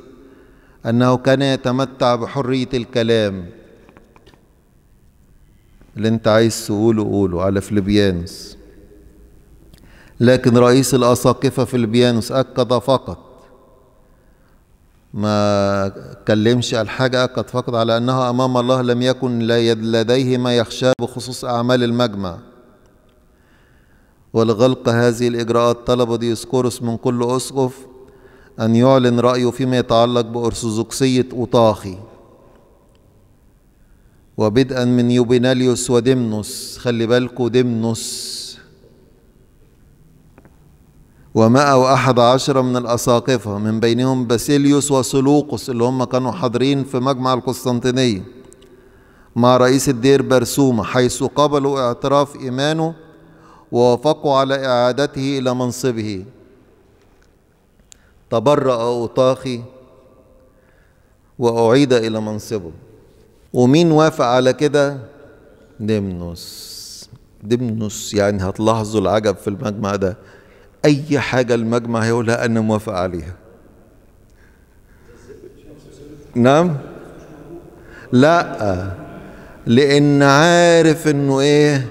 أنه كان يتمتع بحرية الكلام اللي أنت عايز تقوله قوله على فليبيانوس لكن رئيس الأساقفة فليبيانوس أكد فقط ما كلمش قال حاجة قد فقط على أنه أمام الله لم يكن لديه ما يخشاه بخصوص أعمال المجمع ولغلق هذه الإجراءات طلب ديسكورس من كل أسقف أن يعلن رأيه فيما يتعلق بأرثوذكسية أوطاخي وبدءا من يوبيناليوس ودمنوس خلي بالكوا دمنوس و وأحد عشر من الأساقفة من بينهم باسيليوس وسلوقس اللي هم كانوا حاضرين في مجمع القسطنطينية مع رئيس الدير برسومة حيث قبلوا اعتراف إيمانه ووافقوا على إعادته إلى منصبه تبرأ أوطاخي وأعيد إلى منصبه ومين وافق على كده؟ دمنوس دمنوس يعني هتلاحظوا العجب في المجمع ده أي حاجة المجمع هيقولها أنا موافق عليها نعم لا لأن عارف إنه إيه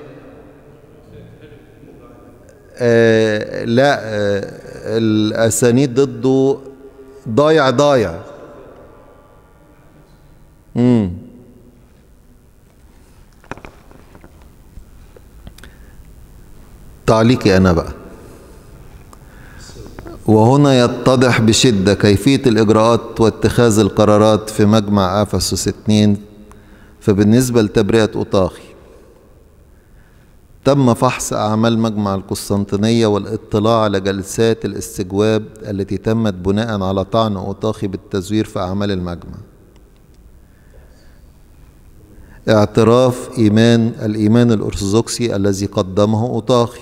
لا الاسانيد ضده ضايع ضايع مم. تعليقي انا بقى وهنا يتضح بشدة كيفية الإجراءات واتخاذ القرارات في مجمع أفسس 2 فبالنسبة لتبرئة أوطاخي تم فحص أعمال مجمع القسطنطينية والاطلاع على جلسات الاستجواب التي تمت بناء على طعن أوطاخي بالتزوير في أعمال المجمع اعتراف إيمان الإيمان الأرثوذكسي الذي قدمه أوطاخي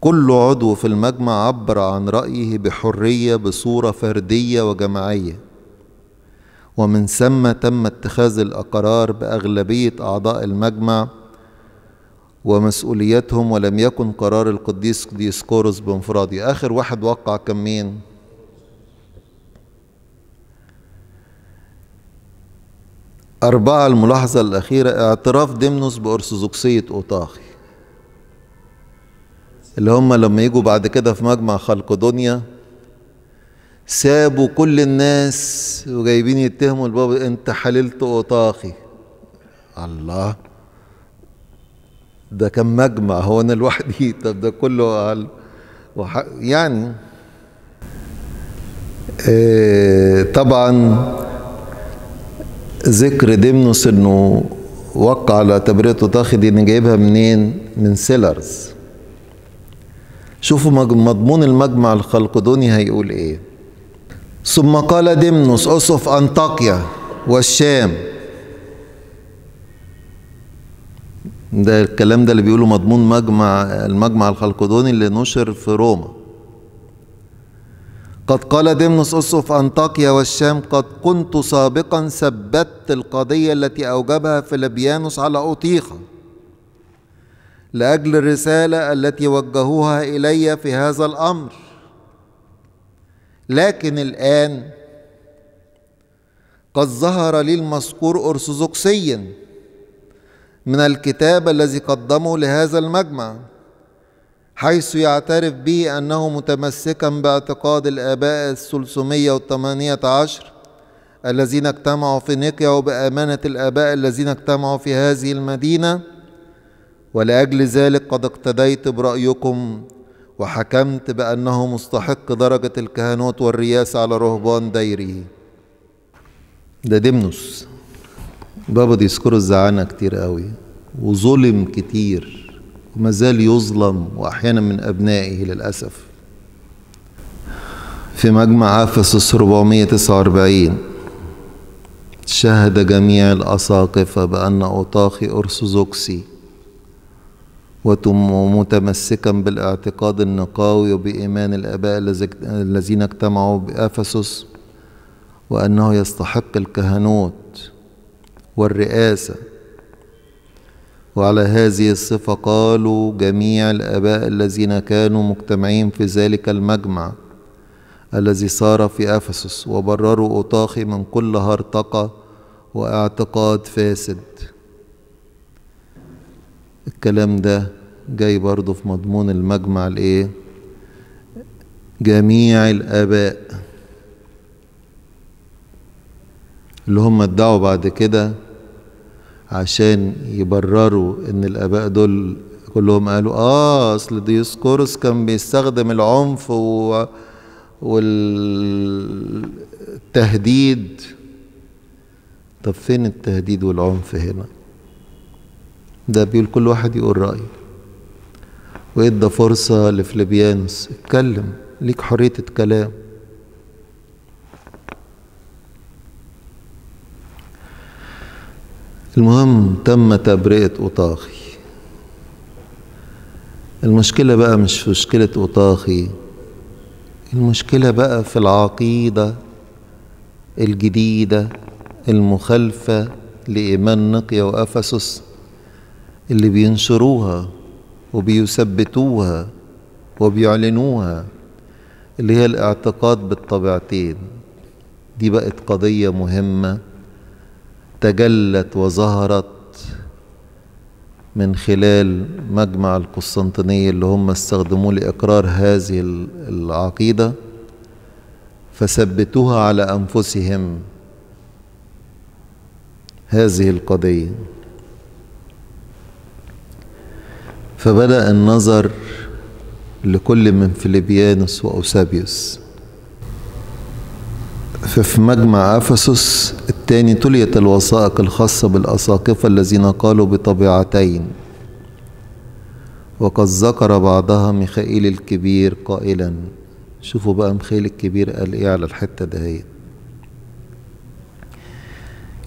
كل عضو في المجمع عبر عن رأيه بحرية بصورة فردية وجماعية ومن ثم تم اتخاذ الأقرار بأغلبية أعضاء المجمع ومسؤوليتهم ولم يكن قرار القديس ديسكوروس بانفرادي آخر واحد وقع كم مين؟ أربعة الملاحظة الأخيرة اعتراف ديمنوس بأرثوذكسية أوطاخي اللي هم لما يجوا بعد كده في مجمع دنيا سابوا كل الناس وجايبين يتهموا البابا انت حللت أوطاخي الله ده كان مجمع هو انا لوحدي [LAUGHS] طب ده كله قال يعني آه طبعا ذكر ديمنوس انه وقع على تبرئه تاخد ان يعني جايبها منين من سيلرز شوفوا مضمون المجمع الخلقدوني هيقول ايه ثم قال ديمنوس اسف انطاكيا والشام ده الكلام ده اللي بيقوله مضمون مجمع المجمع الخلقدوني اللي نشر في روما قد قال ديمنوس في أنطاكيا والشام قد كنت سابقا ثبتت القضية التي أوجبها فلبيانوس على أوطيخة لأجل الرسالة التي وجهوها إلي في هذا الأمر لكن الآن قد ظهر لي المذكور أرثوذكسيا من الكتاب الذي قدمه لهذا المجمع حيث يعترف به أنه متمسكا باعتقاد الآباء الثلثمية والثمانية عشر الذين اجتمعوا في نيقيا وبأمانة الآباء الذين اجتمعوا في هذه المدينة ولأجل ذلك قد اقتديت برأيكم وحكمت بأنه مستحق درجة الكهنوت والرياسة على رهبان ديره ده دمنس بابا بيذكروا الزعانة كتير قوي وظلم كتير وما زال يظلم وأحيانا من أبنائه للأسف في مجمع أفسس 449 شهد جميع الأساقفة بأن أوطاخي أرثوذكسي ومتمسكا بالاعتقاد النقاوي وبإيمان الآباء الذين اجتمعوا بأفسس وأنه يستحق الكهنوت والرئاسة وعلى هذه الصفة قالوا جميع الآباء الذين كانوا مجتمعين في ذلك المجمع الذي صار في أفسس وبرروا أطاخي من كل هرطقة واعتقاد فاسد الكلام ده جاي برضه في مضمون المجمع الايه جميع الآباء اللي هم ادعوا بعد كده عشان يبرروا ان الاباء دول كلهم قالوا اه اصل ديسكورس كان بيستخدم العنف و... والتهديد طب فين التهديد والعنف هنا ده بيقول كل واحد يقول رأيه وإدى فرصة لفليبيانس اتكلم ليك حرية الكلام المهم تم تبرئة أوطاخي المشكلة بقى مش في مشكلة أوطاخي المشكلة بقى في العقيدة الجديدة المخالفة لإيمان نقيا وأفسس اللي بينشروها وبيثبتوها وبيعلنوها اللي هي الاعتقاد بالطبيعتين دي بقت قضية مهمة تجلت وظهرت من خلال مجمع القسطنطينية اللي هم استخدموه لإقرار هذه العقيدة فثبتوها على أنفسهم هذه القضية فبدأ النظر لكل من فيليبيانوس وأوسابيوس ففي مجمع أفسس تاني تليت الوثائق الخاصة بالأساقفة الذين قالوا بطبيعتين وقد ذكر بعضها ميخائيل الكبير قائلا شوفوا بقى ميخائيل الكبير قال ايه على الحتة دهيت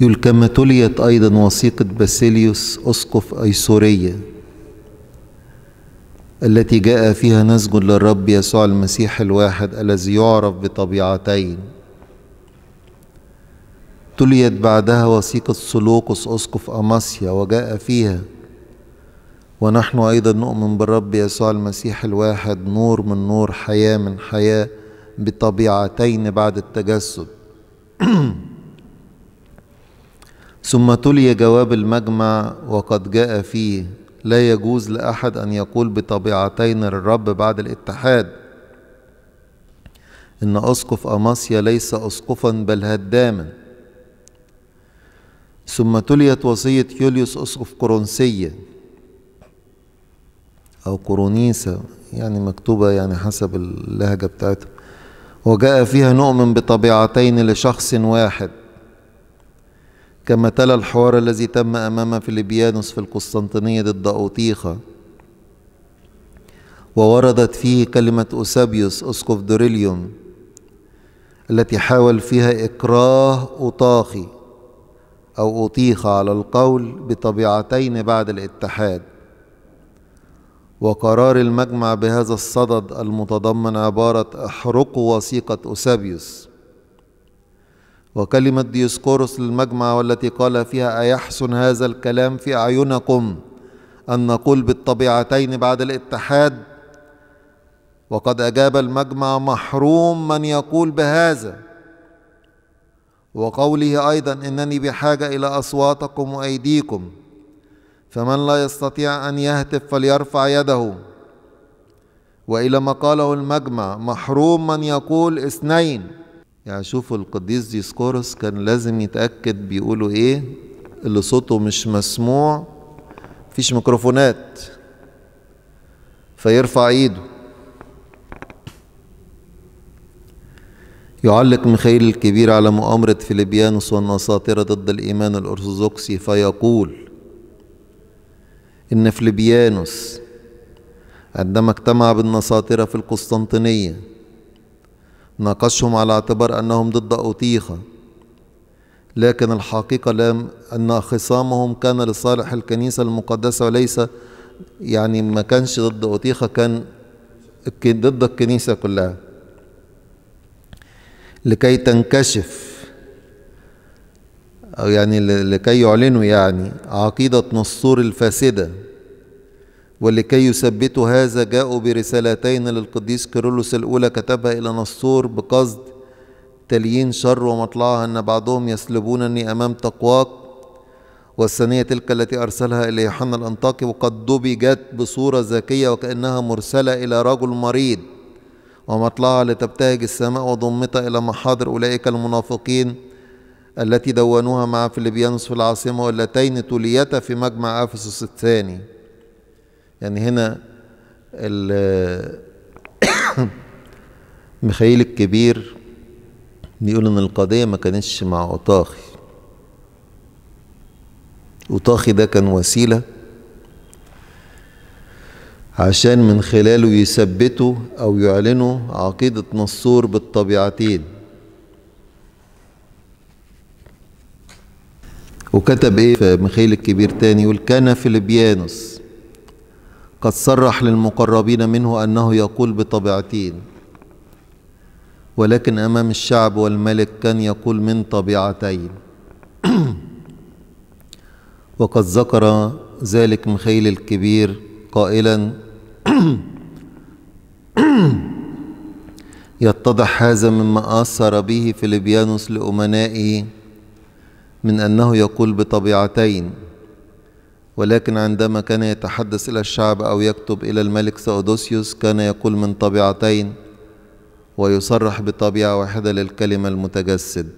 يقول كما تليت أيضا وثيقة باسيليوس أسقف أيسورية التي جاء فيها نسج للرب يسوع المسيح الواحد الذي يعرف بطبيعتين تليت بعدها وثيقة سلوكس أسقف أماسيا وجاء فيها ونحن أيضا نؤمن بالرب يسوع المسيح الواحد نور من نور حياة من حياة بطبيعتين بعد التجسد [CLEARS THROAT] ثم تلي جواب المجمع وقد جاء فيه لا يجوز لأحد أن يقول بطبيعتين للرب بعد الاتحاد إن أسقف أماسيا ليس أسقفا بل هداما ثم تليت وصية يوليوس أسقف قرنسية أو كورونيسا يعني مكتوبة يعني حسب اللهجة بتاعتهم وجاء فيها نؤمن بطبيعتين لشخص واحد كما تلا الحوار الذي تم أمام فيليبيانوس في القسطنطينية ضد أوطيخة ووردت فيه كلمة أوسابيوس أسقف دوريليوم التي حاول فيها إكراه أوطاخي أو أطيخ على القول بطبيعتين بعد الاتحاد وقرار المجمع بهذا الصدد المتضمن عبارة احرقوا وثيقة أوسابيوس وكلمة ديسقورس للمجمع والتي قال فيها أيحسن هذا الكلام في أعينكم أن نقول بالطبيعتين بعد الاتحاد وقد أجاب المجمع محروم من يقول بهذا وقوله أيضا إنني بحاجة إلى أصواتكم وأيديكم فمن لا يستطيع أن يهتف فليرفع يده وإلى ما قاله المجمع محروم من يقول اثنين يعني شوفوا القديس ديسكورس كان لازم يتأكد بيقولوا إيه اللي صوته مش مسموع مفيش ميكروفونات فيرفع ايده يعلق ميخائيل الكبير على مؤامرة فيليبيانوس والنساطرة ضد الإيمان الأرثوذكسي فيقول إن فيليبيانوس عندما اجتمع بالنساطرة في القسطنطينية ناقشهم على اعتبار أنهم ضد أوتيخة لكن الحقيقة لم أن خصامهم كان لصالح الكنيسة المقدسة وليس يعني ما كانش ضد أوتيخة كان ضد الكنيسة كلها لكي تنكشف أو يعني لكي يعلنوا يعني عقيدة نصور الفاسدة ولكي يثبتوا هذا جاءوا برسالتين للقديس كيرلس الأولى كتبها إلى نصور بقصد تليين شر ومطلعها أن بعضهم يسلبونني أمام تقواك والثانية تلك التي أرسلها إلى يوحنا الأنطاكي وقد دبجت بصورة ذكية وكأنها مرسلة إلى رجل مريض ومطلعها لتبتهج السماء وضمتها إلى محاضر أولئك المنافقين التي دونوها مع فيليبيانوس في العاصمة واللتين توليتا في مجمع أفسس الثاني يعني هنا [COUGHS] ميخائيل الكبير بيقول ان القضيه ما كانتش مع اوطاخي اوطاخي ده كان وسيله عشان من خلاله يثبتوا أو يعلنوا عقيدة نصور بالطبيعتين وكتب إيه في مخيل الكبير تاني يقول كان البيانوس قد صرح للمقربين منه أنه يقول بطبيعتين ولكن أمام الشعب والملك كان يقول من طبيعتين [CLEARS THROAT] وقد ذكر ذلك مخيل الكبير قائلا [COUGHS] يتضح هذا مما آثر به فيليبيانوس لأمنائه من أنه يقول بطبيعتين ولكن عندما كان يتحدث إلى الشعب أو يكتب إلى الملك سأودوسيوس كان يقول من طبيعتين ويصرح بطبيعة واحدة للكلمة المتجسد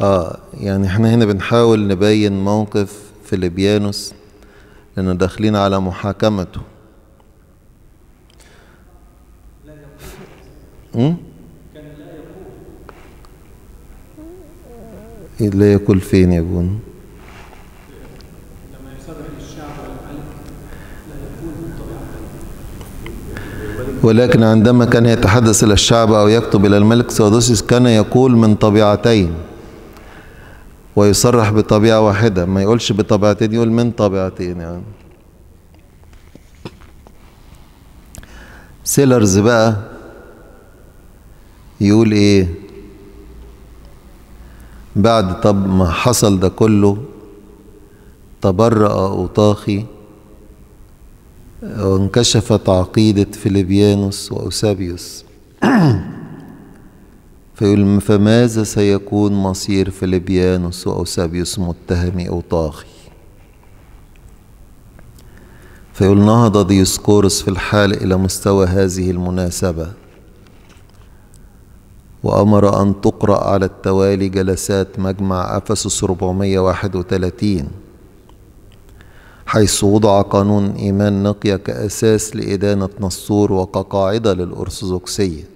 آه يعني احنا هنا بنحاول نبين موقف فيليبيانوس لأن داخلين على محاكمته م? لا يقول فين يكون والملك ولكن عندما كان يتحدث إلى الشعب أو يكتب إلى الملك سودوسيس كان يقول من طبيعتين ويصرح بطبيعة واحدة ما يقولش بطبيعتين يقول من طبيعتين يعني سيلرز بقى يقول ايه بعد طب ما حصل ده كله تبرأ أوطاخي وانكشفت عقيدة فيليبيانوس وأوسابيوس [CLEARS THROAT] فيقول فماذا سيكون مصير فليبيانوس أو سابيوس متهم أو طاغي فيقول نهض ديوسكورس في الحال إلى مستوى هذه المناسبة وأمر أن تقرأ على التوالي جلسات مجمع أفسس 431 حيث وضع قانون إيمان نقية كأساس لإدانة نسطور وكقاعدة للأرثوذكسية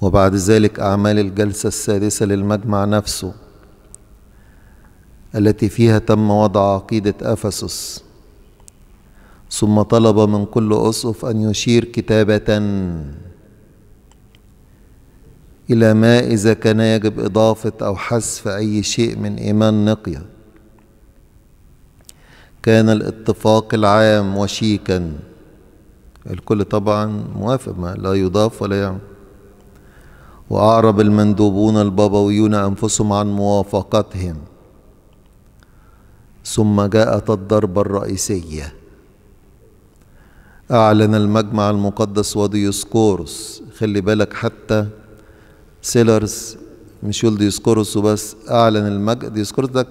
وبعد ذلك أعمال الجلسة السادسة للمجمع نفسه التي فيها تم وضع عقيدة أفسس ثم طلب من كل أسقف أن يشير كتابة إلى ما إذا كان يجب إضافة أو حذف أي شيء من إيمان نقية كان الاتفاق العام وشيكا الكل طبعا موافق ما لا يضاف ولا يعمل وأعرب المندوبون البابويون أنفسهم عن موافقتهم ثم جاءت الضربة الرئيسية أعلن المجمع المقدس وديوسكورس خلي بالك حتى سيلرز مش يقول ديوسكورس وبس أعلن المجمع ديوسكورس ده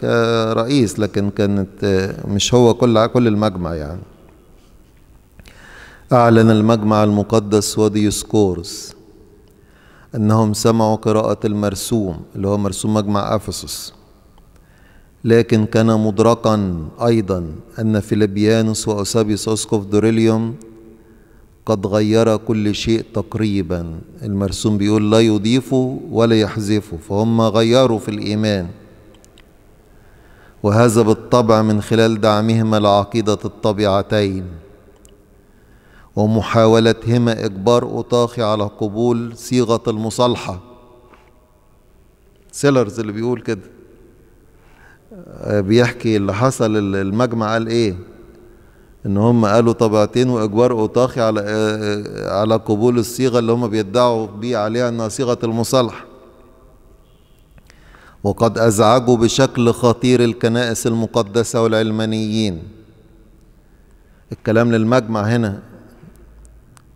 كرئيس لكن كانت مش هو كل كل المجمع يعني أعلن المجمع المقدس وديوسكورس أنهم سمعوا قراءة المرسوم اللي هو مرسوم مجمع أفسس لكن كان مدركا أيضا أن فيليبيانوس وأوسابيوس أسقف دوريليوم قد غير كل شيء تقريبا المرسوم بيقول لا يضيفوا ولا يحذفوا فهم غيروا في الإيمان وهذا بالطبع من خلال دعمهما لعقيدة الطبيعتين ومحاولتهما إجبار أوطاخي على قبول صيغة المصالحة سيلرز اللي بيقول كده آه، بيحكي اللي حصل المجمع قال ايه ان هم قالوا طبعتين واجبار اوطاخي على آه، آه، على قبول الصيغه اللي هم بيدعوا بيه عليها انها صيغه المصالحه وقد ازعجوا بشكل خطير الكنائس المقدسه والعلمانيين الكلام للمجمع هنا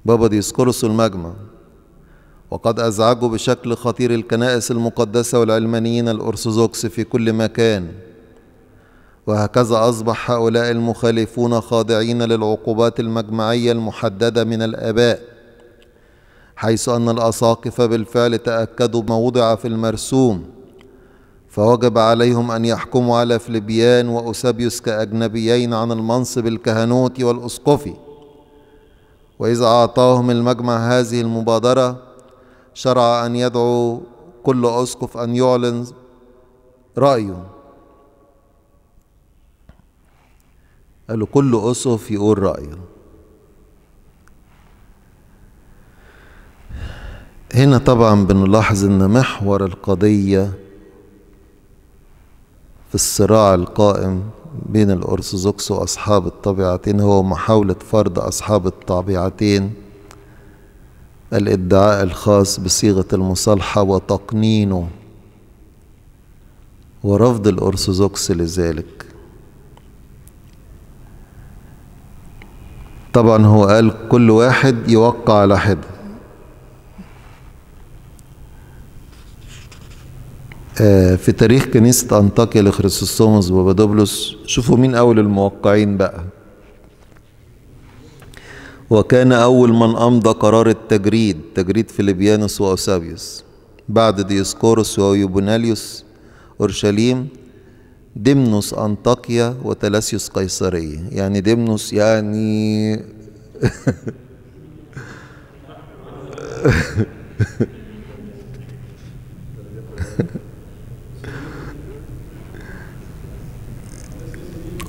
بابا ديسكورس المجمع وقد أزعجوا بشكل خطير الكنائس المقدسة والعلمانيين الأرثوذكس في كل مكان وهكذا أصبح هؤلاء المخالفون خاضعين للعقوبات المجمعية المحددة من الآباء حيث أن الأساقفة بالفعل تأكدوا ما وضع في المرسوم فوجب عليهم أن يحكموا على فليبيان وأوسابيوس كأجنبيين عن المنصب الكهنوتي والأسقفي وإذا أعطاهم المجمع هذه المبادرة شرع أن يدعو كل أسقف أن يعلن رأيه قالوا كل أسقف يقول رأيه هنا طبعا بنلاحظ أن محور القضية في الصراع القائم بين الأرثوذكس وأصحاب الطبيعتين هو محاولة فرض أصحاب الطبيعتين الادعاء الخاص بصيغة المصالحة وتقنينه ورفض الأرثوذكس لذلك طبعا هو قال كل واحد يوقع على حده آه، في تاريخ كنيسة أنطاكيا لخريسوستوموس بابادوبلس شوفوا مين أول الموقعين بقى وكان أول من أمضى قرار التجريد تجريد فيليبيانوس وأوسابيوس بعد ديسكوروس ويوبوناليوس أورشليم دمنوس أنطاكيا وتلاسيوس قيصرية يعني دمنوس يعني [LAUGHS]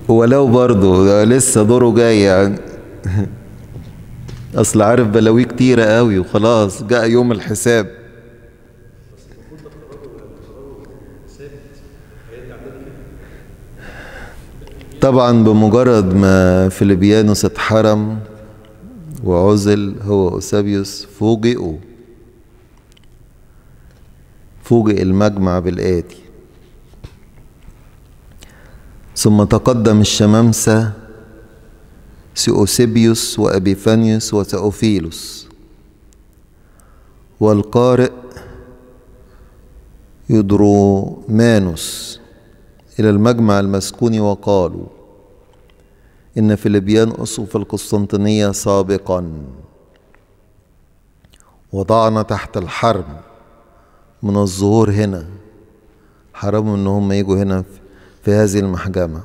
ولو برضه لسه دوره جاي يعني [LAUGHS] اصل عارف بلاوي كتيرة قوي وخلاص جاء يوم الحساب طبعا بمجرد ما فيليبيانوس اتحرم وعزل هو أوسابيوس فوجئوا فوجئ المجمع بالآتي ثم تقدم الشمامسة سيوسيبيوس وأبيفانيوس وتأوفيلوس والقارئ يدرومانوس إلى المجمع المسكون وقالوا إن فيليبيان أسوا في القسطنطينية سابقا وضعنا تحت الحرم من الظهور هنا حرموا إن هم يجوا هنا في في هذه المحجمة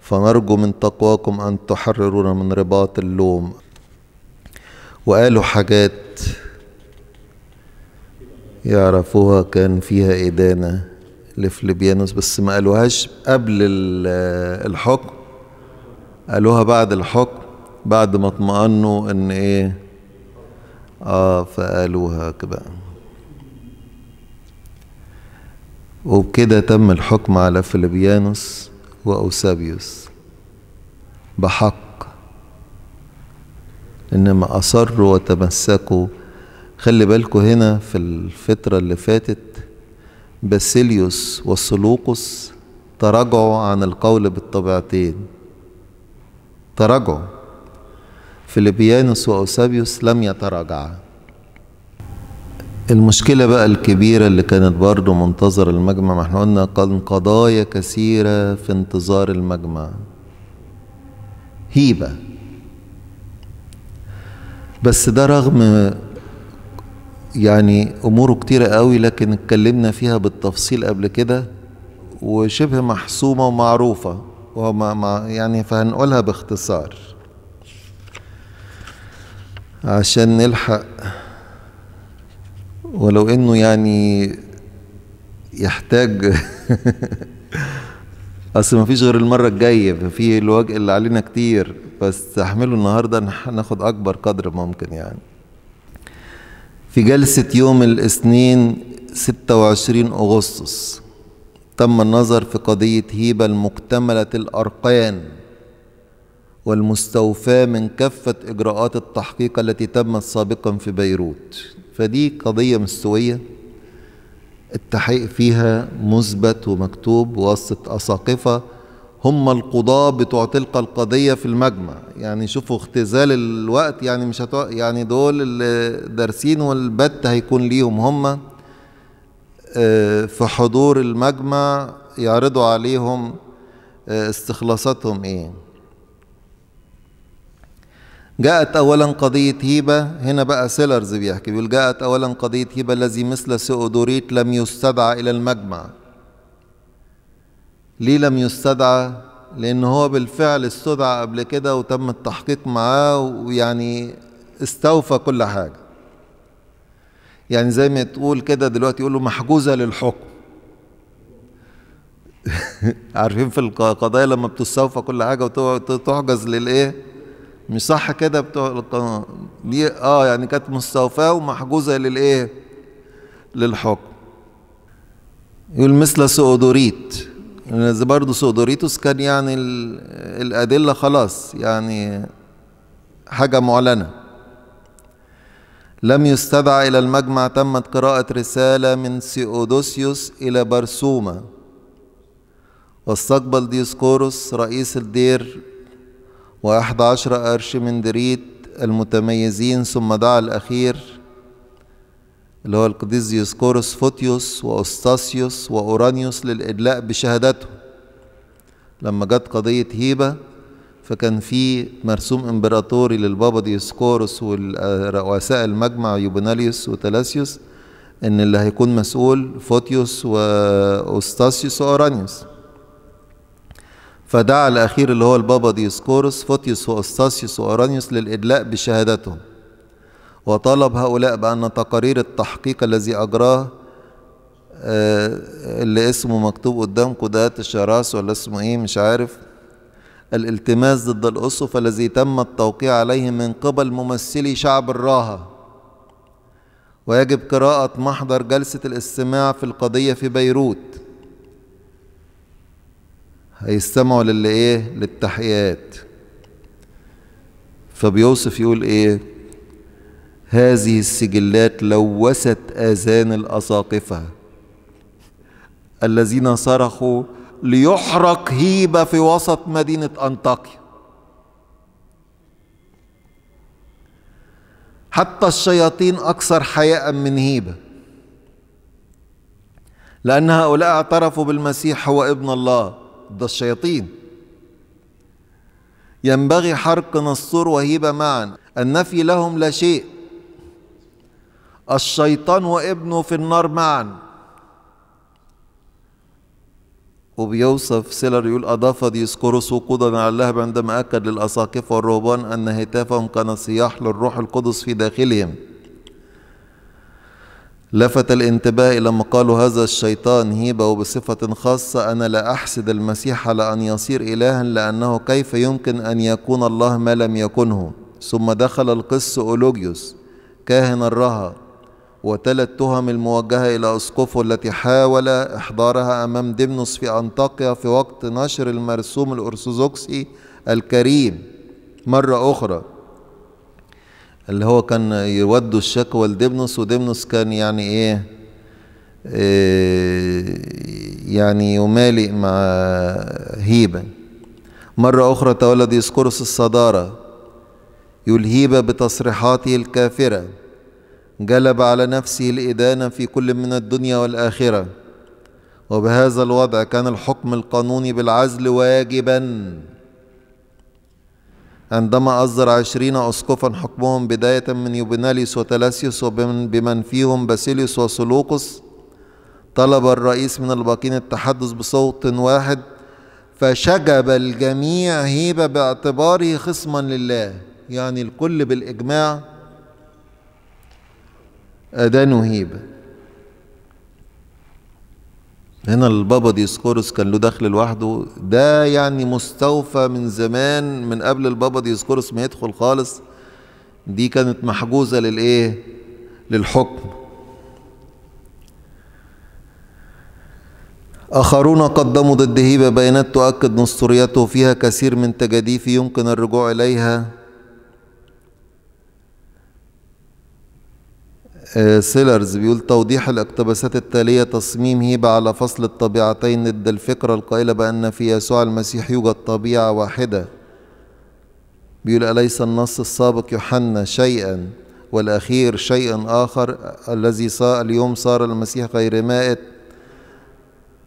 فنرجو من تقواكم أن تحررونا من رباط اللوم وقالوا حاجات يعرفوها كان فيها إدانة لفليبيانوس بس ما قالوهاش قبل الحكم قالوها بعد الحكم بعد ما اطمأنوا إن إيه آه فقالوها كده وبكده تم الحكم على فليبيانوس وأوسابيوس بحق إنما أصروا وتمسكوا خلي بالكوا هنا في الفترة اللي فاتت باسيليوس والسلوقس تراجعوا عن القول بالطبيعتين تراجعوا فيليبيانوس وأوسابيوس لم يتراجعا المشكلة بقى الكبيرة اللي كانت برضو منتظر المجمع ما احنا قلنا كان قضايا كثيرة في انتظار المجمع هيبة بس ده رغم يعني أموره كتيرة قوي لكن اتكلمنا فيها بالتفصيل قبل كده وشبه محسومة ومعروفة وما يعني فهنقولها باختصار عشان نلحق ولو انه يعني يحتاج [LAUGHS] اصل مفيش غير المره الجايه في الوجه اللي علينا كتير بس احمله النهارده ناخد اكبر قدر ممكن يعني في جلسة يوم الاثنين 26 أغسطس تم النظر في قضية هيبة المكتملة الأرقان والمستوفاة من كافة إجراءات التحقيق التي تمت سابقا في بيروت فدي قضية مستوية التحقيق فيها مثبت ومكتوب بواسطة أساقفة هم القضاة بتوع تلك القضية في المجمع يعني شوفوا اختزال الوقت يعني مش هتو... يعني دول الدارسين والبت هيكون ليهم هم آه، في حضور المجمع يعرضوا عليهم آه، استخلاصاتهم ايه جاءت أولا قضية هيبة هنا بقى سيلرز بيحكي بيقول جاءت أولا قضية هيبة الذي مثل سيودوريت لم يستدعى إلى المجمع ليه لم يستدعى لأن هو بالفعل استدعى قبل كده وتم التحقيق معاه ويعني استوفى كل حاجة يعني زي ما تقول كده دلوقتي يقولوا محجوزة للحكم [LAUGHS] عارفين في القضايا لما بتستوفى كل حاجة وتحجز للإيه مش صح كده بتوع القانون دي اه يعني كانت مستوفاه ومحجوزه للايه للحكم يقول مثل سؤدوريت برضه سؤدوريتوس كان يعني الادله خلاص يعني حاجه معلنه لم يستدعى الى المجمع تمت قراءه رساله من سيودوسيوس الى برسومه واستقبل ديسكوروس رئيس الدير وأحد عشر دريت المتميزين ثم دعا الأخير اللي هو القديس ديوسكورس فوتيوس وأستاسيوس وأورانيوس للإدلاء بشهادته لما جت قضية هيبة فكان في مرسوم إمبراطوري للبابا ديوسكورس ورؤساء المجمع يوبناليوس وتلاسيوس إن اللي هيكون مسؤول فوتيوس وأستاسيوس وأورانيوس فدعا الأخير اللي هو البابا ديسكورس فوتيوس وأستاسيوس وأرانيوس للإدلاء بشهادتهم وطالب هؤلاء بأن تقارير التحقيق الذي أجراه آه، اللي اسمه مكتوب قدام ده الشراس ولا اسمه ايه مش عارف الالتماس ضد الأسف الذي تم التوقيع عليه من قبل ممثلي شعب الراهة ويجب قراءة محضر جلسة الاستماع في القضية في بيروت هيستمعوا للي ايه للتحيات فبيوصف يقول ايه هذه السجلات لوثت اذان الاساقفه الذين صرخوا ليحرق هيبه في وسط مدينه انطاكيا حتى الشياطين اكثر حياء من هيبه لان هؤلاء اعترفوا بالمسيح هو ابن الله ده الشياطين ينبغي حرق نصور وهيبة معا النفي لهم لا شيء الشيطان وابنه في النار معا وبيوصف سيلر يقول أضاف ديسكورس وقودا على اللهب عندما أكد للأساقفة والرهبان أن هتافهم كان صياح للروح القدس في داخلهم لفت الانتباه إلى مقال هذا الشيطان هيبة وبصفة خاصة أنا لا أحسد المسيح على أن يصير إلها لأنه كيف يمكن أن يكون الله ما لم يكنه ثم دخل القس أولوجيوس كاهن الرها وتلى التهم الموجهة إلى أسقفه التي حاول إحضارها أمام ديمنوس في أنطاكيا في وقت نشر المرسوم الأرثوذكسي الكريم مرة أخرى اللي هو كان يودوا الشكوى لدبنس ودبنس كان يعني ايه, إيه يعني يمالئ مع هيبة مرة أخرى تولد يسكرس الصدارة يلهيب بتصريحاته الكافرة جلب على نفسه الإدانة في كل من الدنيا والآخرة وبهذا الوضع كان الحكم القانوني بالعزل واجباً عندما أصدر عشرين أسقفا حكمهم بداية من يوبناليس وتلاسيوس وبمن فيهم باسيليوس وسلوقس طلب الرئيس من الباقين التحدث بصوت واحد فشجب الجميع هيبة باعتباره خصما لله يعني الكل بالإجماع أدانوا هيبة هنا البابا ديسكورس كان له دخل لوحده ده يعني مستوفى من زمان من قبل البابا ديسكورس ما يدخل خالص دي كانت محجوزة للإيه؟ للحكم آخرون قدموا ضد هيبة بيانات تؤكد نسطوريته فيها كثير من تجاديف يمكن الرجوع إليها آه، سيلرز بيقول توضيح الاقتباسات التالية تصميم هيبة على فصل الطبيعتين ضد الفكرة القائلة بأن في يسوع المسيح يوجد طبيعة واحدة بيقول أليس النص السابق يوحنا شيئا والأخير شيء آخر الذي صار اليوم صار المسيح غير مائت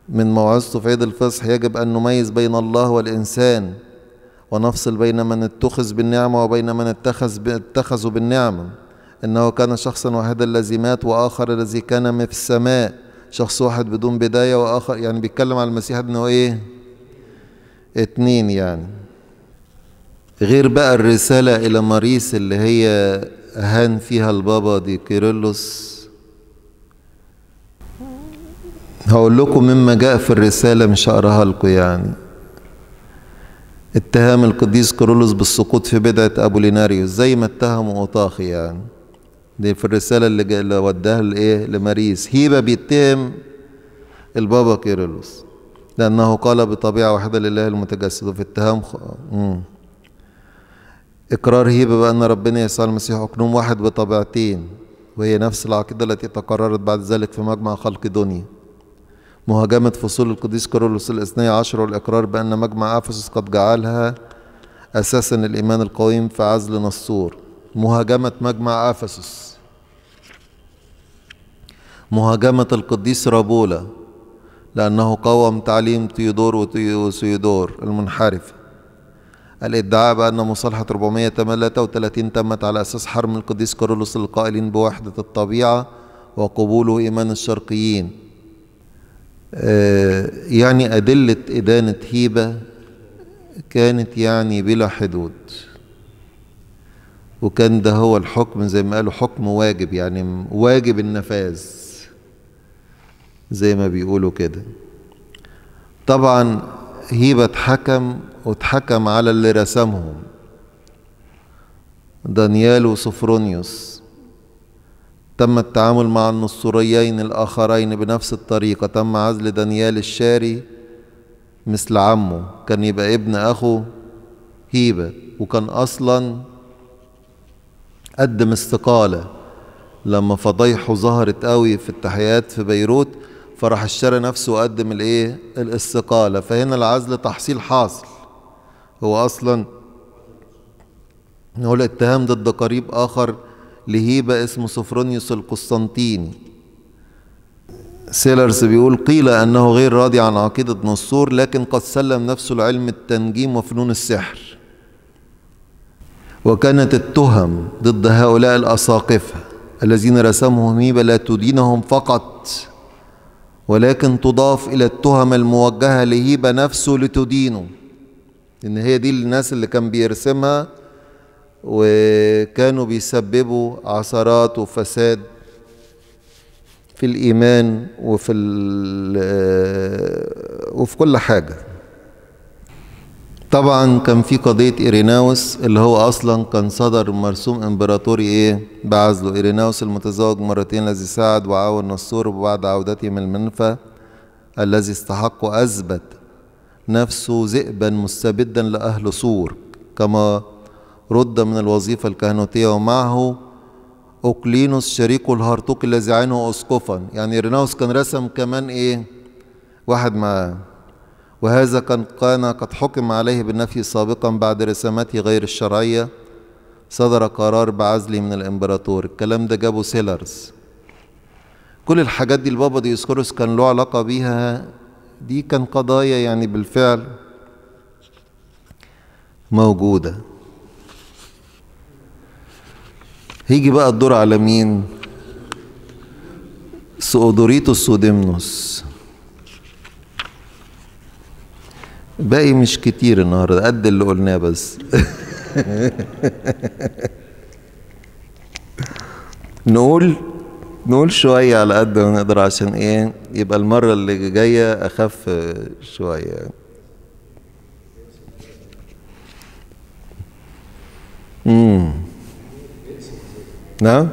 من موعظته في عيد الفصح يجب أن نميز بين الله والإنسان ونفصل بين من اتخذ بالنعمة وبين من اتخذ اتخذوا بالنعمة إنه كان شخصا واحدا الذي مات وآخر الذي كان في السماء شخص واحد بدون بداية وآخر يعني بيتكلم على المسيح إنه إيه اتنين يعني غير بقى الرسالة إلى ماريس اللي هي هان فيها البابا دي كيرلس هقول لكم مما جاء في الرسالة مش هقراها لكم يعني اتهام القديس كيرلس بالسقوط في بدعة أبوليناريوس زي ما اتهموا أوطاخي يعني دي في الرسالة اللي, اللي وداها لإيه لماريس هيبة بيتهم البابا كيرلس لأنه قال بطبيعة واحدة لله المتجسد في اتهام خ... إقرار هيبة بأن ربنا يسوع المسيح أقنوم واحد بطبيعتين وهي نفس العقيدة التي تقررت بعد ذلك في مجمع خلق دنيا مهاجمة فصول القديس كيرلس الاثني عشر والإقرار بأن مجمع أفسس قد جعلها أساسا الإيمان القويم في عزل نصور مهاجمة مجمع أفسس مهاجمة القديس رابولا لأنه قوم تعليم تيودور وسيودور المنحرف الادعاء بأن مصالحة 433 تمت على أساس حرم القديس كارولوس القائلين بوحدة الطبيعة وقبوله إيمان الشرقيين آه، يعني أدلة إدانة هيبة كانت يعني بلا حدود وكان ده هو الحكم زي ما قالوا حكم واجب يعني واجب النفاذ زي ما بيقولوا كده طبعا هيبة اتحكم واتحكم على اللي رسمهم دانيال وصفرونيوس تم التعامل مع النصوريين الآخرين بنفس الطريقة تم عزل دانيال الشاري مثل عمه كان يبقى ابن أخو هيبة وكان أصلا قدم استقالة لما فضايحه ظهرت قوي في التحيات في بيروت فراح اشترى نفسه وقدم الايه الاستقالة فهنا العزل تحصيل حاصل هو اصلا هو الاتهام ضد قريب اخر لهيبة اسمه سفرونيوس القسطنطيني سيلرز بيقول قيل انه غير راضي عن عقيدة نصور لكن قد سلم نفسه لعلم التنجيم وفنون السحر وكانت التهم ضد هؤلاء الأساقفة الذين رسمهم هيبة لا تدينهم فقط ولكن تضاف إلى التهم الموجهة لهيبة نفسه لتدينه إن هي دي الناس اللي كان بيرسمها وكانوا بيسببوا عثرات وفساد في الإيمان وفي آه، وفي كل حاجة طبعا كان في قضية إيريناوس اللي هو أصلا كان صدر مرسوم إمبراطوري إيه بعزله إيريناوس المتزوج مرتين الذي ساعد وعاون نصور وبعد عودته من المنفى الذي استحقه أثبت نفسه ذئبا مستبدا لأهل صور كما رد من الوظيفة الكهنوتية ومعه أوكلينوس شريكه الهرطوق الذي عينه أسقفا يعني إيريناوس كان رسم كمان إيه واحد معاه وهذا كان قد حكم عليه بالنفي سابقا بعد رسامته غير الشرعية صدر قرار بعزله من الإمبراطور الكلام ده جابه سيلرز كل الحاجات دي البابا ديسكورس كان له علاقة بيها دي كان قضايا يعني بالفعل موجودة هيجي بقى الدور على مين سؤدوريتوس سودمنوس باقي مش كتير النهارده قد اللي قلناه بس [LAUGHS] نقول نقول شوية على قد ما نقدر عشان ايه يبقى المرة اللي جاية أخف شوية امم نعم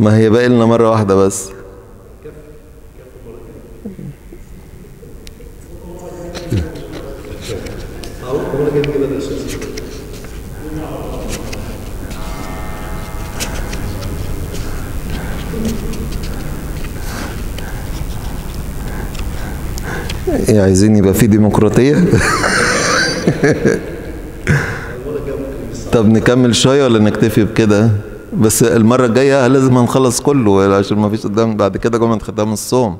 ما هي باقي لنا مرة واحدة بس ايه عايزين يبقى في ديمقراطية طب نكمل شوية ولا نكتفي بكده بس المرة الجاية لازم هنخلص كله عشان ما فيش قدام بعد كده جمعة ختام الصوم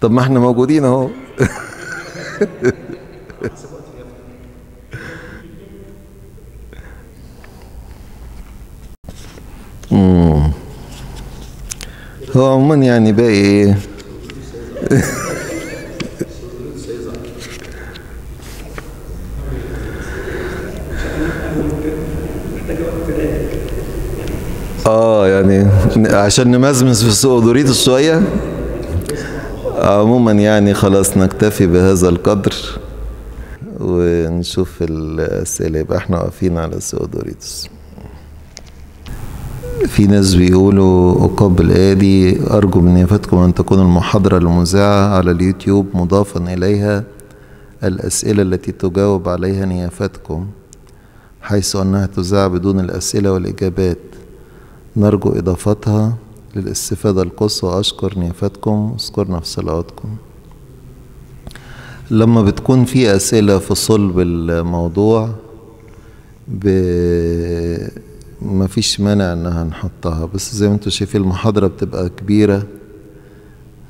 طب ما احنا موجودين اهو هو عموما يعني باقي ايه [LAUGHS] اه يعني عشان نمزمز في سؤدوريتس شويه عموما يعني خلاص نكتفي بهذا القدر ونشوف الأسئلة يبقى احنا واقفين على سيودوريتس في ناس بيقولوا أقاب الآدي أرجو من نيافتكم أن تكون المحاضرة المذاعة على اليوتيوب مضافا إليها الأسئلة التي تجاوب عليها نيافتكم حيث أنها تذاع بدون الأسئلة والإجابات نرجو إضافتها للاستفادة القصوى أشكر نيافتكم واذكرنا في صلواتكم لما بتكون في أسئلة في صلب الموضوع ب... ما فيش مانع انها نحطها بس زي ما انتم شايفين المحاضرة بتبقى كبيرة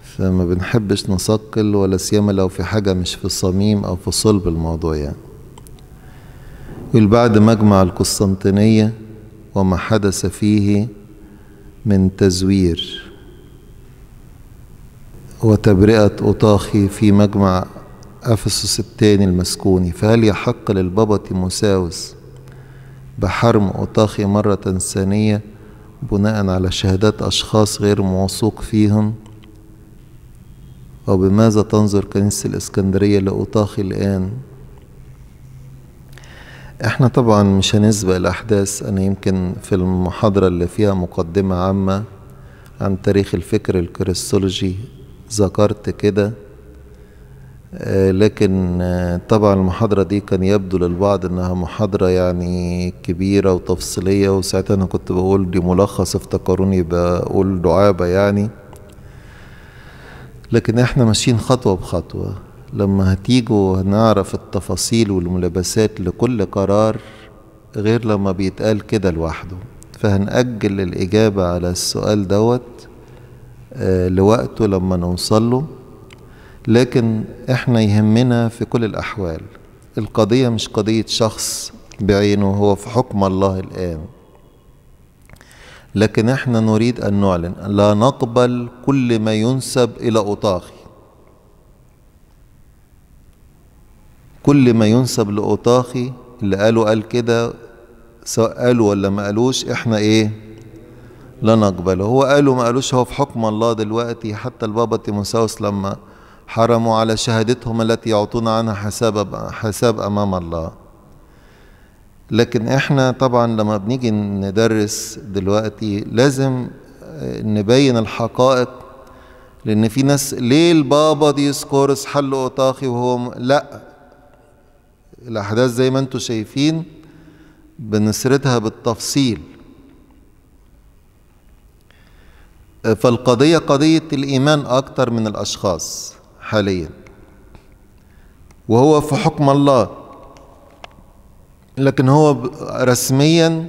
فما بنحبش نثقل ولا سيما لو في حاجة مش في الصميم أو في صلب الموضوع يعني يقول بعد مجمع القسطنطينية وما حدث فيه من تزوير وتبرئة أطاخي في مجمع أفسس الثاني المسكوني فهل يحق للبابا تيموساوس بحرم أطاخي مرة ثانية بناء على شهادات أشخاص غير موثوق فيهم وبماذا تنظر كنيسة الإسكندرية لأطاخي الآن؟ احنا طبعا مش هنسبق الاحداث انا يمكن في المحاضره اللي فيها مقدمه عامه عن تاريخ الفكر الكريستولوجي ذكرت كده آه، لكن آه، طبعا المحاضرة دي كان يبدو للبعض انها محاضرة يعني كبيرة وتفصيلية وساعتها انا كنت بقول دي ملخص افتكروني بقول دعابة يعني لكن احنا ماشيين خطوة بخطوة لما هتيجوا هنعرف التفاصيل والملابسات لكل قرار غير لما بيتقال كده لوحده فهنأجل الإجابة على السؤال دوت آه، لوقته لما نوصله لكن احنا يهمنا في كل الأحوال القضية مش قضية شخص بعينه هو في حكم الله الآن لكن احنا نريد أن نعلن لا نقبل كل ما ينسب إلى أطاخي كل ما ينسب لأوطاخي اللي قالوا قال كده سواء قالوا ولا ما قالوش احنا ايه لا نقبله هو قالوا ما قالوش هو في حكم الله دلوقتي حتى البابا تيموساوس لما حرموا على شهادتهم التي يعطون عنها حساب حساب امام الله لكن احنا طبعا لما بنيجي ندرس دلوقتي لازم نبين الحقائق لان في ناس ليه البابا ديسكورس حل اوطاخي وهو لا الأحداث زي ما انتم شايفين بنسردها بالتفصيل فالقضية قضية الإيمان أكتر من الأشخاص حاليا وهو في حكم الله لكن هو رسميا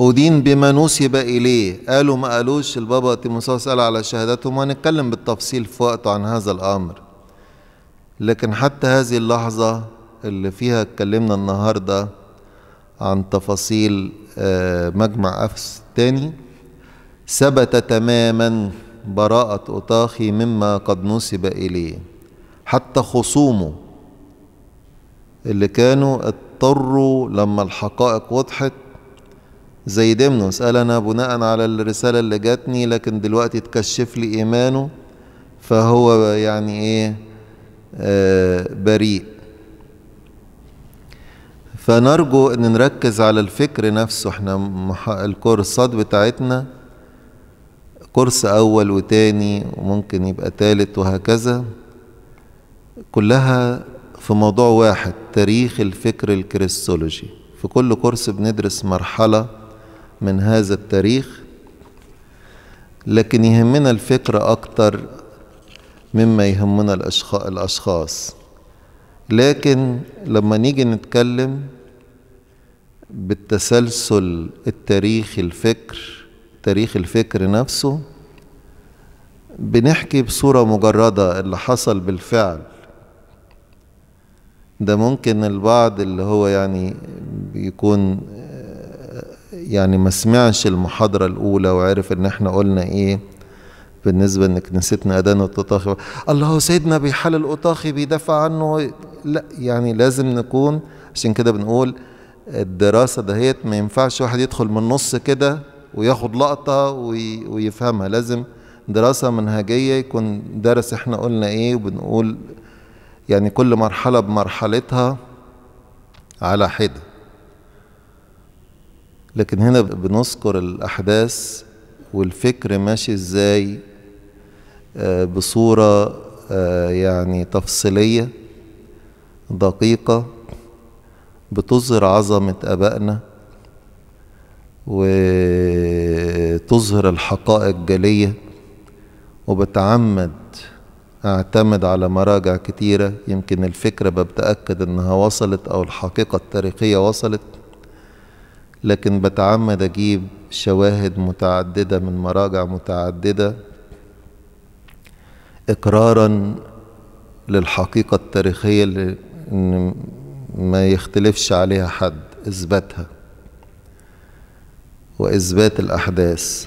أدين بما نسب إليه قالوا ما قالوش البابا تيموساوس قال على شهادتهم وهنتكلم بالتفصيل في وقته عن هذا الأمر لكن حتى هذه اللحظة اللي فيها اتكلمنا النهاردة عن تفاصيل آه، مجمع أفس الثاني ثبت تماما براءة أوتاخي مما قد نسب إليه حتى خصومه اللي كانوا اضطروا لما الحقائق وضحت زي دمنوس قال أنا بناء على الرسالة اللي جاتني لكن دلوقتي تكشف لي إيمانه فهو يعني إيه بريء فنرجو ان نركز على الفكر نفسه احنا الكورسات بتاعتنا كورس اول وتاني وممكن يبقى تالت وهكذا كلها في موضوع واحد تاريخ الفكر الكريستولوجي في كل كورس بندرس مرحلة من هذا التاريخ لكن يهمنا الفكر أكتر مما يهمنا الأشخاص لكن لما نيجي نتكلم بالتسلسل التاريخي الفكر تاريخ الفكر نفسه بنحكي بصورة مجردة اللي حصل بالفعل ده ممكن البعض اللي هو يعني بيكون يعني ما سمعش المحاضرة الأولى وعرف إن إحنا قلنا إيه بالنسبة انك نسيتنا أدانا التطاخي الله سيدنا بيحل الأطاخي بيدافع عنه لا يعني لازم نكون عشان كده بنقول الدراسة دهيت ما ينفعش واحد يدخل من النص كده وياخد لقطة ويفهمها لازم دراسة منهجية يكون درس احنا قلنا ايه وبنقول يعني كل مرحلة بمرحلتها على حدة لكن هنا بنذكر الأحداث والفكر ماشي ازاي آه، بصورة آه، يعني تفصيلية دقيقة بتظهر عظمة آبائنا وتظهر الحقائق جلية وبتعمد اعتمد على مراجع كتيرة يمكن الفكرة بتأكد انها وصلت او الحقيقة التاريخية وصلت لكن بتعمد اجيب شواهد متعددة من مراجع متعددة إقرارا للحقيقة التاريخية اللي ما يختلفش عليها حد إثباتها وإثبات الأحداث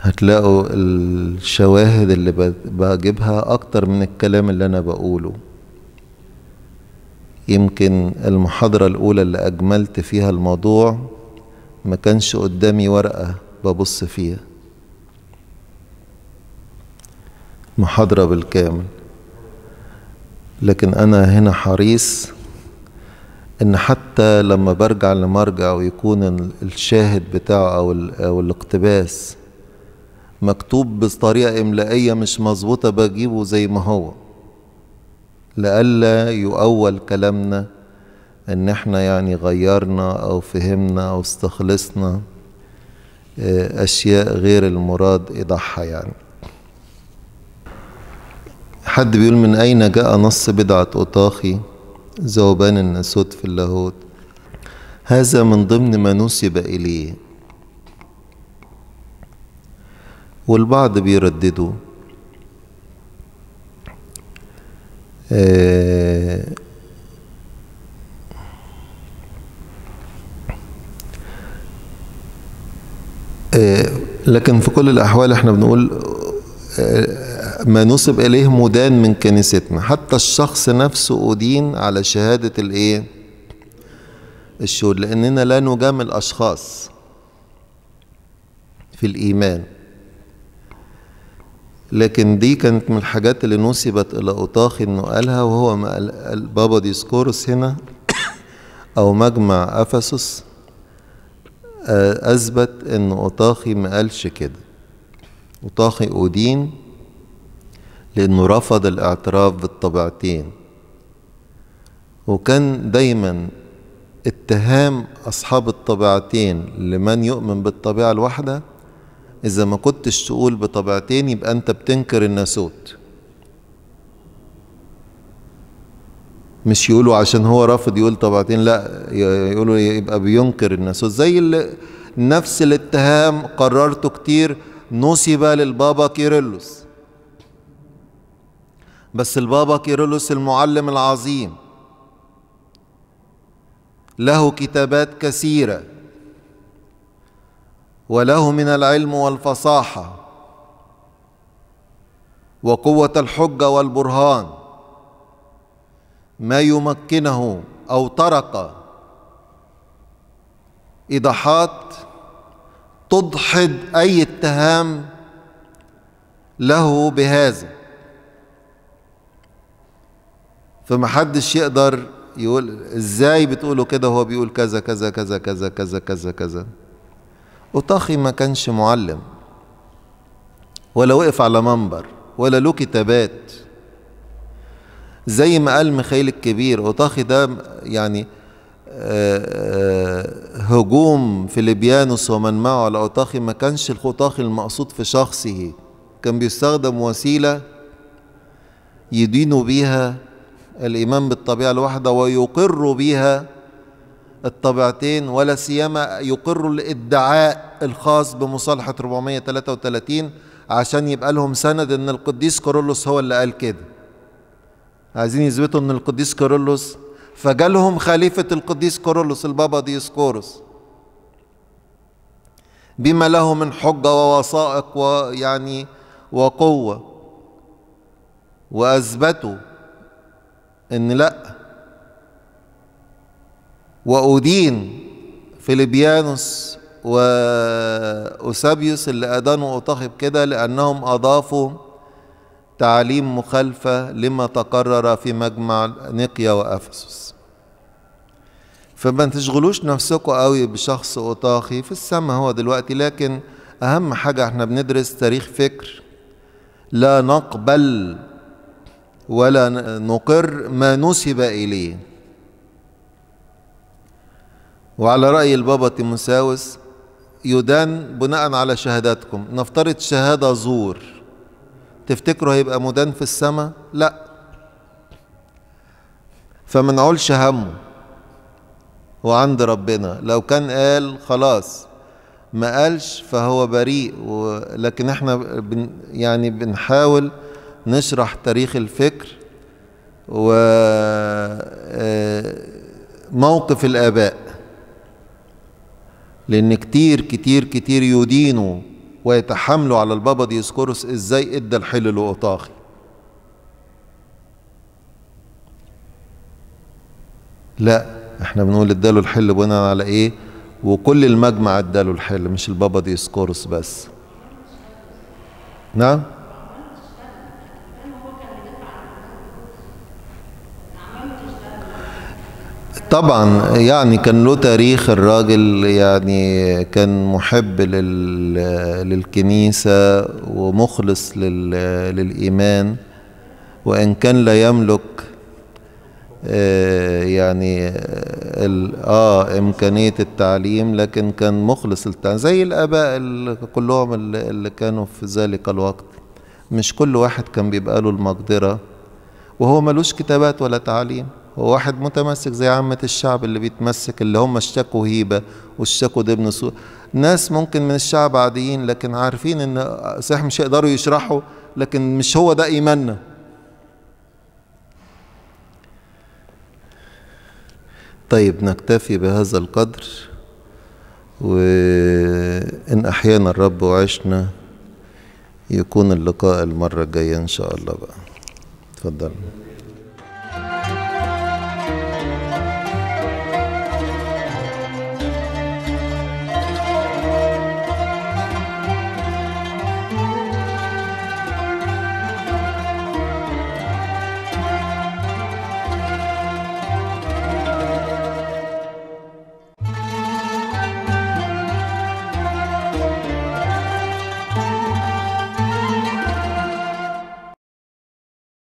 هتلاقوا الشواهد اللي بجيبها أكتر من الكلام اللي أنا بقوله يمكن المحاضرة الأولى اللي أجملت فيها الموضوع ما كانش قدامي ورقة ببص فيها محاضرة بالكامل لكن أنا هنا حريص إن حتى لما برجع لمرجع ويكون الشاهد بتاعه أو, أو الاقتباس مكتوب بطريقة إملائية مش مظبوطة بجيبه زي ما هو لئلا يؤول كلامنا إن إحنا يعني غيرنا أو فهمنا أو استخلصنا آه، أشياء غير المراد إيضاحها يعني حد بيقول من أين جاء نص بدعة أطاخي ذوبان النسود في اللاهوت هذا من ضمن ما نسب إليه والبعض بيرددوا آه آه لكن في كل الأحوال احنا بنقول ما نصب إليه مدان من كنيستنا حتى الشخص نفسه أدين على شهادة الإيه الشهود لأننا لا نجامل أشخاص في الإيمان لكن دي كانت من الحاجات اللي نسبت إلى أوطاخي إنه قالها وهو ما البابا ديسكورس هنا أو مجمع أفسس آه، أثبت إن أوطاخي ما قالش كده وطاخي أودين لأنه رفض الاعتراف بالطبيعتين وكان دايما اتهام أصحاب الطبيعتين لمن يؤمن بالطبيعة الواحدة إذا ما كنتش تقول بطبيعتين يبقى أنت بتنكر الناسوت مش يقولوا عشان هو رافض يقول طبيعتين لا يقولوا يبقى بينكر الناسوت زي اللي نفس الاتهام قررته كتير نسب للبابا كيرلس بس البابا كيرلس المعلم العظيم له كتابات كثيرة وله من العلم والفصاحة وقوة الحجة والبرهان ما يمكنه أو طرق إيضاحات تضحد أي اتهام له بهذا فمحدش يقدر يقول ازاي بتقوله كده هو بيقول كذا كذا كذا كذا كذا كذا كذا أوتاخي ما كانش معلم ولا وقف على منبر ولا له كتابات زي ما قال ميخائيل الكبير أوتاخي ده يعني هجوم فيليبيانوس ومن معه على أوطاخي ما كانش الخطاخي المقصود في شخصه كان بيستخدم وسيلة يدين بيها الإيمان بالطبيعة الواحدة ويقر بها الطبيعتين ولا سيما يقر الادعاء الخاص بمصالحة 433 عشان يبقى لهم سند ان القديس كارولوس هو اللي قال كده عايزين يثبتوا ان القديس كارولوس فجالهم خليفة القديس كورولوس البابا ديسكورس بما له من حجة ووثائق ويعني وقوة وأثبتوا إن لأ وأدين فيليبيانوس وأوسابيوس اللي أدانوا أطاخب كده لأنهم أضافوا تعاليم مخالفة لما تقرر في مجمع نقيا وأفسس فما تشغلوش نفسكم قوي بشخص أطاخي في السما هو دلوقتي لكن أهم حاجة احنا بندرس تاريخ فكر لا نقبل ولا نقر ما نسب إليه وعلى رأي البابا تيموساوس يدان بناء على شهاداتكم نفترض شهادة زور تفتكروا هيبقى مدان في السماء لا فما نقولش همه هو عند ربنا لو كان قال خلاص ما قالش فهو بريء لكن احنا بن يعني بنحاول نشرح تاريخ الفكر و آه، موقف الآباء لأن كتير كتير كتير يدينوا ويتحاملوا على البابا ديسكورس ازاي ادى الحل لأوطاخي لا احنا بنقول اداله الحل بناء على ايه وكل المجمع اداله الحل مش البابا ديسكورس بس نعم طبعا يعني كان له تاريخ الراجل يعني كان محب للكنيسة ومخلص للإيمان وإن كان لا يملك آه، يعني اه امكانيه التعليم لكن كان مخلص للتعليم زي الاباء اللي كلهم اللي كانوا في ذلك الوقت مش كل واحد كان بيبقى له المقدره وهو ملوش كتابات ولا تعليم واحد متمسك زي عامة الشعب اللي بيتمسك اللي هم اشتكوا هيبة واشتكوا ابن سوء ناس ممكن من الشعب عاديين لكن عارفين ان صحيح مش يقدروا يشرحوا لكن مش هو ده ايماننا طيب نكتفي بهذا القدر وإن أحيانا الرب وعشنا يكون اللقاء المرة الجاية إن شاء الله بقى تفضل